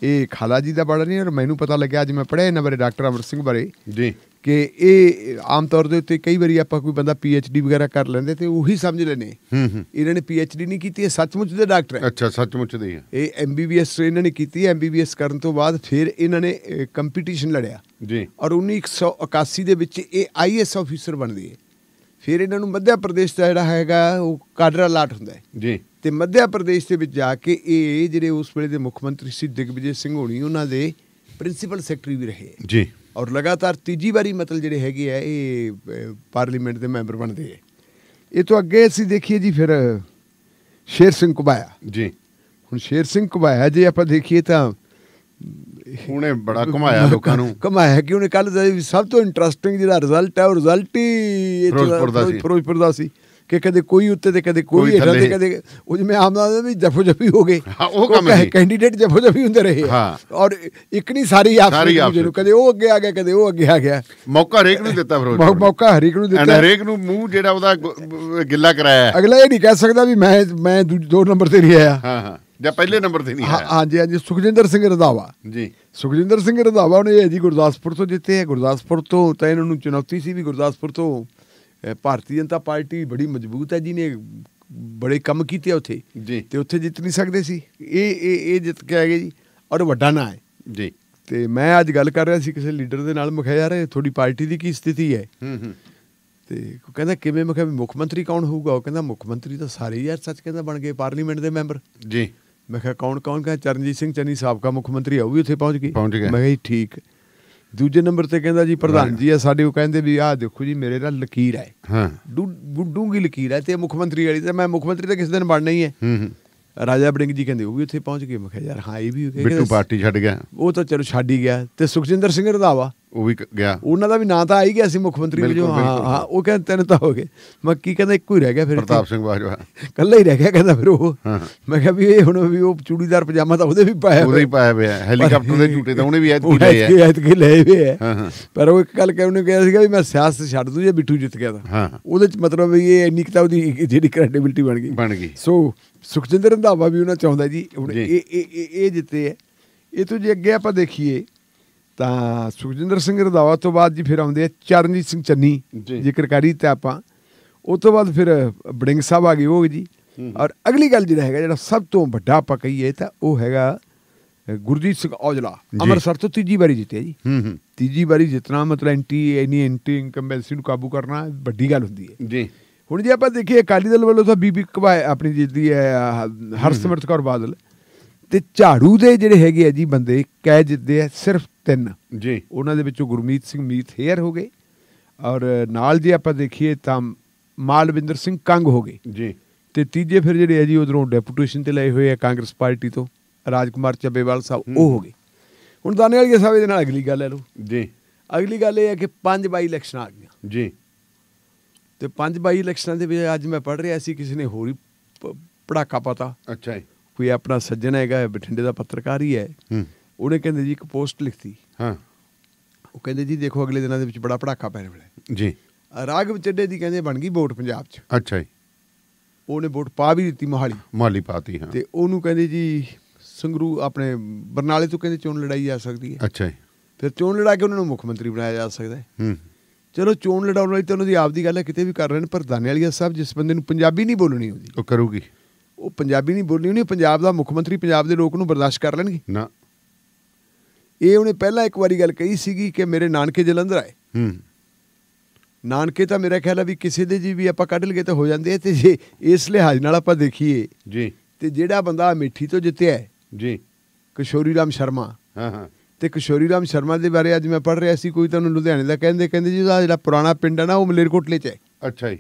ਇਹ ਖਾਲਾ ਜੀ ਦਾ ਬੜਾ ਨਹੀਂ ਔਰ ਮੈਨੂੰ ਪਤਾ ਲੱਗਿਆ ਅੱਜ ਮੈਂ ਪੜ੍ਹਿਆ ਇਹਨਾਂ ਬਾਰੇ ਡਾਕਟਰ ਅਮਰ ਸਿੰਘ ਬਾਰੇ ਜੀ ਕਿ ਇਹ ਆਮ ਤੌਰ ਦੇ ਉੱਤੇ ਕਈ ਵਾਰੀ ਆਪਾਂ ਕੋਈ ਬੰਦਾ ਪੀ ਐਚ ਡੀ ਵਗੈਰਾ ਕਰ ਲੈਂਦੇ ਤੇ ਉਹੀ ਸਮਝ ਲੈਨੇ ਹੂੰ ਹੂੰ ਇਹਨਾਂ ਨੇ ਪੀ ਐਚ ਡੀ ਨਹੀਂ ਕੀਤੀ ਇਹ ਸੱਚਮੁੱਚ ਦੇ ਡਾਕਟਰ ਹੈ ਅੱਛਾ ਸੱਚਮੁੱਚ ਦੇ ਹੈ ਇਹ ਐਮ ਬੀ ਬੀ ਐਸ ਇਹਨਾਂ ਨੇ ਕੀਤੀ ਐਮ ਬੀ ਬੀ ਐਸ ਕਰਨ ਤੋਂ ਬਾਅਦ ਫਿਰ ਇਹਨਾਂ ਨੇ ਕੰਪੀਟੀਸ਼ਨ ਲੜਿਆ ਜੀ ਔਰ 1981 ਦੇ ਵਿੱਚ ਇਹ ਆਈ ਐਸ ਆਫੀਸਰ ਬਣਦੀ ਹੈ ਫਿਰ ਇਹਨਾਂ ਨੂੰ ਮੱਧ ਪ੍ਰਦੇਸ਼ ਦਾ ਜਿਹੜਾ ਹੈਗਾ ਉਹ ਕਾਡਰ ਅਲਾਟ ਹੁੰਦਾ ਹੈ ਜੀ ਤੇ ਮੱਧਿਆ ਪ੍ਰਦੇਸ਼ ਦੇ ਵਿੱਚ ਜਾ ਕੇ ਇਹ ਜਿਹੜੇ ਉਸ ਵੇਲੇ ਦੇ ਮੁੱਖ ਮੰਤਰੀ ਸੀ ਦਿਗਵਿਜੇ ਸਿੰਘ ਹੋਣੀ ਉਹਨਾਂ ਦੇ ਪ੍ਰਿੰਸੀਪਲ ਸੈਕਟਰੀ ਵੀ ਰਹੇ ਜੀ ਔਰ ਲਗਾਤਾਰ ਤੀਜੀ ਵਾਰੀ ਮਤਲ ਜਿਹੜੇ ਹੈਗੇ ਆ ਇਹ ਪਾਰਲੀਮੈਂਟ ਦੇ ਮੈਂਬਰ ਬਣਦੇ ਆ ਇਹ ਤੋਂ ਅੱਗੇ ਅਸੀਂ ਦੇਖੀਏ ਜੀ ਫਿਰ ਸ਼ੇਰ ਸਿੰਘ ਕੁਬਾਇਆ ਜੀ ਹੁਣ ਸ਼ੇਰ ਸਿੰਘ ਕੁਬਾਇਆ ਜੇ ਆਪਾਂ ਦੇਖੀਏ ਤਾਂ ਉਹਨੇ ਬੜਾ ਕਮਾਇਆ ਲੋਕਾਂ ਨੂੰ ਕਮਾਇਆ ਕਿ ਉਹਨੇ ਕੱਲ ਸਭ ਤੋਂ ਇੰਟਰਸਟਿੰਗ ਜਿਹੜਾ ਰਿਜ਼ਲਟ ਹੈ ਉਹ ਰਿਜ਼ਲਟ ਹੀ ਫਿਰੋਜ਼ਪੁਰ ਦਾ ਸੀ ਕਿ ਕਦੇ ਕੋਈ ਉੱਤੇ ਤੇ ਕਦੇ ਕੋਈ ਹੇਠਾਂ ਤੇ ਕਦੇ ਉਹ ਜਿਵੇਂ ਆਮ ਨਾਲ ਵੀ ਜਫੋ ਜਫੀ ਹੋ ਗਏ ਉਹ ਕੰਮ ਹੈ ਕੈਂਡੀਡੇਟ ਜਫੋ ਜਫੀ ਹੁੰਦੇ ਰਹੇ ਔਰ ਇੱਕ ਨਹੀਂ ਸਾਰੀ ਆਪਸ ਜਿਹਨੂੰ ਕਦੇ ਉਹ ਅੱਗੇ ਆ ਗਿਆ ਕਦੇ ਉਹ ਅੱਗੇ ਆ ਗਿਆ ਮੌਕਾ ਹਰੇਕ ਨੂੰ ਦਿੱਤਾ ਫਿਰ ਉਹ ਮੌਕਾ ਹਰੇਕ ਨੂੰ ਦਿੱਤਾ ਹਰੇਕ ਨੂੰ ਮੂੰਹ ਜਿਹੜਾ ਉਹਦਾ ਗਿੱਲਾ ਕਰਾਇਆ ਅਗਲਾ ਇਹ ਨਹੀਂ ਕਹਿ ਸਕਦਾ ਵੀ ਮੈਂ ਮੈਂ ਦੋ ਨੰਬਰ ਤੇ ਨਹੀਂ ਆਇਆ ਹਾਂ ਹਾਂ ਜਾਂ ਪਹਿਲੇ ਨੰਬਰ ਤੇ ਨਹੀਂ ਆਇਆ ਹਾਂ ਹਾਂਜੀ ਹਾਂਜੀ ਸੁਖਜਿੰਦਰ ਸਿੰਘ ਰਦਾਵਾ ਜੀ ਸੁਖਜਿੰਦਰ ਸਿੰਘ ਰਦਾਵਾ ਉਹਨੇ ਇਹ ਜੀ ਗੁਰਦਾਸਪੁਰ ਤੋਂ ਜਿੱਤੇ ਹੈ ਗੁਰਦਾਸਪੁਰ ਤੋਂ ਤਾਂ ਇਹਨਾਂ ਨੂੰ ਚੁਣੌਤੀ ਸੀ ਵੀ ਗੁਰਦਾਸਪੁਰ ਤੋਂ ਭਾਰਤੀ ਜਨਤਾ ਪਾਰਟੀ ਬੜੀ ਮਜ਼ਬੂਤ ਹੈ ਜਿਹਨੇ ਬੜੇ ਕੰਮ ਕੀਤੇ ਉੱਥੇ ਜੀ ਤੇ ਉੱਥੇ ਜਿੱਤ ਨਹੀਂ ਸਕਦੇ ਸੀ ਇਹ ਇਹ ਇਹ ਜਿੱਤ ਕੇ ਆ ਗਏ ਜੀ ਔਰ ਵੱਡਾ ਨਾਂ ਹੈ ਜੀ ਤੇ ਮੈਂ ਅੱਜ ਗੱਲ ਕਰ ਰਿਹਾ ਸੀ ਕਿਸੇ ਲੀਡਰ ਦੇ ਨਾਲ ਮੈਂ ਕਿਹਾ ਯਾਰ ਤੁਹਾਡੀ ਪਾਰਟੀ ਦੀ ਕੀ ਸਥਿਤੀ ਹੈ ਤੇ ਉਹ ਕਹਿੰਦਾ ਕਿਵੇਂ ਮੈਂ ਕਿਹਾ ਮੁੱਖ ਮੰਤਰੀ ਕੌਣ ਹੋਊਗਾ ਉਹ ਕਹਿੰਦਾ ਮੁੱਖ ਮੰਤਰੀ ਤਾਂ ਸਾਰੇ ਯਾਰ ਸੱਚ ਕਹਿੰਦਾ ਬਣ ਗਏ ਪਾਰਲੀਮੈਂਟ ਦੇ ਮੈਂਬਰ ਜੀ ਮੈਂ ਕਿਹਾ ਕੌਣ ਕੌਣ ਕਹਿੰਦਾ ਚਰਨਜੀਤ ਸਿੰਘ ਚੰਨੀ ਸਾਬਕਾ ਮੁੱਖ ਮੰਤਰੀ ਆ ਉਹ ਵੀ ਉੱਥੇ ਪਹੁੰਚ ਗਈ ਮੈਂ ਕਿਹਾ ਠੀਕ ਦੂਜੇ ਨੰਬਰ ਤੇ ਕਹਿੰਦਾ ਜੀ ਪ੍ਰਧਾਨ ਜੀ ਆ ਸਾਡੇ ਉਹ ਕਹਿੰਦੇ ਵੀ ਆਹ ਦੇਖੋ ਜੀ ਮੇਰੇ ਨਾਲ ਲਕੀਰ ਹੈ ਹਾਂ ਡੂੰਗੀ ਲਕੀਰ ਹੈ ਤੇ ਮੁੱਖ ਮੰਤਰੀ ਵਾਲੀ ਤੇ ਮੈਂ ਮੁੱਖ ਮੰਤਰੀ ਤਾਂ ਕਿਸੇ ਦਿਨ ਬਣਨਾ ਹੀ ਹੈ ਹੂੰ ਰਾਜਾ ਬੜਿੰਗ ਜੀ ਕਹਿੰਦੇ ਉਹ ਵੀ ਉੱਥੇ ਪਹੁੰਚ ਗਏ ਮੈਂ ਕਿਹਾ ਯਾਰ ਹਾਂ ਇਹ ਵੀ ਬਿੱਟੂ ਪਾਰਟੀ ਛੱਡ ਗਿਆ ਉਹ ਤਾਂ ਚਲੋ ਛੱਡ ਹੀ ਗਿਆ ਤੇ ਸੁਖਜਿੰਦਰ ਸਿੰਘ ਰਧਾਵਾ ਉਹ ਵੀ ਗਿਆ ਉਹਨਾਂ ਦਾ ਵੀ ਨਾਂ ਤਾਂ ਆ ਹੀ ਗਿਆ ਸੀ ਮੁੱਖ ਮੰਤਰੀ ਵਜੋਂ ਹਾਂ ਹਾਂ ਉਹ ਕਹਿੰਦੇ ਤੈਨੂੰ ਤਾਂ ਹੋ ਗਏ ਮੈਂ ਕੀ ਕਹਿੰਦਾ ਇੱਕੋ ਹੀ ਰਹਿ ਗਿਆ ਫਿਰ ਪ੍ਰਤਾਪ ਸਿੰਘ ਬਾਜਵਾ ਕੱਲਾ ਹੀ ਰਹਿ ਗਿਆ ਕਹਿੰਦਾ ਫਿਰ ਉਹ ਮੈਂ ਕਿਹਾ ਵੀ ਇਹ ਹੁਣ ਵੀ ਉਹ ਚੂੜੀਦਾਰ ਪਜਾਮਾ ਤਾਂ ਉਹਦੇ ਵੀ ਪਾਇਆ ਉਹਦੇ ਹੀ ਪਾਇਆ ਹੋਇਆ ਹੈਲੀਕਾਪਟਰ ਦੇ ਝੂਟੇ ਤਾਂ ਉਹਨੇ ਵੀ ਐਤ ਕੀ ਲਏ ਐ ਐਤ ਕੀ ਲਏ ਹੋਏ ਐ ਪਰ ਉਹ ਇੱਕ ਗੱਲ ਕਹਿ ਉਹਨੇ ਕਿਹਾ ਸੀਗਾ ਵੀ ਮੈਂ ਸਿਆਸਤ ਛੱਡ ਦੂ ਜੇ ਬਿੱਟੂ ਜਿੱਤ ਗਿਆ ਤਾਂ ਉਹਦੇ ਚ ਮਤਲਬ ਵੀ ਇਹ ਇੰਨੀ ਕਿਤਾ ਉਹਦੀ ਜਿਹੜੀ ਕ੍ਰੈਡੀਬਿਲਟੀ ਬਣ ਗਈ ਬਣ ਗਈ ਸੋ ਸੁਖਜਿੰਦਰ ਰੰਧਾਵਾ ਵੀ ਉਹਨਾਂ ਚਾਹੁੰਦਾ ਜੀ ਹੁਣ ਇਹ ਇਹ ਇਹ ਜਿੱਤੇ ਹੈ ਇਹ ਤੋਂ ਜੇ ਅੱਗੇ ਆਪਾਂ ਦੇਖੀਏ ਤਾਂ ਸੁਖਜਿੰਦਰ ਸਿੰਘ ਰੰਧਾਵਾ ਤੋਂ ਬਾਅਦ ਜੀ ਫਿਰ ਆਉਂਦੇ ਆ ਚਰਨਜੀਤ ਸਿੰਘ ਚੰਨੀ ਜ਼ਿਕਰ ਕਰੀ ਤੇ ਆਪਾਂ ਉਸ ਤੋਂ ਬਾਅਦ ਫਿਰ ਬੜਿੰਗ ਸਾਹਿਬ ਆ ਗਏ ਉਹ ਜੀ ਔਰ ਅਗਲੀ ਗੱਲ ਜਿਹੜਾ ਹੈਗਾ ਜਿਹੜਾ ਸਭ ਤੋਂ ਵੱਡਾ ਆਪਾਂ ਕਹੀਏ ਤਾਂ ਉਹ ਹੈਗਾ ਗੁਰਜੀਤ ਸਿੰਘ ਔਜਲਾ ਅੰਮ੍ਰਿਤਸਰ ਤੋਂ ਤੀਜੀ ਵਾਰੀ ਜਿੱਤਿਆ ਜੀ ਹੂੰ ਹੂੰ ਤੀਜੀ ਵਾਰੀ ਜਿੱਤਣਾ ਮਤਲਬ ਐਂਟੀ ਐਨੀ ਐਂਟੀ ਇਨਕੰਬੈਂਸੀ ਨੂੰ ਕਾਬੂ ਕਰਨਾ ਵੱਡੀ ਗੱਲ ਹੁੰਦੀ ਹੈ ਜੀ ਹੁਣ ਜੇ ਆਪਾਂ ਦੇਖੀਏ ਅਕਾਲੀ ਦਲ ਵੱਲੋਂ ਤਾਂ ਬੀਬੀ ਕਬਾਇ ਆਪਣੀ ਜਿੱਤਦੀ ਹੈ ਹਰਸਮਰਤ ਕੌਰ ਬਾਦਲ ਤੇ ਝਾੜੂ ਦੇ ਜਿਹੜੇ ਹੈਗੇ ਆ ਜੀ ਬੰਦੇ ਕਹਿ ਜਿੱਦੇ ਆ ਸਿਰਫ ਤਿੰਨ ਜੀ ਉਹਨਾਂ ਦੇ ਵਿੱਚੋਂ ਗੁਰਮੀਤ ਸਿੰਘ ਮੀਤ ਹੇਅਰ ਹੋ ਗਏ ਔਰ ਨਾਲ ਜੇ ਆਪਾਂ ਦੇਖੀਏ ਤਾਂ ਮਾਲਵਿੰਦਰ ਸਿੰਘ ਕੰਗ ਹੋ ਗਏ ਜੀ ਤੇ ਤੀਜੇ ਫਿਰ ਜਿਹੜੇ ਆ ਜੀ ਉਧਰੋਂ ਡੈਪੂਟੇਸ਼ਨ ਤੇ ਲਏ ਹੋਏ ਆ ਕਾਂਗਰਸ ਪਾਰਟੀ ਤੋਂ ਰਾਜਕੁਮਾਰ ਚੱਬੇਵਾਲ ਸਾਹਿਬ ਉਹ ਹੋ ਗਏ ਹੁਣ ਜੀ ਸਾਹਿਬ ਦੇ ਨਾਲ ਅਗਲੀ ਗੱਲ ਲੈ ਲਓ ਜੀ ਅਗਲੀ ਗੱਲ ਇਹ ਹੈ ਕਿ 5 ਬਾਈ ਇਲੈਕਸ਼ਨ ਆ ਗਈਆਂ ਜੀ ਤੇ 5 ਬਾਈ ਇਲੈਕਸ਼ਨਾਂ ਦੇ ਵਿੱਚ ਅੱਜ ਮੈਂ ਪੜ ਰਿਹਾ ਸੀ ਕਿਸੇ ਨੇ ਹੋਰ ਹੀ ਪੜਾਕਾ ਪਤਾ ਅੱਛਾ ਜੀ ਕੋਈ ਆਪਣਾ ਸੱਜਣ ਹੈਗਾ ਬਠਿੰਡੇ ਦਾ ਪੱਤਰਕਾਰ ਹੀ ਹੈ ਹੂੰ ਉਹਨੇ ਕਹਿੰਦੇ ਜੀ ਇੱਕ ਪੋਸਟ ਲਿਖਤੀ ਹਾਂ ਉਹ ਕਹਿੰਦੇ ਜੀ ਦੇਖੋ ਅਗਲੇ ਦਿਨਾਂ ਦੇ ਵਿੱਚ ਬੜਾ ਪੜਾਕਾ ਪੈਣ ਵਾਲਾ ਜੀ ਰਾਗਵ ਚੱਡੇ ਦੀ ਕਹਿੰਦੇ ਬਣ ਗਈ ਵੋਟ ਪੰਜਾਬ 'ਚ ਅੱਛਾ ਜੀ ਉਹਨੇ ਵੋਟ ਪਾ ਵੀ ਦਿੱਤੀ ਮੋਹਾਲੀ ਮੋਹਾਲੀ ਪਾਤੀ ਹਾਂ ਤੇ ਉਹਨੂੰ ਕਹਿੰਦੇ ਜੀ ਸੰਗਰੂ ਆਪਣੇ ਬਰਨਾਲੇ ਤੋਂ ਕਹਿੰਦੇ ਚੋਣ ਲੜਾਈ ਜਾ ਸਕਦੀ ਹੈ ਅੱਛਾ ਜੀ ਫਿਰ ਚੋਣ ਲੜਾ ਕੇ ਉਹਨਾਂ ਨੂੰ ਮੁੱਖ ਮੰਤਰੀ ਬਣਾਇਆ ਜਾ ਸਕਦਾ ਹੈ ਹੂੰ ਚਲੋ ਚੋਣ ਲੜਾਉਣ ਵਾਲੀ ਤਾਂ ਉਹਨਾਂ ਦੀ ਆਪਦੀ ਗੱਲ ਹੈ ਕਿਤੇ ਵੀ ਕਰ ਰਹੇ ਨੇ ਪਰ ਦਾਨੇ ਵਾਲੀਆ ਸਾਹਿਬ ਜਿਸ ਬੰਦੇ ਨੂੰ ਪੰਜਾਬੀ ਨਹੀਂ ਬੋਲਣੀ ਆਉਂਦੀ ਉਹ ਕਰੂਗੀ ਉਹ ਪੰਜਾਬੀ ਨਹੀਂ ਬੋਲਣੀ ਉਹਨੇ ਪੰਜਾਬ ਦਾ ਮੁੱਖ ਮੰਤਰੀ ਪੰਜਾਬ ਦੇ ਲੋਕ ਨੂੰ ਬਰਦਾਸ਼ਤ ਕਰ ਲੈਣਗੇ ਨਾ ਇਹ ਉਹਨੇ ਪਹਿਲਾਂ ਇੱਕ ਵਾਰੀ ਗੱਲ ਕਹੀ ਸੀਗੀ ਕਿ ਮੇਰੇ ਨਾਨਕੇ ਜਲੰਧਰ ਆਏ ਹੂੰ ਨਾਨਕੇ ਤਾਂ ਮੇਰਾ ਖਿਆਲ ਆ ਵੀ ਕਿਸੇ ਦੇ ਜੀ ਵੀ ਆਪਾਂ ਕੱਢ ਲਗੇ ਤਾਂ ਹੋ ਜਾਂਦੇ ਤੇ ਜੇ ਇਸ ਲਿਹਾਜ਼ ਨਾਲ ਆਪਾਂ ਦੇਖੀਏ ਜੀ ਤੇ ਜਿਹੜਾ ਬੰਦਾ ਮਿੱਠੀ ਤੋਂ ਜਿੱਤਿਆ ਜੀ ਕਿਸ਼ੋਰੀ ਰਾਮ ਸ਼ਰਮਾ ਹਾਂ ਹਾਂ ਤੇ ਕਿਸ਼ੋਰੀ ਰਾਮ ਸ਼ਰਮਾ ਦੇ ਬਾਰੇ ਅੱਜ ਮੈਂ ਪੜ੍ਹ ਰਿਹਾ ਸੀ ਕੋਈ ਤੁਹਾਨੂੰ ਲੁਧਿਆਣੇ ਦਾ ਕਹਿੰਦੇ ਕਹਿੰਦੇ ਜੀ ਉਹਦਾ ਜਿਹੜਾ ਪੁਰਾਣਾ ਪਿੰਡ ਆ ਨਾ ਉਹ ਮਲੇਰਕੋਟਲੇ 'ਚ ਹੈ ਅੱਛਾ ਜੀ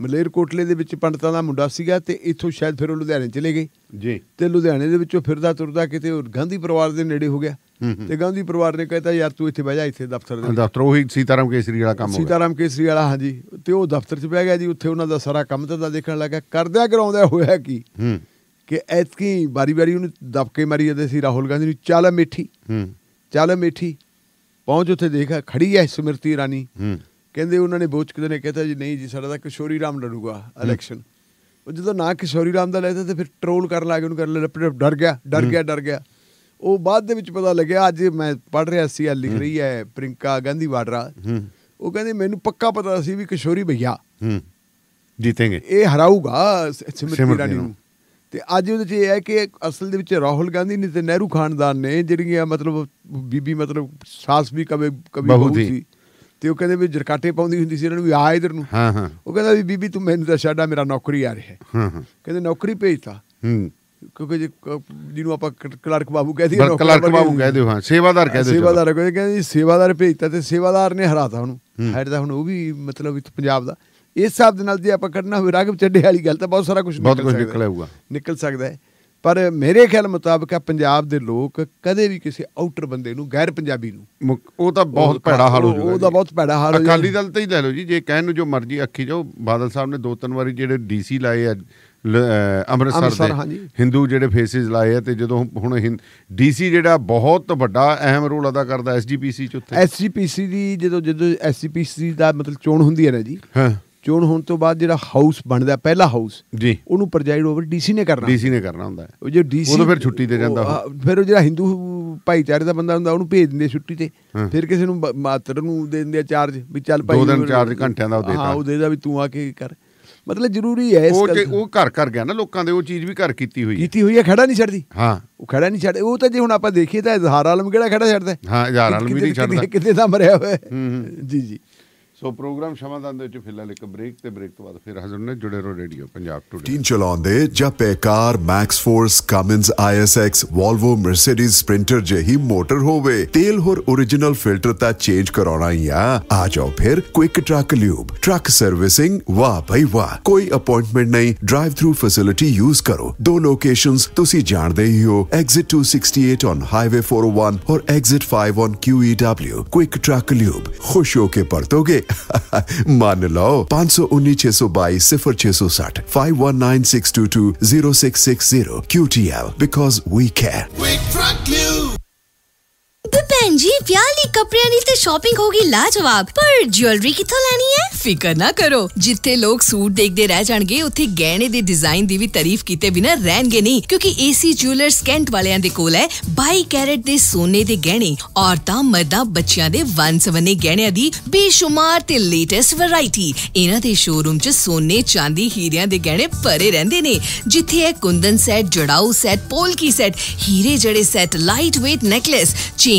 ਮਲੇਰਕੋਟਲੇ ਦੇ ਵਿੱਚ ਪੰਡਤਾਂ ਦਾ ਮੁੰਡਾ ਸੀਗਾ ਤੇ ਇੱਥੋਂ ਸ਼ਾਇਦ ਫਿਰ ਉਹ ਲੁਧਿਆਣੇ ਚਲੇ ਗਏ ਜੀ ਤੇ ਲੁਧਿਆਣੇ ਦੇ ਵਿੱਚੋਂ ਫਿਰਦਾ ਤੁਰਦਾ ਕਿਤੇ ਗਾਂਧੀ ਪਰਿਵਾਰ ਦੇ ਨੇੜੇ ਹੋ ਗਿਆ ਤੇ ਗਾਂਧੀ ਪਰਿਵਾਰ ਨੇ ਕਹਿਤਾ ਯਾਰ ਤੂੰ ਇੱਥੇ ਬਹਿ ਜਾ ਇੱਥੇ ਦਫ਼ਤਰ ਦੇ ਦਫ਼ਤਰ ਉਹ ਹੀ ਸੀਤਾਰਾਮ ਕੇਸਰੀ ਵਾਲਾ ਕੰਮ ਹੋ ਗਿਆ ਸੀਤਾਰਾਮ ਕੇਸਰੀ ਵਾਲਾ ਹਾਂਜੀ ਤੇ ਉਹ ਦਫ਼ਤਰ 'ਚ ਬਹਿ ਗਿਆ ਜੀ ਉੱਥੇ ਉਹਨਾਂ ਦਾ ਸਾਰਾ ਕੰਮ ਤਾਂ ਦੇਖਣ ਲੱਗਾ ਕਰਦਿਆ ਕਰਾਉਂਦਾ ਹੋਇਆ ਕੀ ਕਿ ਐਤਕੀ ਬਾਰੀ-ਬਾਰੀ ਉਹਨੂੰ ਦਬਕੇ ਮਾਰੀ ਜਾਂਦੇ ਸੀ ਰਾਹੁਲ ਗਾਂਧੀ ਨੂੰ ਚੱਲ ਮੇਠੀ ਚੱਲ ਮੇਠੀ ਪਹੁੰਚ ਉੱਥੇ ਦੇਖਾ ਖੜੀ ਐ ਸਮਿਰਤੀ ਰਾਣੀ ਕਹਿੰਦੇ ਉਹਨਾਂ ਨੇ ਬੋਚ ਕਿਤੇ ਨੇ ਕਹਤਾ ਜੀ ਨਹੀਂ ਜੀ ਸਾਡਾ ਤਾਂ ਕਿਸ਼ੋਰੀ ਰਾਮ ਲੜੂਗਾ ਇਲੈਕਸ਼ਨ ਉਹ ਜਦੋਂ ਨਾ ਕਿਸ਼ੋਰੀ ਰਾਮ ਦਾ ਲੈਤਾ ਤੇ ਫਿਰ ਟ੍ਰੋਲ ਕਰਨ ਲੱਗੇ ਉਹਨੂੰ ਕਰਨ ਲੱਗੇ ਡਰ ਗਿਆ ਡਰ ਗਿਆ ਡਰ ਗਿਆ ਉਹ ਬਾਅਦ ਦੇ ਵਿੱਚ ਪਤਾ ਲੱਗਿਆ ਅੱਜ ਮੈਂ ਪੜ ਰਿਹਾ ਸੀ ਆ ਲਿਖ ਰਹੀ ਹੈ ਪ੍ਰਿੰਕਾ ਗਾਂਧੀ ਵਾਡਰਾ ਉਹ ਕਹਿੰਦੇ ਮੈਨੂੰ ਪੱਕਾ ਪਤਾ ਸੀ ਵੀ ਕਿਸ਼ੋਰੀ ਭਈਆ ਜੀਤेंगे ਇਹ ਹਰਾਊਗਾ ਸਿਮਰਤੀ ਇਰਾਨੀ ਨੂੰ ਤੇ ਅੱਜ ਉਹਦੇ ਚ ਇਹ ਹੈ ਕਿ ਅਸਲ ਦੇ ਵਿੱਚ ਰਾਹੁਲ ਗਾਂਧੀ ਨੇ ਤੇ ਨਹਿਰੂ ਖਾਨਦਾਨ ਨੇ ਜਿਹੜੀਆਂ ਮਤਲਬ ਬੀਬੀ ਮਤਲਬ ਸਾਸ ਵੀ ਕਵੇ ਕਵੀ ਬਹੁਤ ਸੀ ਤੇ ਉਹ ਕਹਿੰਦੇ ਵੀ ਜਰਕਾਟੇ ਪਾਉਂਦੀ ਹੁੰਦੀ ਸੀ ਇਹਨਾਂ ਨੂੰ ਵੀ ਆ ਇਧਰ ਨੂੰ ਹਾਂ ਹਾਂ ਉਹ ਕਹਿੰਦਾ ਵੀ ਬੀਬੀ ਤੂੰ ਮੈਨੂੰ ਤਾਂ ਛੱਡਾ ਮੇਰਾ ਨੌਕਰੀ ਆ ਰਿਹਾ ਹਾਂ ਹਾਂ ਕਹਿੰਦੇ ਨੌਕਰੀ ਭੇਜਤਾ ਹੂੰ ਕਿਉਂਕਿ ਜਿਹਨੂੰ ਆਪਾਂ ਕਲਰਕ ਬਾਬੂ ਕਹਿੰਦੇ ਹਾਂ ਕਲਰਕ ਬਾਬੂ ਕਹਿੰਦੇ ਹਾਂ ਸੇਵਾਦਾਰ ਕਹਿੰਦੇ ਹਾਂ ਸੇਵਾਦਾਰ ਕਹਿੰਦੇ ਜੀ ਸੇਵਾਦਾਰ ਭੇਜਤਾ ਤੇ ਸੇਵਾਦਾਰ ਨੇ ਹਰਾਤਾ ਉਹਨੂੰ ਹੈਡ ਦਾ ਹੁਣ ਉਹ ਵੀ ਮਤਲਬ ਇੱਥੇ ਪੰਜਾਬ ਦਾ ਇਸ ਹਿਸਾਬ ਦੇ ਨਾਲ ਜੇ ਆਪਾਂ ਕੱਢਣਾ ਹੋਵੇ ਰਾਗਵ ਚੱਡੇ ਵਾਲੀ ਗੱਲ ਤਾਂ ਬਹੁਤ ਸਾਰਾ ਕੁਝ ਬਹੁਤ ਕੁਝ ਨਿਕਲ ਆਊਗਾ ਨਿਕਲ ਸਕਦਾ ਹੈ ਪਰ ਮੇਰੇ ਖਿਆਲ ਮੁਤਾਬਕ ਪੰਜਾਬ ਦੇ ਲੋਕ ਕਦੇ ਵੀ ਕਿਸੇ ਆਊਟਰ ਬੰਦੇ ਨੂੰ ਗੈਰ ਪੰਜਾਬੀ ਨੂੰ ਉਹ ਤਾਂ ਬਹੁਤ ਭੈੜਾ ਹਾਲ ਹੋ ਜਾਊਗਾ ਉਹਦਾ ਬਹੁਤ ਭੈੜਾ ਹਾਲ ਹੋ ਜਾਊਗਾ ਅਕਾਲੀ ਦਲ ਤੇ ਹੀ ਲੈ ਲਓ ਜੀ ਜੇ ਕਹਿਣ ਨੂੰ ਜੋ ਮਰਜ਼ੀ ਅੱਖੀ ਜਾਓ ਬਾਦਲ ਸਾਹਿਬ ਨੇ ਦੋ ਤਿੰਨ ਵਾਰੀ ਜਿਹੜੇ ਡੀਸੀ ਲਾਏ ਆ ਅੰਮ੍ਰਿਤਸਰ ਦੇ ਹਿੰਦੂ ਜਿਹੜੇ ਫੇਸਿਸ ਲਾਏ ਆ ਤੇ ਜਦੋਂ ਹੁਣ ਡੀਸੀ ਜਿਹੜਾ ਬਹੁਤ ਵੱਡਾ ਅਹਿਮ ਰੋਲ ਅਦਾ ਕਰਦਾ ਐਸਜੀਪੀਸੀ ਚ ਉੱਥੇ ਐਸਜੀਪੀਸੀ ਦੀ ਜਦੋਂ ਜਦੋਂ ਐਸਜੀਪੀਸੀ ਦਾ ਮਤਲਬ ਚੋਣ ਹੁੰਦੀ ਹੈ ਨਾ ਜੀ ਹਾਂ ਚੋਣ ਹੋਣ ਤੋਂ ਬਾਅਦ ਜਿਹੜਾ ਹਾਊਸ ਬਣਦਾ ਪਹਿਲਾ ਹਾਊਸ ਜੀ ਉਹਨੂੰ ਪ੍ਰਜਾਈਡ ਓਵਰ ਡੀਸੀ ਨੇ ਕਰਨਾ ਡੀਸੀ ਨੇ ਕਰਨਾ ਹੁੰਦਾ ਉਹ ਜੇ ਡੀਸੀ ਉਹਨੂੰ ਫਿਰ ਛੁੱਟੀ ਤੇ ਜਾਂਦਾ ਫਿਰ ਉਹ ਜਿਹੜਾ ਹਿੰਦੂ ਭਾਈਚਾਰੇ ਦਾ ਬੰਦਾ ਹੁੰਦਾ ਉਹਨੂੰ ਭੇਜ ਦਿੰਦੇ ਛੁੱਟੀ ਤੇ ਫਿਰ ਕਿਸੇ ਨੂੰ ਮਾਤਰ ਨੂੰ ਦੇ ਦਿੰਦੇ ਚਾਰਜ ਵੀ ਚੱਲ ਭਾਈ ਦੋ ਦਿਨ ਚਾਰਜ ਘੰਟਿਆਂ ਦਾ ਉਹ ਦੇਦਾ ਹਾਂ ਉਹ ਦੇਦਾ ਵੀ ਤੂੰ ਆ ਕੇ ਕਰ ਮਤਲਬ ਜ਼ਰੂਰੀ ਹੈ ਇਸ ਉਹ ਉਹ ਘਰ ਘਰ ਗਿਆ ਨਾ ਲੋਕਾਂ ਦੇ ਉਹ ਚੀਜ਼ ਵੀ ਘਰ ਕੀਤੀ ਹੋਈ ਹੈ ਕੀਤੀ ਹੋਈ ਹੈ ਖੜਾ ਨਹੀਂ ਛੱਡਦੀ ਹਾਂ ਉਹ ਖੜਾ ਨਹੀਂ ਛੱਡ ਉਹ ਤਾਂ ਜੇ ਹੁਣ ਆਪਾਂ ਦੇਖੀਏ ਤਾਂ ਇਜ਼ਹਾਰ ਆਲਮ ਕਿਹੜਾ ਖੜਾ ਛੱਡਦਾ ਹਾਂ ਇਜ਼ਹਾਰ ਆਲਮ ਵੀ ਨਹੀਂ ਛੱਡਦਾ ਕਿਤੇ ਤਾਂ ਮਰਿਆ ਹੋਇਆ ਜੀ ਜੀ ਸੋ ਪ੍ਰੋਗਰਾਮ ਸ਼ਮਾਦਾਨ ਦੇ ਵਿੱਚ ਫਿਲਹਾਲ ਇੱਕ ਬ੍ਰੇਕ ਤੇ ਬ੍ਰੇਕ ਤੋਂ ਬਾਅਦ ਫਿਰ ਹਾਜ਼ਰ ਨੇ ਜੁੜੇ ਰਹੋ ਰੇਡੀਓ ਪੰਜਾਬ ਟੂਡੇ ਟੀਨ ਚਲਾਉਂਦੇ ਜਾਂ MaxxForce Cummins ISX Volvo Mercedes Sprinter ਜਹੀ ਮੋਟਰ ਹੋਵੇ ਤੇਲ ਹੋਰ origignal ਫਿਲਟਰ ਤਾਂ ਚੇਂਜ ਕਰਾਉਣਾ ਹੀ ਆ ਆ ਜਾਓ ਫਿਰ quick truck lube truck servicing ਵਾਹ ਭਾਈ ਵਾਹ ਕੋਈ ਅਪਾਇੰਟਮੈਂਟ ਨਹੀਂ ਡਰਾਈਵ ਥਰੂ ਫੈਸਿਲਿਟੀ ਯੂਜ਼ ਕਰੋ ਦੋ ਲੋਕੇਸ਼ਨਸ ਤੁਸੀਂ ਜਾਣਦੇ ਹੀ ਹੋ exit 268 on highway 401 or exit 5 on QEW quick truck lube ਖੁਸ਼ ਹੋ ਕੇ ਪਰਤੋਗੇ मान लाओ पाँच सौ उन्नीस छह सौ बाईस सिफर छह सौ साठ five one nine six two two zero six six zero Q T L because we care ਬੇ ਭੈਣ ਜੀ ਵਿਆਹ ਲਈ ਦੀ ਤੇ ਸ਼ਾਪਿੰਗ ਹੋਗੀ ਲਾਜਵਾਬ ਪਰ ਜੁਐਲਰੀ ਕਿੱਥੋਂ ਲੈਣੀ ਹੈ ਫਿਕਰ ਨਾ ਕਰੋ ਜਿੱਥੇ ਲੋਕ ਸੂਟ ਦੇਖਦੇ ਰਹਿ ਜਾਣਗੇ ਉੱਥੇ ਗਹਿਣੇ ਦੇ ਡਿਜ਼ਾਈਨ ਦੀ ਵੀ ਤਾਰੀਫ ਕੀਤੇ ਬਿਨਾ ਰਹਿਣਗੇ ਨਹੀਂ ਕਿਉਂਕਿ ਏਸੀ ਜੁਐਲਰਸ ਕੈਂਟ ਵਾਲਿਆਂ ਦੇ ਕੋਲ ਹੈ 22 ਕੈਰੇਟ ਦੇ ਸੋਨੇ ਦੇ ਗਹਿਣੇ ਔਰਤਾਂ ਮਰਦਾਂ ਬੱਚਿਆਂ ਦੇ ਵਨ ਸਵਨੇ ਗਹਿਣਿਆਂ ਦੀ ਬੇਸ਼ੁਮਾਰ ਤੇ ਲੇਟੈਸਟ ਵੈਰਾਈਟੀ ਇਹਨਾਂ ਦੇ ਸ਼ੋਰੂਮ 'ਚ ਸੋਨੇ ਚਾਂਦੀ ਹੀਰਿਆਂ ਦੇ ਗਹਿਣੇ ਭਰੇ ਰਹਿੰਦੇ ਨੇ ਜਿੱਥੇ ਹੈ ਕੁੰਦਨ ਸੈੱਟ ਜੜਾਊ ਸੈੱਟ ਪੋਲਕੀ ਸੈੱਟ ਹੀਰੇ ਜੜੇ set light weight necklace chain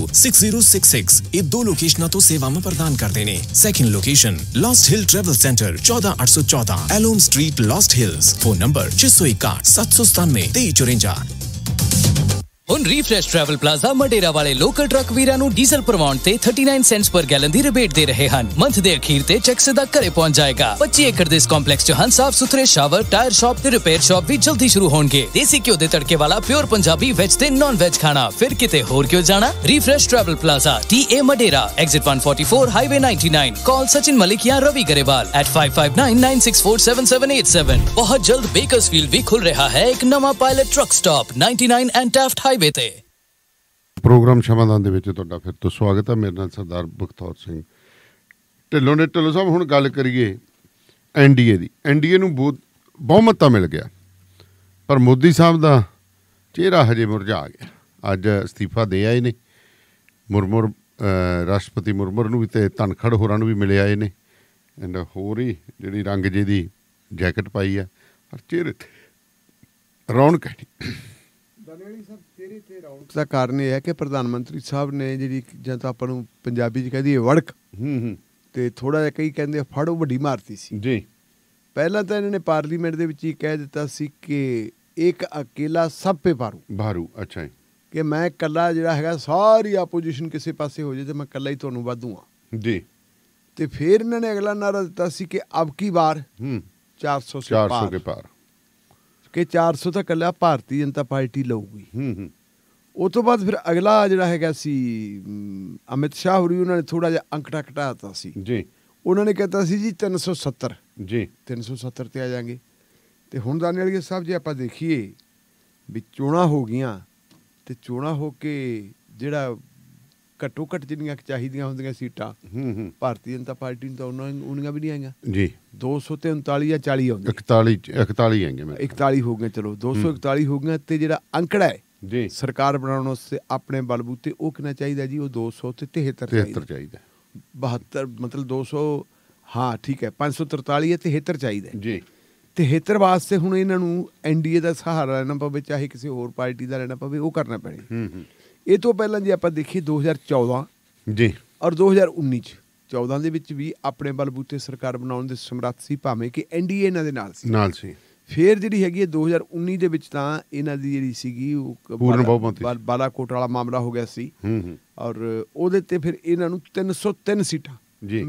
ये दो लोकेशन तो सेवा में प्रदान कर देने second location Lost Hill Travel Center चौदह आठ सौ चौदह एलोम Street Lost Hills phone number छह सौ इक्का सात सौ सतानवे तेई चुरेंजा ਹੁਣ ਰੀਫਰੈਸ਼ ਟਰੈਵਲ ਪਲਾਜ਼ਾ ਮਡੇਰਾ ਵਾਲੇ ਲੋਕਲ ਟਰੱਕ ਵੀਰਾਂ ਨੂੰ ਡੀਜ਼ਲ ਪਰਵਾਉਣ ਤੇ 39 ਸੈਂਟਸ ਪਰ ਗੈਲਨ ਦੀ ਰਿਬੇਟ ਦੇ ਰਹੇ ਹਨ ਮੰਥ ਦੇ ਅਖੀਰ ਤੇ ਚੈੱਕ ਸਿੱਧਾ ਘਰੇ ਪਹੁੰਚ ਜਾਏਗਾ 25 ਏਕੜ ਦੇ ਇਸ ਕੰਪਲੈਕਸ 'ਚ ਹਨ ਸਾਫ ਸੁਥਰੇ ਸ਼ਾਵਰ ਟਾਇਰ ਸ਼ਾਪ ਤੇ ਰਿਪੇਅਰ ਸ਼ਾਪ ਵੀ ਜਲਦੀ ਸ਼ੁਰੂ ਹੋਣਗੇ ਦੇਸੀ ਘਿਓ ਦੇ ਤੜਕੇ ਵਾਲਾ ਪਿਓਰ ਪੰਜਾਬੀ ਵੈਜ ਤੇ ਨਾਨ ਵੈਜ ਖਾਣਾ ਫਿਰ ਕਿਤੇ ਹੋਰ ਕਿਉਂ ਜਾਣਾ refresh travel plaza TA Madera exit 144 highway 99 call Sachin Malik या रवि गरेवाल एट 5599647787 ਬਹੁਤ ਜਲਦ ਬੇਕਰਸਫੀਲਡ ਵੀ ਖੁੱਲ ਰਿਹਾ ਹੈ ਇੱਕ ਨਵਾਂ pilot truck stop 99 and Taft highway ਬੀਤੇ ਪ੍ਰੋਗਰਾਮ ਸ਼ਮਾਦਾਨ ਦੇ ਵਿੱਚ ਤੁਹਾਡਾ ਫਿਰ ਤੋਂ ਸਵਾਗਤ ਹੈ ਮੇਰੇ ਨਾਲ ਸਰਦਾਰ ਬਖਤੌਰ ਸਿੰਘ ਢਿੱਲੋਂ ਨੇ ਢਿੱਲੋਂ ਸਾਹਿਬ ਹੁਣ ਗੱਲ ਕਰੀਏ ਐਨਡੀਏ ਦੀ ਐਨਡੀਏ ਨੂੰ ਬਹੁਤ ਬਹੁਮਤਾ ਮਿਲ ਗਿਆ ਪਰ ਮੋਦੀ ਸਾਹਿਬ ਦਾ ਚਿਹਰਾ ਹਜੇ ਮੁਰਝਾ ਗਿਆ ਅੱਜ ਅਸਤੀਫਾ ਦੇ ਆਏ ਨੇ ਮੁਰਮੁਰ ਰਾਸ਼ਟਰਪਤੀ ਮੁਰਮੁਰ ਨੂੰ ਵੀ ਤੇ ਧਨਖੜ ਹੋਰਾਂ ਨੂੰ ਵੀ ਮਿਲੇ ਆਏ ਨੇ ਐਂਡ ਹੋਰ ਹੀ ਜਿਹੜੀ ਰੰਗ ਜੇ ਦੀ ਜੈਕਟ ਪਾਈ ਆ ਪਰ ਚਿਹਰੇ ਤੇ ਰੌਣਕ ਹੈ ਨਹੀਂ ਦਨੇਲੀ ਸਾਹਿਬ ਦਾ ਕਾਰਨ ਇਹ ਹੈ ਕਿ ਪ੍ਰਧਾਨ ਮੰਤਰੀ ਸਾਹਿਬ ਨੇ ਜਿਹੜੀ ਜਾਂ ਤਾਂ ਆਪਾਂ ਨੂੰ ਪੰਜਾਬੀ 'ਚ ਕਹਦੀ ਹੈ ਵੜਕ ਹੂੰ ਹੂੰ ਤੇ ਥੋੜਾ ਜਿਹਾ ਕਈ ਕਹਿੰਦੇ ਫੜ ਵੱਡੀ ਮਾਰਤੀ ਸੀ ਜੀ ਪਹਿਲਾਂ ਤਾਂ ਇਹਨਾਂ ਨੇ ਪਾਰਲੀਮੈਂਟ ਦੇ ਵਿੱਚ ਹੀ ਕਹਿ ਦਿੱਤਾ ਸੀ ਕਿ ਇੱਕ ਅਕੇਲਾ ਸਭ ਪੇ ਭਾਰੂ ਭਾਰੂ ਅੱਛਾ ਕਿ ਮੈਂ ਇਕੱਲਾ ਜਿਹੜਾ ਹੈਗਾ ਸਾਰੀ ਆਪੋਜੀਸ਼ਨ ਕਿਸੇ ਪਾਸੇ ਹੋ ਜੇ ਤੇ ਮੈਂ ਇਕੱਲਾ ਹੀ ਤੁਹਾਨੂੰ ਵਾਧੂ ਆ ਜੀ ਤੇ ਫਿਰ ਇਹਨਾਂ ਨੇ ਅਗਲਾ ਨਾਰਾ ਦਿੱਤਾ ਸੀ ਕਿ ਅਬ ਕੀ ਵਾਰ ਹੂੰ 400 ਪਾਰ 400 ਕੇ ਪਾਰ ਕਿ 400 ਤਾਂ ਇਕੱਲਾ ਭਾਰਤੀ ਜਨਤਾ ਪਾਰਟੀ ਲਊਗੀ ਹੂੰ ਹੂੰ ਉਸ ਤੋਂ ਬਾਅਦ ਫਿਰ ਅਗਲਾ ਜਿਹੜਾ ਹੈਗਾ ਸੀ ਅਮਿਤ ਸ਼ਾਹ ਹੋਰੀ ਉਹਨਾਂ ਨੇ ਥੋੜਾ ਜਿਹਾ ਅੰਕੜਾ ਘਟਾਤਾ ਸੀ ਜੀ ਉਹਨਾਂ ਨੇ ਕਹਿਤਾ ਸੀ ਜੀ 370 ਜੀ 370 ਤੇ ਆ ਜਾਾਂਗੇ ਤੇ ਹੁਣ ਦਾਨੇ ਵਾਲੀ ਸਾਹਿਬ ਜੀ ਆਪਾਂ ਦੇਖੀਏ ਵੀ ਚੋਣਾ ਹੋ ਗਈਆਂ ਤੇ ਚੋਣਾ ਹੋ ਕੇ ਜਿਹੜਾ ਘੱਟੋ ਘੱਟ ਜਿੰਨੀਆਂ ਚਾਹੀਦੀਆਂ ਹੁੰਦੀਆਂ ਸੀਟਾਂ ਹੂੰ ਹੂੰ ਭਾਰਤੀ ਜਨਤਾ ਪਾਰਟੀ ਨੂੰ ਤਾਂ ਉਹਨਾਂ ਉਹਨੀਆਂ ਵੀ ਨਹੀਂ ਆਈਆਂ ਜੀ 243 ਜਾਂ 40 ਆਉਂਦੀਆਂ 41 41 ਆਈਆਂ ਮੈਂ 41 ਹੋ ਗਏ ਚਲੋ 241 ਹੋ ਗਈਆਂ ਤੇ ਜਿਹੜਾ ਅੰਕੜਾ ਹੈ ਜੀ ਸਰਕਾਰ ਬਣਾਉਣ ਵਾਸਤੇ ਆਪਣੇ ਬਲਬੂਤੇ ਉਹ ਕਿੰਨਾ ਚਾਹੀਦਾ ਜੀ ਉਹ 200 ਤੇ 73 ਚਾਹੀਦਾ 72 ਮਤਲਬ 200 ਹਾਂ ਠੀਕ ਹੈ 543 ਤੇ 73 ਚਾਹੀਦਾ ਜੀ 73 ਵਾਸਤੇ ਹੁਣ ਇਹਨਾਂ ਨੂੰ ਐਨਡੀਏ ਦਾ ਸਹਾਰਾ ਲੈਣਾ ਪਵੇ ਚਾਹੇ ਕਿਸੇ ਹੋਰ ਪਾਰਟੀ ਦਾ ਲੈਣਾ ਪਵੇ ਉਹ ਕਰਨਾ ਪੈਣਾ ਹੂੰ ਹੂੰ ਇਹ ਤੋਂ ਪਹਿਲਾਂ ਜੇ ਆਪਾਂ ਦੇਖੀਏ 2014 ਜੀ ਔਰ 2019 ਚ 14 ਦੇ ਵਿੱਚ ਵੀ ਆਪਣੇ ਬਲਬੂਤੇ ਸਰਕਾਰ ਬਣਾਉਣ ਦੇ ਸਮਰੱਥ ਸੀ ਭਾਵੇਂ ਕਿ ਐਨਡੀਏ ਇਹਨਾਂ ਦੇ ਨਾਲ ਸੀ ਨਾਲ ਸੀ ਫਿਰ ਜਿਹੜੀ ਹੈਗੀ 2019 ਦੇ ਵਿੱਚ ਤਾਂ ਇਹਨਾਂ ਦੀ ਜਿਹੜੀ ਸੀਗੀ ਉਹ ਬਾਲਾਕੋਟ ਵਾਲਾ ਮਾਮਲਾ ਹੋ ਗਿਆ ਸੀ ਹੂੰ ਹੂੰ ਔਰ ਉਹਦੇ ਤੇ ਫਿਰ ਇਹਨਾਂ ਨੂੰ 303 ਸੀਟਾਂ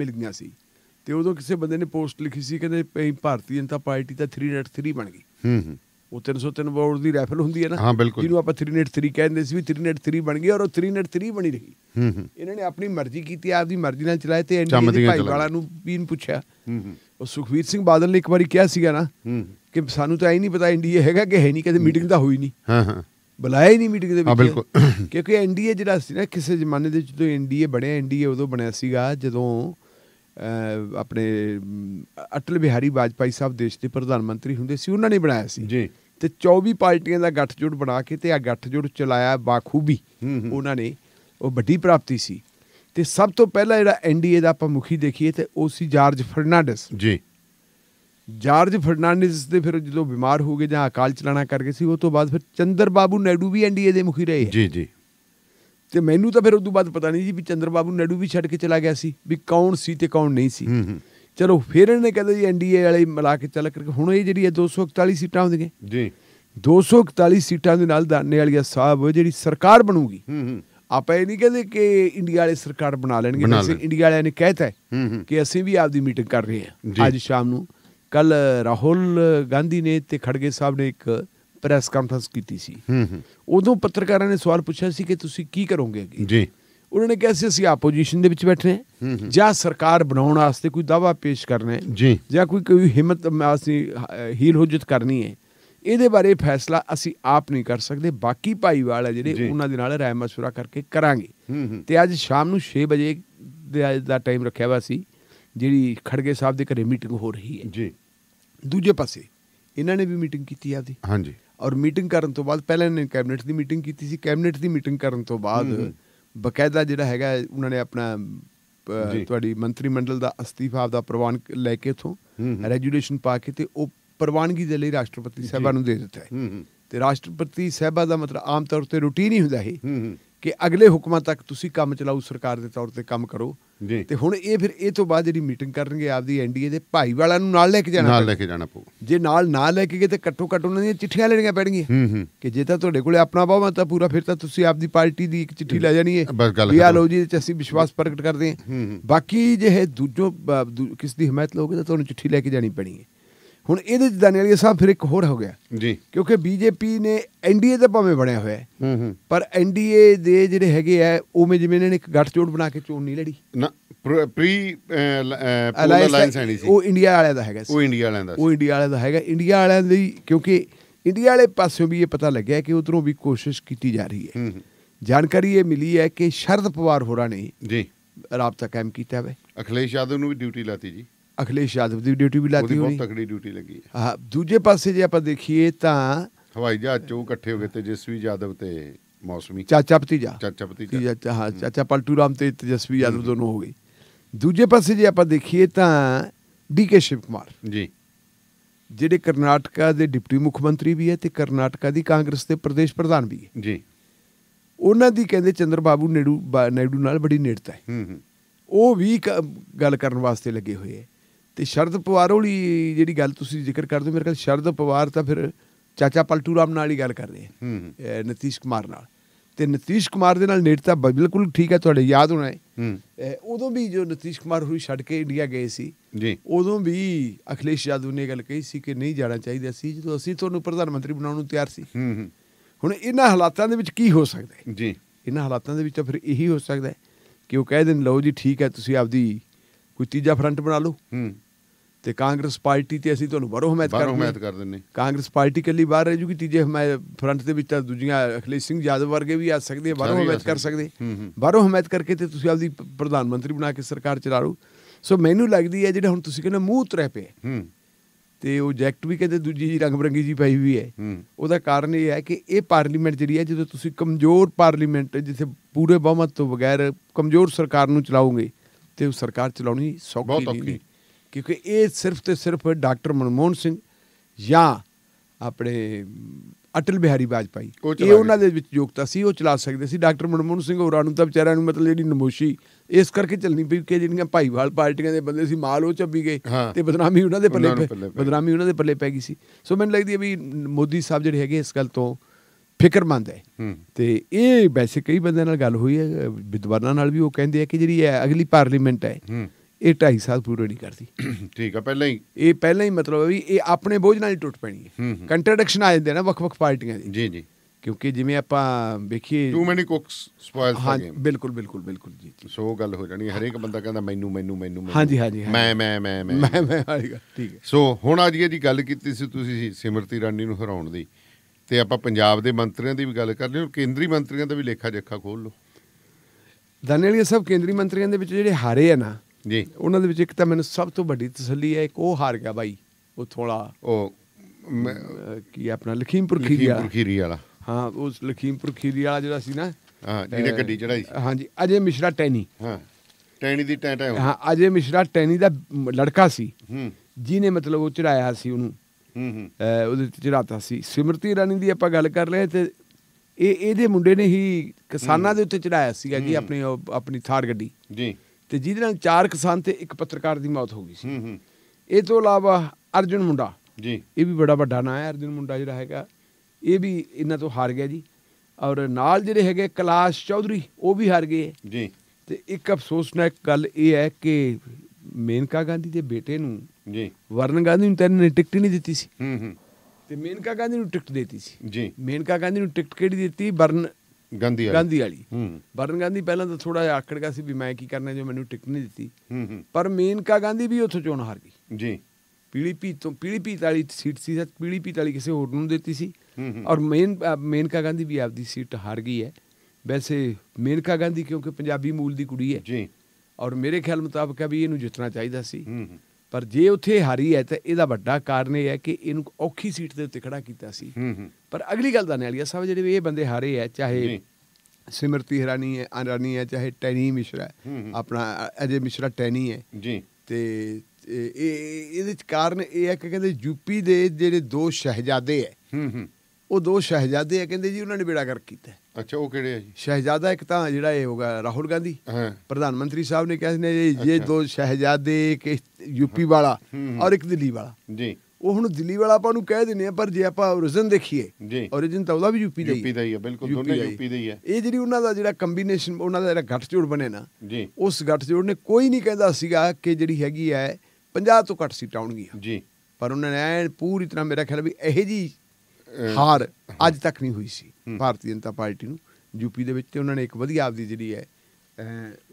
ਮਿਲ ਗਈਆਂ ਸੀ ਤੇ ਉਦੋਂ ਕਿਸੇ ਬੰਦੇ ਨੇ ਪੋਸਟ ਲਿਖੀ ਸੀ ਕਹਿੰਦੇ ਭਾਰਤੀ ਜਨਤਾ ਪਾਰਟੀ ਤਾਂ 303 ਬਣ ਗਈ ਹੂੰ ਹੂੰ ਉਹ 303 ਵੋਟ ਦੀ ਰੈਫਲ ਹੁੰਦੀ ਹੈ ਨਾ ਜਿਹਨੂੰ ਆਪਾਂ 303 ਕਹਿੰਦੇ ਸੀ ਵੀ 303 ਬਣ ਗਈ ਔਰ ਉਹ 303 ਬਣੀ ਰਹੀ ਹੂੰ ਹੂੰ ਇਹਨਾਂ ਨੇ ਆਪਣੀ ਮਰਜ਼ੀ ਕੀਤੀ ਆਪਦੀ ਮਰਜ਼ੀ ਨਾਲ ਚਲਾਏ ਤੇ ਐਨਡੀਏ ਦੇ ਵਾਲਾ ਨੂੰ ਵੀ ਪੁੱਛਿਆ ਹੂੰ ਹੂੰ ਉਹ ਸੁਖਵੀਰ ਸਿੰਘ ਬਾਦਲ ਨੇ ਇੱਕ ਵਾਰੀ ਕਿਹਾ ਸੀਗਾ ਨਾ ਕਿ ਸਾਨੂੰ ਤਾਂ ਐ ਨਹੀਂ ਪਤਾ ਇੰਡੀਆ ਹੈਗਾ ਕਿ ਹੈ ਨਹੀਂ ਕਦੇ ਮੀਟਿੰਗ ਤਾਂ ਹੋਈ ਨਹੀਂ ਹਾਂ ਹਾਂ ਬੁਲਾਇਆ ਹੀ ਨਹੀਂ ਮੀਟਿੰਗ ਦੇ ਵਿੱਚ ਹਾਂ ਬਿਲਕੁਲ ਕਿਉਂਕਿ ਇੰਡੀਆ ਜਿਹੜਾ ਸੀ ਨਾ ਕਿਸੇ ਜ਼ਮਾਨੇ ਦੇ ਜਦੋਂ ਇੰਡੀਆ ਬਣਿਆ ਇੰਡੀਆ ਉਦੋਂ ਬਣਿਆ ਸੀਗਾ ਜਦੋਂ ਆਪਣੇ ਅਟਲ ਬਿਹਾਰੀ ਵਾਜਪਾਈ ਸਾਹਿਬ ਦੇਸ਼ ਦੇ ਪ੍ਰਧਾਨ ਮੰਤਰੀ ਹੁੰਦੇ ਸੀ ਉਹਨਾਂ ਨੇ ਬਣਾਇਆ ਸੀ ਜੀ ਤੇ 24 ਪਾਰਟੀਆਂ ਦਾ ਗੱਠਜੋੜ ਬਣਾ ਕੇ ਤੇ ਆ ਗੱਠਜੋੜ ਚਲਾਇਆ ਬਾਖੂਬੀ ਉਹਨਾਂ ਨੇ ਉਹ ਵੱਡੀ ਪ੍ਰਾਪਤੀ ਸੀ ਤੇ ਸਭ ਤੋਂ ਪਹਿਲਾਂ ਜਿਹੜਾ ਐਨਡੀਏ ਦਾ ਆਪਾਂ ਮੁਖੀ ਦੇਖੀਏ ਤੇ ਉਹ ਸੀ ਜਾਰਜ ਫਰਨਾਂਡਸ ਜੀ ਜਾਰਜ ਫਰਨਾਂਡਸ ਦੇ ਫਿਰ ਜਦੋਂ ਬਿਮਾਰ ਹੋ ਗਏ ਜਾਂ ਅਕਾਲ ਚਲਾਣਾ ਕਰ ਗਏ ਸੀ ਉਹ ਤੋਂ ਬਾਅਦ ਫਿਰ ਚੰਦਰ ਬਾਬੂ ਨਾਇਡੂ ਵੀ ਐਨਡੀਏ ਦੇ ਮੁਖੀ ਰਹੇ ਜੀ ਜੀ ਤੇ ਮੈਨੂੰ ਤਾਂ ਫਿਰ ਉਸ ਤੋਂ ਬਾਅਦ ਪਤਾ ਨਹੀਂ ਜੀ ਵੀ ਚੰਦਰ ਬਾਬੂ ਨਾਇਡੂ ਵੀ ਛੱਡ ਕੇ ਚਲਾ ਗਿਆ ਸੀ ਵੀ ਕੌਣ ਸੀ ਤੇ ਕੌਣ ਨਹੀਂ ਸੀ ਚਲੋ ਫਿਰ ਇਹਨੇ ਕਹਿੰਦਾ ਜੀ ਐਨਡੀਏ ਵਾਲੇ ਮਿਲਾ ਕੇ ਚੱਲ ਕਰਕੇ ਹੁਣ ਇਹ ਜਿਹੜੀ ਹੈ 241 ਸੀਟਾਂ ਹੁੰਦੀਆਂ ਜੀ 241 ਸੀਟਾਂ ਦੇ ਨਾਲ ਦਾਨੇ ਵਾਲੀਆ ਸਾਹਿਬ ਜਿਹੜੀ ਸਰਕਾਰ ਬਣੂਗੀ ਹੂੰ ਹੂੰ ਆਪਾਂ ਇਹ ਨਹੀਂ ਕਹਿੰਦੇ ਕਿ ਇੰਡੀਆ ਵਾਲੇ ਸਰਕਾਰ ਬਣਾ ਲੈਣਗੇ ਅਸੀਂ ਇੰਡੀਆ ਵਾਲਿਆਂ ਨੇ ਕਹਿਤਾ ਹੈ ਕਿ ਅਸੀਂ ਵੀ ਆਪਦੀ ਮੀਟਿੰਗ ਕਰ ਰਹੇ ਹਾਂ ਅੱਜ ਸ਼ਾਮ ਨੂੰ ਕੱਲ ਰਾਹੁਲ ਗਾਂਧੀ ਨੇ ਤੇ ਖੜਗੇ ਸਾਹਿਬ ਨੇ ਇੱਕ ਪ੍ਰੈਸ ਕਾਨਫਰੰਸ ਕੀਤੀ ਸੀ ਹੂੰ ਹੂੰ ਉਦੋਂ ਪੱਤਰਕਾਰਾਂ ਨੇ ਸਵਾਲ ਪੁੱਛਿਆ ਸੀ ਕਿ ਤੁਸੀਂ ਕੀ ਕਰੋਗੇ ਅੱਗੇ ਜੀ ਉਹਨਾਂ ਨੇ ਕਿਹਾ ਸੀ ਅਸੀਂ ਆਪੋਜੀਸ਼ਨ ਦੇ ਵਿੱਚ ਬੈਠੇ ਹਾਂ ਜਾਂ ਸਰਕਾਰ ਬਣਾਉਣ ਵਾਸਤੇ ਕੋਈ ਦਾਵਾ ਪੇਸ਼ ਕਰਨਾ ਹੈ ਜੀ ਜਾਂ ਕੋਈ ਕੋਈ ਹਿੰਮਤ ਅਸੀਂ ਹੀਲ ਹੁਜਤ ਕਰਨੀ ਹੈ ਇਹਦੇ ਬਾਰੇ ਫੈਸਲਾ ਅਸੀਂ ਆਪ ਨਹੀਂ ਕਰ ਸਕਦੇ ਬਾਕੀ ਭਾਈਵਾਲ ਹੈ ਜਿਹੜੇ ਉਹਨਾਂ ਦੇ ਨਾਲ ਰਾਏ ਮਸ਼ਵਰਾ ਕਰਕੇ ਕਰਾਂਗੇ ਤੇ ਅੱਜ ਸ਼ਾਮ ਨੂੰ 6 ਵਜੇ ਦਾ ਟਾਈਮ ਰੱਖਿਆ ਹੋਇਆ ਸੀ ਜਿਹੜੀ ਖੜਗੇ ਸਾਹਿਬ ਦੇ ਘਰੇ ਮੀਟਿੰਗ ਹੋ ਰਹੀ ਹੈ ਜੀ ਦੂਜੇ ਪਾਸੇ ਇਹਨਾਂ ਨੇ ਵੀ ਮੀਟਿੰਗ ਕੀਤੀ ਆਪਦੀ ਹਾਂਜੀ ਔਰ ਮੀਟਿੰਗ ਕਰਨ ਤੋਂ ਬਾਅਦ ਪਹਿਲਾਂ ਇਹਨੇ ਨੇ ਕੈਬਨਿਟ ਦੀ ਮੀਟਿੰਗ ਕੀਤੀ ਸੀ ਕੈਬਨਿਟ ਦੀ ਮੀਟਿੰਗ ਕਰਨ ਤੋਂ ਬਾਅਦ ਬਕਾਇਦਾ ਜਿਹੜਾ ਹੈਗਾ ਉਹਨਾਂ ਨੇ ਆਪਣਾ ਤੁਹਾਡੀ ਮੰਤਰੀ ਮੰਡਲ ਦਾ ਅਸਤੀਫਾ ਦਾ ਪ੍ਰਵਾਨ ਲੈ ਕੇ ਉਥੋਂ ਰੈਜੂਲੇਸ਼ਨ ਪਾ ਕੇ ਤੇ ਉਹ ਪ੍ਰਵਾਨਗੀ ਦੇ ਲਈ ਰਾਸ਼ਟਰਪਤੀ ਸਾਹਿਬਾ ਨੂੰ ਦੇ ਦਿੱਤਾ ਹੈ ਤੇ ਰਾਸ਼ਟਰਪਤੀ ਸਾਹਿਬਾ ਦਾ ਮਤਲਬ ਆਮ ਤੌਰ ਤੇ ਰੁਟੀਨ ਹੀ ਹੁੰਦਾ ਹੈ ਕਿ ਅਗਲੇ ਹੁਕਮਾਂ ਤੱਕ ਤੁਸੀਂ ਕੰਮ ਚਲਾਓ ਸਰਕਾਰ ਦੇ ਤੌਰ ਤੇ ਕੰਮ ਕਰੋ ਤੇ ਹੁਣ ਇਹ ਫਿਰ ਇਹ ਤੋਂ ਬਾਅਦ ਜਿਹੜੀ ਮੀਟਿੰਗ ਕਰਨਗੇ ਆਪਦੀ ਐਨਡੀਏ ਦੇ ਭਾਈ ਵਾਲਾ ਨੂੰ ਨਾਲ ਲੈ ਕੇ ਜਾਣਾ ਨਾਲ ਲੈ ਕੇ ਜਾਣਾ ਪਊ ਜੇ ਨਾਲ ਨਾ ਲੈ ਕੇ ਗਏ ਤੇ ਕੱਟੋ ਕੱਟ ਉਹਨਾਂ ਦੀਆਂ ਚਿੱਠੀਆਂ ਲੈਣੀਆਂ ਪੈਣਗੀਆਂ ਕਿ ਜੇ ਤਾਂ ਤੁਹਾਡੇ ਕੋਲੇ ਆਪਣਾ ਬਹੁਤ ਤਾਂ ਪੂਰਾ ਫਿਰ ਤਾਂ ਤੁਸੀਂ ਆਪਦੀ ਪਾਰਟੀ ਦੀ ਇੱਕ ਚਿੱਠੀ ਲੈ ਜਾਣੀ ਹੈ ਵੀ ਆ ਲਓ ਜੀ ਤੇ ਅਸੀਂ ਵਿਸ਼ਵਾਸ ਪ੍ਰਗਟ ਕਰਦੇ ਹਾਂ ਬਾਕੀ ਜੇ ਦੂਜੋ ਕਿਸ ਦੀ ਹਮਾਇਤ ਲੋਗੇ ਤਾਂ ਤੁਹਾਨੂੰ ਚਿੱਠੀ ਲੈ ਕੇ ਜਾਣੀ ਪੈਣੀ ਹੈ ਹੁਣ ਇਹਦੇ ਚ ਵਾਲੀ ਸਾਹਿਬ ਫਿਰ ਇੱਕ ਹੋਰ ਹੋ ਗਿਆ ਜੀ ਕਿਉਂਕਿ ਬੀਜੇਪੀ ਨੇ ਐਨਡੀਏ ਦਾ ਭਾਵੇਂ ਬਣਿਆ ਹੋਇਆ ਹੈ ਹੂੰ ਹੂੰ ਪਰ ਐਨਡੀਏ ਦੇ ਜਿਹੜੇ ਹੈਗੇ ਆ ਉਵੇਂ ਜਿਵੇਂ ਇਹਨਾਂ ਨੇ ਇੱਕ ਗੱਠਜੋੜ ਬਣਾ ਕੇ ਚੋਣ ਨਹੀਂ ਲੜੀ ਨਾ ਪ੍ਰੀ ਅਲਾਈਅੰਸ ਨਹੀਂ ਸੀ ਉਹ ਇੰਡੀਆ ਵਾਲਿਆਂ ਦਾ ਹੈਗਾ ਸੀ ਉਹ ਇੰਡੀਆ ਵਾਲਿਆਂ ਦਾ ਉਹ ਇੰਡੀਆ ਵਾਲਿਆਂ ਦਾ ਹੈਗਾ ਇੰਡੀਆ ਵਾਲਿਆਂ ਦੀ ਕਿਉਂਕਿ ਇੰਡੀਆ ਵਾਲੇ ਪਾਸੋਂ ਵੀ ਇਹ ਪਤਾ ਲੱਗਿਆ ਕਿ ਉਧਰੋਂ ਵੀ ਕੋਸ਼ਿਸ਼ ਕੀਤੀ ਜਾ ਰਹੀ ਹੈ ਜਾਣਕਾਰੀ ਇਹ ਮਿਲੀ ਹੈ ਕਿ ਸ਼ਰਦ ਪਵਾਰ ਹੋਰਾਂ ਨੇ ਜੀ ਰਾਬਤਾ ਕਾਇਮ ਕੀਤਾ ਹੈ ਅਖਲੇਸ਼ ਯਾਦਵ ਨੂੰ ਵੀ ਡਿਊਟੀ ਲਾਤੀ ਜੀ ਅਖਲੇਸ਼ ਯਾਦਵ ਦੀ ਡਿਊਟੀ ਵੀ ਲਾਤੀ ਹੋਣੀ ਬਹੁਤ ਤਕੜੀ ਡਿਊਟੀ ਲੱਗੀ ਹੈ ਹਾਂ ਦੂਜੇ ਪਾਸੇ ਜੇ ਆਪਾਂ ਦੇਖੀਏ ਤਾਂ ਹਵਾਈ ਜਹਾਜ਼ ਚੋਂ ਇਕੱਠੇ ਹੋ ਗਏ ਤੇ ਜਸਵੀ ਯਾਦਵ ਤੇ ਮੌਸਮੀ ਚਾਚਾ ਭਤੀਜਾ ਚਾਚਾ ਭਤੀਜਾ ਹਾਂ ਚਾਚਾ ਪਲਟੂ ਰਾਮ ਤੇ ਤੇਜਸਵੀ ਯਾਦਵ ਦੋਨੋਂ ਹੋ ਗਏ ਦੂਜੇ ਪਾਸੇ ਜੇ ਆਪਾਂ ਦੇਖੀਏ ਤਾਂ ਡੀਕੇ ਸ਼ਿਵ ਕੁਮਾਰ ਜੀ ਜਿਹੜੇ ਕਰਨਾਟਕਾ ਦੇ ਡਿਪਟੀ ਮੁੱਖ ਮੰਤਰੀ ਵੀ ਹੈ ਤੇ ਕਰਨਾਟਕਾ ਦੀ ਕਾਂਗਰਸ ਦੇ ਪ੍ਰਦੇਸ਼ ਪ੍ਰਧਾਨ ਵੀ ਹੈ ਜੀ ਉਹਨਾਂ ਦੀ ਕਹਿੰਦੇ ਚੰਦਰ ਬਾਬੂ ਨੇੜੂ ਨੇੜੂ ਨਾਲ ਬੜੀ ਨੇੜਤਾ ਹੈ ਹੂੰ ਹੂੰ ਉਹ ਵੀ ਗੱਲ ਕਰਨ ਵਾਸਤੇ ਲੱਗੇ ਹੋਏ ਹੈ ਤੇ ਸ਼ਰਦ ਪਵਾਰ ਵਾਲੀ ਜਿਹੜੀ ਗੱਲ ਤੁਸੀਂ ਜ਼ਿਕਰ ਕਰਦੇ ਹੋ ਮੇਰੇ ਖਿਆਲ ਸ਼ਰਦ ਪਵਾਰ ਤਾਂ ਫਿਰ ਚਾਚਾ ਪਲਟੂ ਰਾਮ ਨਾਲ ਹੀ ਗੱਲ ਕਰ ਰਹੇ ਹੈ ਨਤੀਸ਼ ਕੁਮਾਰ ਨਾਲ ਤੇ ਨਤੀਸ਼ ਕੁਮਾਰ ਦੇ ਨਾਲ ਨੇੜਤਾ ਬਿਲਕੁਲ ਠੀਕ ਹੈ ਤੁਹਾਡੇ ਯਾਦ ਹੋਣਾ ਹੈ ਉਦੋਂ ਵੀ ਜੋ ਨਤੀਸ਼ ਕੁਮਾਰ ਹੋਈ ਛੱਡ ਕੇ ਇੰਡੀਆ ਗਏ ਸੀ ਜੀ ਉਦੋਂ ਵੀ ਅਖਲੇਸ਼ ਯਾਦੂ ਨੇ ਗੱਲ ਕਹੀ ਸੀ ਕਿ ਨਹੀਂ ਜਾਣਾ ਚਾਹੀਦਾ ਸੀ ਜਦੋਂ ਅਸੀਂ ਤੁਹਾਨੂੰ ਪ੍ਰਧਾਨ ਮੰਤਰੀ ਬਣਾਉਣ ਨੂੰ ਤਿਆਰ ਸੀ ਹੁਣ ਇਹਨਾਂ ਹਾਲਾਤਾਂ ਦੇ ਵਿੱਚ ਕੀ ਹੋ ਸਕਦਾ ਹੈ ਜੀ ਇਹਨਾਂ ਹਾਲਾਤਾਂ ਦੇ ਵਿੱਚ ਤਾਂ ਫਿਰ ਇਹੀ ਹੋ ਸਕਦਾ ਹੈ ਕਿ ਉਹ ਕਹਿ ਦੇਣ ਲਓ ਜੀ ਠੀਕ ਹੈ ਤੁਸੀਂ ਆਪਦੀ ਕੋਈ ਤੀਜਾ ਫਰੰਟ ਬਣਾ ਲਓ ਤੇ ਕਾਂਗਰਸ ਪਾਰਟੀ ਤੇ ਅਸੀਂ ਤੁਹਾਨੂੰ ਬਰੋ ਹਮਾਇਤ ਕਰਦੇ ਹਮਾਇਤ ਕਰ ਦਿੰਨੇ ਕਾਂਗਰਸ ਪਾਰਟੀ ਕੱਲੀ ਬਾਹਰ ਰਹਿ ਜੂਗੀ ਤੀਜੇ ਹਮਾਇਤ ਫਰੰਟ ਦੇ ਵਿੱਚ ਤਾਂ ਦੂਜੀਆਂ ਅਖਲੇਸ਼ ਸਿੰਘ ਯਾਦਵ ਵਰਗੇ ਵੀ ਆ ਸਕਦੇ ਆ ਬਰੋ ਹਮਾਇਤ ਕਰ ਸਕਦੇ ਬਰੋ ਹਮਾਇਤ ਕਰਕੇ ਤੇ ਤੁਸੀਂ ਆਪਦੀ ਪ੍ਰਧਾਨ ਮੰਤਰੀ ਬਣਾ ਕੇ ਸਰਕਾਰ ਚਲਾ ਲਓ ਸੋ ਮੈਨੂੰ ਲੱਗਦੀ ਹੈ ਜਿਹੜਾ ਹੁਣ ਤੁਸੀਂ ਕਹਿੰਦੇ ਮੂੰਹ ਤਰੇ ਪਏ ਤੇ ਉਹ ਜੈਕਟ ਵੀ ਕਹਿੰਦੇ ਦੂਜੀ ਜੀ ਰੰਗ ਬਰੰਗੀ ਜੀ ਪਾਈ ਹੋਈ ਹੈ ਉਹਦਾ ਕਾਰਨ ਇਹ ਹੈ ਕਿ ਇਹ ਪਾਰਲੀਮੈਂਟ ਜਿਹੜੀ ਹੈ ਜਦੋਂ ਤੁਸੀਂ ਕਮਜ਼ੋਰ ਪਾਰਲੀਮੈਂਟ ਜਿੱਥੇ ਪੂਰੇ ਬਹੁਮਤ ਤੋਂ ਬਗੈਰ ਕਮਜ਼ੋਰ ਸਰਕਾਰ ਨੂੰ ਚਲਾਉਂਗੇ ਤੇ ਉਹ ਸਰਕਾਰ ਚਲਾਉਣੀ ਸੌਖੀ ਨਹੀਂ ਕਿਉਂਕਿ ਇਹ ਸਿਰਫ ਤੇ ਸਿਰਫ ਡਾਕਟਰ ਮਨਮੋਹਨ ਸਿੰਘ ਜਾਂ ਆਪਣੇ ਅਟਲ ਬਿਹਾਰੀ ਵਾਜਪਾਈ ਇਹ ਉਹਨਾਂ ਦੇ ਵਿੱਚ ਯੋਗਤਾ ਸੀ ਉਹ ਚਲਾ ਸਕਦੇ ਸੀ ਡਾਕਟਰ ਮਨਮੋਹਨ ਸਿੰਘ ਹੋਰਾਂ ਨੂੰ ਤਾਂ ਵਿਚਾਰਿਆਂ ਨੂੰ ਮਤਲਬ ਜਿਹੜੀ ਨਮੋਸ਼ੀ ਇਸ ਕਰਕੇ ਚੱਲਣੀ ਪਈ ਕਿ ਜਿਹੜੀਆਂ ਭਾਈਵਾਲ ਪਾਰਟੀਆਂ ਦੇ ਬੰਦੇ ਸੀ ਮਾਲ ਉਹ ਚੱਬੀ ਗਏ ਤੇ ਬਦਨਾਮੀ ਉਹਨਾਂ ਦੇ ਪੱਲੇ ਬਦਨਾਮੀ ਉਹਨਾਂ ਦੇ ਪੱਲੇ ਪੈ ਗਈ ਸੀ ਸੋ ਮੈਨੂੰ ਲੱਗਦੀ ਹੈ ਵੀ ਮੋਦੀ ਸਾਹਿਬ ਜਿਹੜੇ ਹੈਗੇ ਇਸ ਗੱਲ ਤੋਂ ਫਿਕਰਮੰਦ ਹੈ ਤੇ ਇਹ ਵੈਸੇ ਕਈ ਬੰਦਿਆਂ ਨਾਲ ਗੱਲ ਹੋਈ ਹੈ ਵਿਦਵਾਨਾਂ ਨਾਲ ਵੀ ਉਹ ਕਹਿੰਦੇ ਆ ਕਿ ਜਿਹੜੀ ਅਗਲੀ ਪਾਰਲੀਮੈਂਟ ਹੈ ਇਹ 2.5 ਸਾਲ ਪੂਰੇ ਨਹੀਂ ਕਰਦੀ ਠੀਕ ਆ ਪਹਿਲਾਂ ਹੀ ਇਹ ਪਹਿਲਾਂ ਹੀ ਮਤਲਬ ਵੀ ਇਹ ਆਪਣੇ ਬੋਝ ਨਾਲ ਹੀ ਟੁੱਟ ਪੈਣੀ ਹੈ ਕੰਟਰਡਿਕਸ਼ਨ ਆ ਜਾਂਦੇ ਨਾ ਵੱਖ-ਵੱਖ ਪਾਰਟੀਆਂ ਦੀ ਜੀ ਜੀ ਕਿਉਂਕਿ ਜਿਵੇਂ ਆਪਾਂ ਵੇਖੀਏ ਟੂ ਮੈਨੀ ਕੁਕਸ ਸਪਾਇਲਸ ਹਾਂ ਬਿਲਕੁਲ ਬਿਲਕੁਲ ਬਿਲਕੁਲ ਜੀ ਸੋ ਗੱਲ ਹੋ ਜਾਣੀ ਹਰੇਕ ਬੰਦਾ ਕਹਿੰਦਾ ਮੈਨੂੰ ਮੈਨੂੰ ਮੈਨੂੰ ਹਾਂਜੀ ਹਾਂਜੀ ਮੈਂ ਮੈਂ ਮੈਂ ਮੈਂ ਮੈਂ ਮੈਂ ਆਏਗਾ ਠੀਕ ਹੈ ਸੋ ਹੁਣ ਅੱਜ ਇਹਦੀ ਗੱਲ ਕੀਤੀ ਸੀ ਤੁਸੀਂ ਸਿਮਰਤੀ ਰਾਨੀ ਨੂੰ ਹਰਾਉਣ ਦੀ ਤੇ ਆਪਾਂ ਪੰਜਾਬ ਦੇ ਮੰਤਰੀਆਂ ਦੀ ਵੀ ਗੱਲ ਕਰਦੇ ਹਾਂ ਕੇਂਦਰੀ ਮੰਤਰੀਆਂ ਦਾ ਵੀ ਲੇਖਾ ਜੇਖਾ ਖੋਲ ਲਓ ਦਾਨੇਲੀਆ ਸਭ ਕੇਂਦਰੀ ਮੰਤਰੀਆਂ ਦੇ ਵਿੱਚ ਜਿਹੜੇ ਹਾਰੇ ਆ ਨਾ ਜੀ ਉਹਨਾਂ ਦੇ ਵਿੱਚ ਇੱਕ ਤਾਂ ਮੈਨੂੰ ਸਭ ਤੋਂ ਵੱਡੀ ਤਸੱਲੀ ਹੈ ਇੱਕ ਉਹ ਹਾਰ ਗਿਆ ਬਾਈ ਉਹ ਥੋੜਾ ਉਹ ਕੀ ਆਪਣਾ ਲਖੀਮਪੁਰ ਖੀਰੀ ਵਾਲਾ ਲਖੀਮਪੁਰ ਖੀਰੀ ਵਾਲਾ ਹਾਂ ਉਸ ਲਖੀਮਪੁਰ ਖੀਰੀ ਵਾਲਾ ਜਿਹੜਾ ਸੀ ਨਾ ਹਾਂ ਜਿਹਨੇ ਗੱਡੀ ਚੜਾਈ ਹਾਂਜੀ ਅਜੇ ਮਿਸ਼ਰਾ ਟੈਨੀ ਹਾਂ ਟੈਨੀ ਦੀ ਹੈ ਹਾਂ ਅਜੇ ਮਿਸ਼ਰਾ ਟੈਨੀ ਦਾ ਲੜਕਾ ਸੀ ਹੂੰ ਜਿਹਨੇ ਮਤਲਬ ਉਹ ਚੜਾਇਆ ਸੀ ਉਹਨੂੰ ਹੂੰ ਹੂੰ ਉਹਦੇ ਚੜਾਤਾ ਸੀ ਸਿਮਰਤੀ ਰਾਣੀ ਦੀ ਆਪਾਂ ਗੱਲ ਕਰ ਰਹੇ ਤੇ ਇਹ ਇਹਦੇ ਮੁੰਡੇ ਨੇ ਹੀ ਕਿਸਾਨਾਂ ਦੇ ਉੱਤੇ ਚੜਾਇਆ ਸੀਗਾ ਜੀ ਆਪਣੀ ਆਪਣੀ ਥਾਰ ਗੱਡੀ ਜੀ ਤੇ ਜਿਹਦੇ ਨਾਲ ਚਾਰ ਕਿਸਾਨ ਤੇ ਇੱਕ ਪੱਤਰਕਾਰ ਦੀ ਮੌਤ ਹੋ ਗਈ ਸੀ ਹੂੰ ਹੂੰ ਇਹ ਤੋਂ ਇਲਾਵਾ ਅਰਜੁਨ ਮੁੰਡਾ ਜੀ ਇਹ ਵੀ ਬੜਾ ਵੱਡਾ ਨਾਂ ਹੈ ਅਰਜੁਨ ਮੁੰਡਾ ਜਿਹੜਾ ਹੈਗਾ ਇਹ ਵੀ ਇਹਨਾਂ ਤੋਂ ਹਾਰ ਗਿਆ ਜੀ ਔਰ ਨਾਲ ਜਿਹੜੇ ਹੈਗੇ ਕਲਾਸ਼ ਚੌਧਰੀ ਉਹ ਵੀ ਹਾਰ ਗਏ ਜੀ ਤੇ ਇੱਕ ਅਫਸੋਸਨਾਕ ਗੱਲ ਇਹ ਹੈ ਕਿ ਮੇਨਕਾ ਗਾਂਧੀ ਦੇ ਬੇਟੇ ਨੂੰ ਜੀ ਵਰਨ ਗਾਂਧੀ ਨੂੰ ਤੈਨੂੰ ਟਿਕਟ ਨਹੀਂ ਦਿੱਤੀ ਸੀ ਹੂੰ ਹੂੰ ਤੇ ਮੇਨਕਾ ਗਾਂਧੀ ਨੂੰ ਟਿਕਟ ਦਿੱਤੀ ਸੀ ਜੀ ਮੇਨਕਾ ਗਾਂਧੀ ਨੂੰ ਟਿਕਟ ਕਿਹੜੀ ਦਿੱਤੀ ਵਰਨ ਗਾਂਧੀ ਵਾਲੀ ਗਾਂਧੀ ਵਾਲੀ ਬਰਨ ਗਾਂਧੀ ਪਹਿਲਾਂ ਤਾਂ ਥੋੜਾ ਜਿਹਾ ਆਕੜ ਗਿਆ ਸੀ ਵੀ ਮੈਂ ਕੀ ਕਰਨਾ ਜੋ ਮੈਨੂੰ ਟਿਕਟ ਨਹੀਂ ਦਿੱਤੀ ਪਰ ਮੇਨਕਾ ਗਾਂਧੀ ਵੀ ਉੱਥੋਂ ਚੋਣ ਹਾਰ ਗਈ ਜੀ ਪੀਲੀ ਪੀ ਤੋਂ ਪੀਲੀ ਪੀਤ ਵਾਲੀ ਸੀਟ ਸੀ ਪੀਲੀ ਪੀਤ ਵਾਲੀ ਕਿਸੇ ਹੋਰ ਨੂੰ ਦਿੱਤੀ ਸੀ ਔਰ ਮੇਨ ਮੇਨਕਾ ਗਾਂਧੀ ਵੀ ਆਪਦੀ ਸੀਟ ਹਾਰ ਗਈ ਹੈ ਵੈਸੇ ਮੇਨਕਾ ਗਾਂਧੀ ਕਿਉਂਕਿ ਪੰਜਾਬੀ ਮੂਲ ਦੀ ਕੁੜੀ ਹੈ ਜੀ ਔਰ ਮੇਰੇ ਖਿਆਲ ਮੁਤਾਬਕ ਹੈ ਵੀ ਇਹਨੂੰ ਜਿੱਤਣਾ ਚਾਹੀਦਾ ਸੀ ਪਰ ਜੇ ਉੱਥੇ ਹਾਰੀ ਹੈ ਤਾਂ ਇਹਦਾ ਵੱਡਾ ਕਾਰਨ ਇਹ ਹੈ ਕਿ ਇਹਨੂੰ ਔਖੀ ਸੀਟ ਦੇ ਉੱਤੇ ਖੜਾ ਕੀਤਾ ਸੀ ਪਰ ਅਗਲੀ ਗੱਲ ਦਾ ਨਾਲੀਆ ਸਾਹਿਬ ਜਿਹੜੇ ਇਹ ਬੰਦੇ ਹਾਰੇ ਹੈ ਚਾਹੇ ਸਿਮਰਤੀ ਹਰਾਨੀ ਹੈ ਆਰਾਨੀ ਹੈ ਚਾਹੇ ਟੈਨੀ ਮਿਸ਼ਰਾ ਆਪਣਾ ਅਜੇ ਮਿਸ਼ਰਾ ਟੈਨੀ ਹੈ ਜੀ ਤੇ ਇਹ ਇਹਦੇ ਕਾਰਨ ਇਹ ਹੈ ਕਿ ਕਹਿੰਦੇ ਯੂਪੀ ਦੇ ਜਿਹੜੇ ਦੋ ਸ਼ਹਿਜ਼ਾਦੇ ਹੈ ਹੂੰ ਹੂੰ ਉਹ ਦੋ ਸ਼ਹਿਜ਼ਾਦੇ ਆ ਕਹਿੰਦੇ ਜੀ ਉਹਨਾਂ ਨੇ ਬੇੜਾ ਕਰ ਕੀਤਾ ਅੱਛਾ ਉਹ ਕਿਹੜੇ ਆ ਜੀ ਸ਼ਹਿਜ਼ਾਦਾ ਇੱਕ ਤਾਂ ਜਿਹੜਾ ਇਹ ਹੋਗਾ ਰਾਹੁਲ ਗਾਂਧੀ ਪ੍ਰਧਾਨ ਮੰਤਰੀ ਸਾਹਿਬ ਨੇ ਕਿਹਾ ਨੇ ਇਹ ਦੋ ਸ਼ਹਿਜ਼ਾਦੇ ਕਿ ਯੂਪੀ ਵਾਲਾ ਔਰ ਇੱਕ ਦਿੱਲੀ ਵਾਲਾ ਜੀ ਉਹ ਹੁਣ ਦਿੱਲੀ ਵਾਲਾ ਆਪਾਂ ਨੂੰ ਕਹਿ ਦਿੰਨੇ ਆ ਪਰ ਜੇ ਆਪਾਂ origin ਦੇਖੀਏ origin ਤਾਂ ਉਹਦਾ ਵੀ ਯੂਪੀ ਦਾ ਹੀ ਯੂਪੀ ਦਾ ਹੀ ਹੈ ਬਿਲਕੁਲ ਦੋਨੇ ਯੂਪੀ ਦਾ ਹੀ ਹੈ ਇਹ ਜਿਹੜੀ ਉਹਨਾਂ ਦਾ ਜਿਹੜਾ ਕੰਬੀਨੇਸ਼ਨ ਉਹਨਾਂ ਦਾ ਜਿਹੜਾ ਗੱਠਜੋੜ ਬਣੇ ਨਾ ਉਸ ਗੱਠਜੋੜ ਨੇ ਕੋਈ ਨਹੀਂ ਕਹਿੰਦਾ ਸੀਗਾ ਕਿ ਜਿਹੜੀ ਹੈਗੀ ਹੈ 50 ਤੋਂ ਘੱਟ ਸੀਟਾਂ ਆਉਣਗੀਆਂ ਜੀ ਪਰ ਉਹਨਾਂ ਨੇ ਪੂਰੀ ਤਰ੍ਹਾਂ ਮੇਰਾ ਖਿਆਲ ਵੀ ਇਹੋ ਜੀ ਹਾਰ ਅੱਜ ਤੱਕ ਨਹੀਂ ਹੋਈ ਸੀ ਭਾਰਤੀ ਜਨਤਾ ਪਾਰਟੀ ਨੂੰ ਯੂਪੀ ਦੇ ਵਿੱਚ ਤੇ ਉਹਨਾਂ ਨੇ ਇੱਕ ਵਧੀਆ ਆਪਦੀ ਜਿਹੜੀ ਹੈ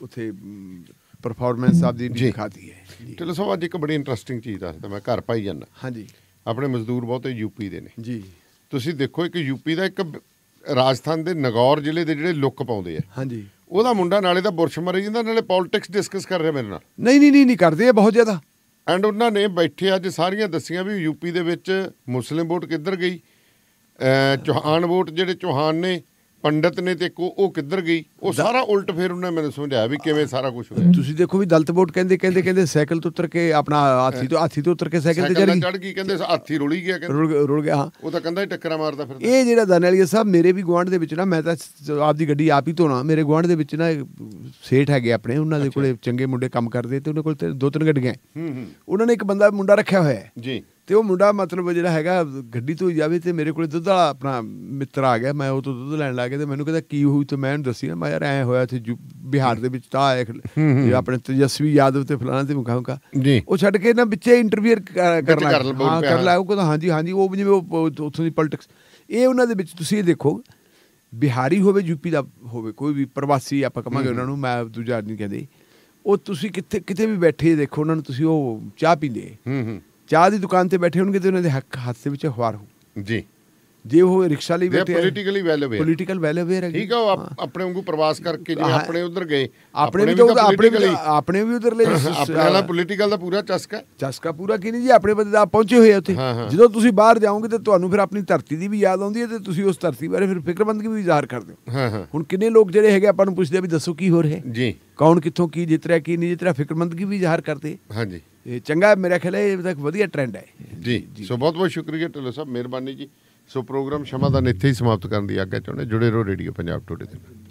ਉਥੇ ਪਰਫਾਰਮੈਂਸ ਆਪਦੀ ਦਿਖਾਤੀ ਹੈ ਚਲੋ ਸੋ ਅੱਜ ਇੱਕ ਬੜੀ ਇੰਟਰਸਟਿੰਗ ਚੀਜ਼ ਦੱਸਦਾ ਮੈਂ ਘਰ ਪਾਈ ਜਾਂਦਾ ਹਾਂਜੀ ਆਪਣੇ ਮਜ਼ਦੂਰ ਬਹੁਤੇ ਯੂਪੀ ਦੇ ਨੇ ਜੀ ਤੁਸੀਂ ਦੇਖੋ ਇੱਕ ਯੂਪੀ ਦਾ ਇੱਕ ਰਾਜਸਥਾਨ ਦੇ ਨਗੌਰ ਜ਼ਿਲ੍ਹੇ ਦੇ ਜਿਹੜੇ ਲੁੱਕ ਪਾਉਂਦੇ ਆ ਹਾਂਜੀ ਉਹਦਾ ਮੁੰਡਾ ਨਾਲੇ ਦਾ ਬੁਰਸ਼ ਮਰੀ ਜਾਂਦਾ ਨਾਲੇ ਪੋਲਿਟਿਕਸ ਡਿਸਕਸ ਕਰ ਰਿਹਾ ਮੇਰੇ ਨਾਲ ਨਹੀਂ ਨਹੀਂ ਨਹੀਂ ਕਰਦੇ ਆ ਬਹੁਤ ਜ਼ਿਆਦਾ ਐਂਡ ਉਹਨਾਂ ਨੇ ਬੈਠੇ ਅੱਜ ਸਾਰੀਆਂ ਦੱਸੀਆਂ ਵੀ ਯੂਪੀ ਦੇ ਵਿੱਚ ਮੁਸਲਿਮ ਵੋਟ ਕਿੱਧਰ ਗਈ ਚੌਹਾਨ ਵੋਟ ਜਿਹੜੇ ਚੌਹਾਨ ਨੇ ਪੰਡਤ ਨੇ ਤੇ ਕੋ ਉਹ ਕਿੱਧਰ ਗਈ ਉਹ ਸਾਰਾ ਉਲਟ ਫੇਰ ਉਹਨੇ ਮੈਨੂੰ ਸਮਝਾਇਆ ਵੀ ਕਿਵੇਂ ਸਾਰਾ ਕੁਝ ਹੋਇਆ ਤੁਸੀਂ ਦੇਖੋ ਵੀ ਦਲਤ ਵੋਟ ਕਹਿੰਦੇ ਕਹਿੰਦੇ ਕਹਿੰਦੇ ਸਾਈਕਲ ਤੋਂ ਉਤਰ ਕੇ ਆਪਣਾ ਹਾਥੀ ਤੋਂ ਹਾਥੀ ਤੋਂ ਉਤਰ ਕੇ ਸਾਈਕਲ ਤੇ ਚੜ ਗਈ ਕਹਿੰਦੇ ਹਾਥੀ ਰੁਲ ਹੀ ਗਿਆ ਕਹਿੰਦੇ ਰੁਲ ਗਿਆ ਹਾਂ ਉਹ ਤਾਂ ਕੰਦਾ ਹੀ ਟੱਕਰਾਂ ਮਾਰਦਾ ਫਿਰਦਾ ਇਹ ਜਿਹੜਾ ਦਾਨੇਲੀਆ ਸਾਹਿਬ ਮੇਰੇ ਵੀ ਗਵਾਂਢ ਦੇ ਵਿੱਚ ਨਾ ਮੈਂ ਤਾਂ ਆਪਦੀ ਗੱਡੀ ਆਪ ਹੀ ਧੋਣਾ ਮੇਰੇ ਗਵਾਂਢ ਦੇ ਵਿੱਚ ਨਾ ਸੇਠ ਹੈਗੇ ਆਪਣੇ ਉਹਨਾਂ ਦੇ ਕੋਲੇ ਚੰਗੇ ਮੁੰਡੇ ਕੰਮ ਕਰਦੇ ਤੇ ਉਹਨਾਂ ਕੋਲ ਤੇ ਦੋ ਤਿੰਨ ਗੱਡੀਆਂ ਹੂੰ ਹੂੰ ਉਹਨਾਂ ਨੇ ਇੱਕ ਬੰਦਾ ਮੁੰਡਾ ਰੱਖਿਆ ਹੋਇਆ ਹੈ ਜੀ ਤੇ ਉਹ ਮੁੰਡਾ ਮਤਲਬ ਜਿਹੜਾ ਹੈਗਾ ਗੱਡੀ ਤੋਂ ਜਾਵੇ ਤੇ ਮੇਰੇ ਕੋਲੇ ਦੁੱਧ ਵਾਲਾ ਆਪਣਾ ਮਿੱਤਰ ਆ ਗਿਆ ਮੈਂ ਉਹ ਤੋਂ ਦੁੱਧ ਲੈਣ ਲੱਗੇ ਤੇ ਮੈਨੂੰ ਕਹਿੰਦਾ ਕੀ ਹੋਈ ਤੇ ਮੈਂ ਦੱਸੀ ਨਾ ਮੈਂ ਯਾਰ ਐ ਹੋਇਆ ਇੱਥੇ ਬਿਹਾਰ ਦੇ ਵਿੱਚ ਤਾਂ ਆਇਆ ਤੇ ਆਪਣੇ ਤੇਜਸਵੀ ਯਾਦਵ ਤੇ ਫਲਾਣਾ ਤੇ ਮੁਕਾਉਂਗਾ ਉਹ ਛੱਡ ਕੇ ਨਾ ਵਿੱਚੇ ਇੰਟਰਵਿਊਰ ਕਰਨਾ ਹਾਂ ਕਰ ਲਾ ਉਹ ਕਹਿੰਦਾ ਹਾਂਜੀ ਹਾਂਜੀ ਉਹ ਜਿਵੇਂ ਉੱਥੋਂ ਦੀ ਪੋਲਿਟਿਕਸ ਇਹ ਉਹਨਾਂ ਦੇ ਵਿੱਚ ਤੁਸੀਂ ਇਹ ਦੇਖੋ ਬਿਹਾਰੀ ਹੋਵੇ ਯੂਪੀ ਦਾ ਹੋਵੇ ਕੋਈ ਵੀ ਪ੍ਰਵਾਸੀ ਆਪਾਂ ਕਹਾਂਗੇ ਉਹਨਾਂ ਨੂੰ ਮੈਂ ਦੂਜਾ ਨਹੀਂ ਕਹਿੰਦੇ ਉਹ ਤੁਸੀਂ ਕਿੱਥੇ ਕਿਤੇ ਵੀ ਬੈਠੇ ਦੇਖੋ ਉਹਨਾਂ ਨੂੰ ਤੁਸੀਂ ਉਹ ਚਾਹ ਪੀਂਦੇ ਹੂੰ ਹੂੰ ਚਾਹ ਦੀ ਦੁਕਾਨ ਤੇ ਬੈਠੇ ਹੋਣਗੇ ਤੇ ਉਹਨਾਂ ਦੇ ਹੱਕ ਹੱਥ ਦੇ ਵਿੱਚ ਹਵਾਰ ਹੋ ਜੀ ਜੇ ਉਹ ਰਿਕਸ਼ਾ ਲਈ ਬੈਠੇ politically well aware political well aware ਹੈ ਠੀਕ ਆ ਉਹ ਆਪਣੇ ਵਾਂਗੂ ਪ੍ਰਵਾਸ ਕਰਕੇ ਜੇ ਆਪਣੇ ਉਧਰ ਗਏ ਆਪਣੇ ਵੀ ਤਾਂ ਆਪਣੇ ਵੀ [LAUGHS] ਆਪਣੇ ਵੀ ਉਧਰ ਲਈ ਆਪਣਾ ਪੋਲੀਟੀਕਲ ਦਾ ਪੂਰਾ ਚਸਕਾ ਚਸਕਾ ਪੂਰਾ ਕੀ ਨਹੀਂ ਜੀ ਆਪਣੇ ਬੰਦੇ ਦਾ ਪਹੁੰਚੇ ਹੋਏ ਉੱਥੇ ਜਦੋਂ ਤੁਸੀਂ ਬਾਹਰ ਜਾਓਗੇ ਤੇ ਤੁਹਾਨੂੰ ਫਿਰ ਆਪਣੀ ਧਰਤੀ ਦੀ ਵੀ ਯਾਦ ਆਉਂਦੀ ਹੈ ਤੇ ਤੁਸੀਂ ਉਸ ਧਰਤੀ ਬਾਰੇ ਫਿਰ ਫਿਕਰਮੰਦਗੀ ਵੀ ਜ਼ਾਹਰ ਕਰਦੇ ਹੋ ਹੁਣ ਕਿੰਨੇ ਲੋਕ ਜਿਹੜੇ ਹੈਗੇ ਆਪਾਂ ਨੂੰ ਪੁੱਛਦੇ ਆ ਵੀ ਦੱਸੋ ਕੀ ਹੋ ਰਿਹਾ ਜੀ ਕੌਣ ਕਿੱਥੋਂ ਕੀ ਜਿੱਤ ਰਿਹਾ ਕੀ ਨਹੀਂ ਜਿੱਤ ਰਿਹਾ ਫਿਕਰਮੰਦਗੀ ਵੀ ਜ਼ਾਹਰ ਕਰਦੇ ਹਾਂਜੀ ਇਹ ਚੰਗਾ ਮੇਰੇ ਖਿਆਲ ਇਹ ਤੱਕ ਵਧੀਆ ਟ੍ਰੈਂਡ ਹੈ ਜੀ ਸੋ ਬਹੁਤ ਬਹੁਤ ਸ਼ੁਕਰੀਆ ਢਿੱਲੋਂ ਸਾਹਿਬ ਮਿਹਰਬਾਨੀ ਜੀ ਸੋ ਪ੍ਰੋਗਰਾਮ ਸ਼ਮਾ ਦਾ ਇੱਥੇ ਹੀ ਸਮਾਪਤ ਕਰਨ ਦੀ ਆਗਿਆ ਚਾਹੁੰਦੇ ਜੁੜੇ ਰਹੋ ਰੇਡੀਓ ਪੰਜਾਬ ਟੁਡੇ ਦੇ ਨਾਲ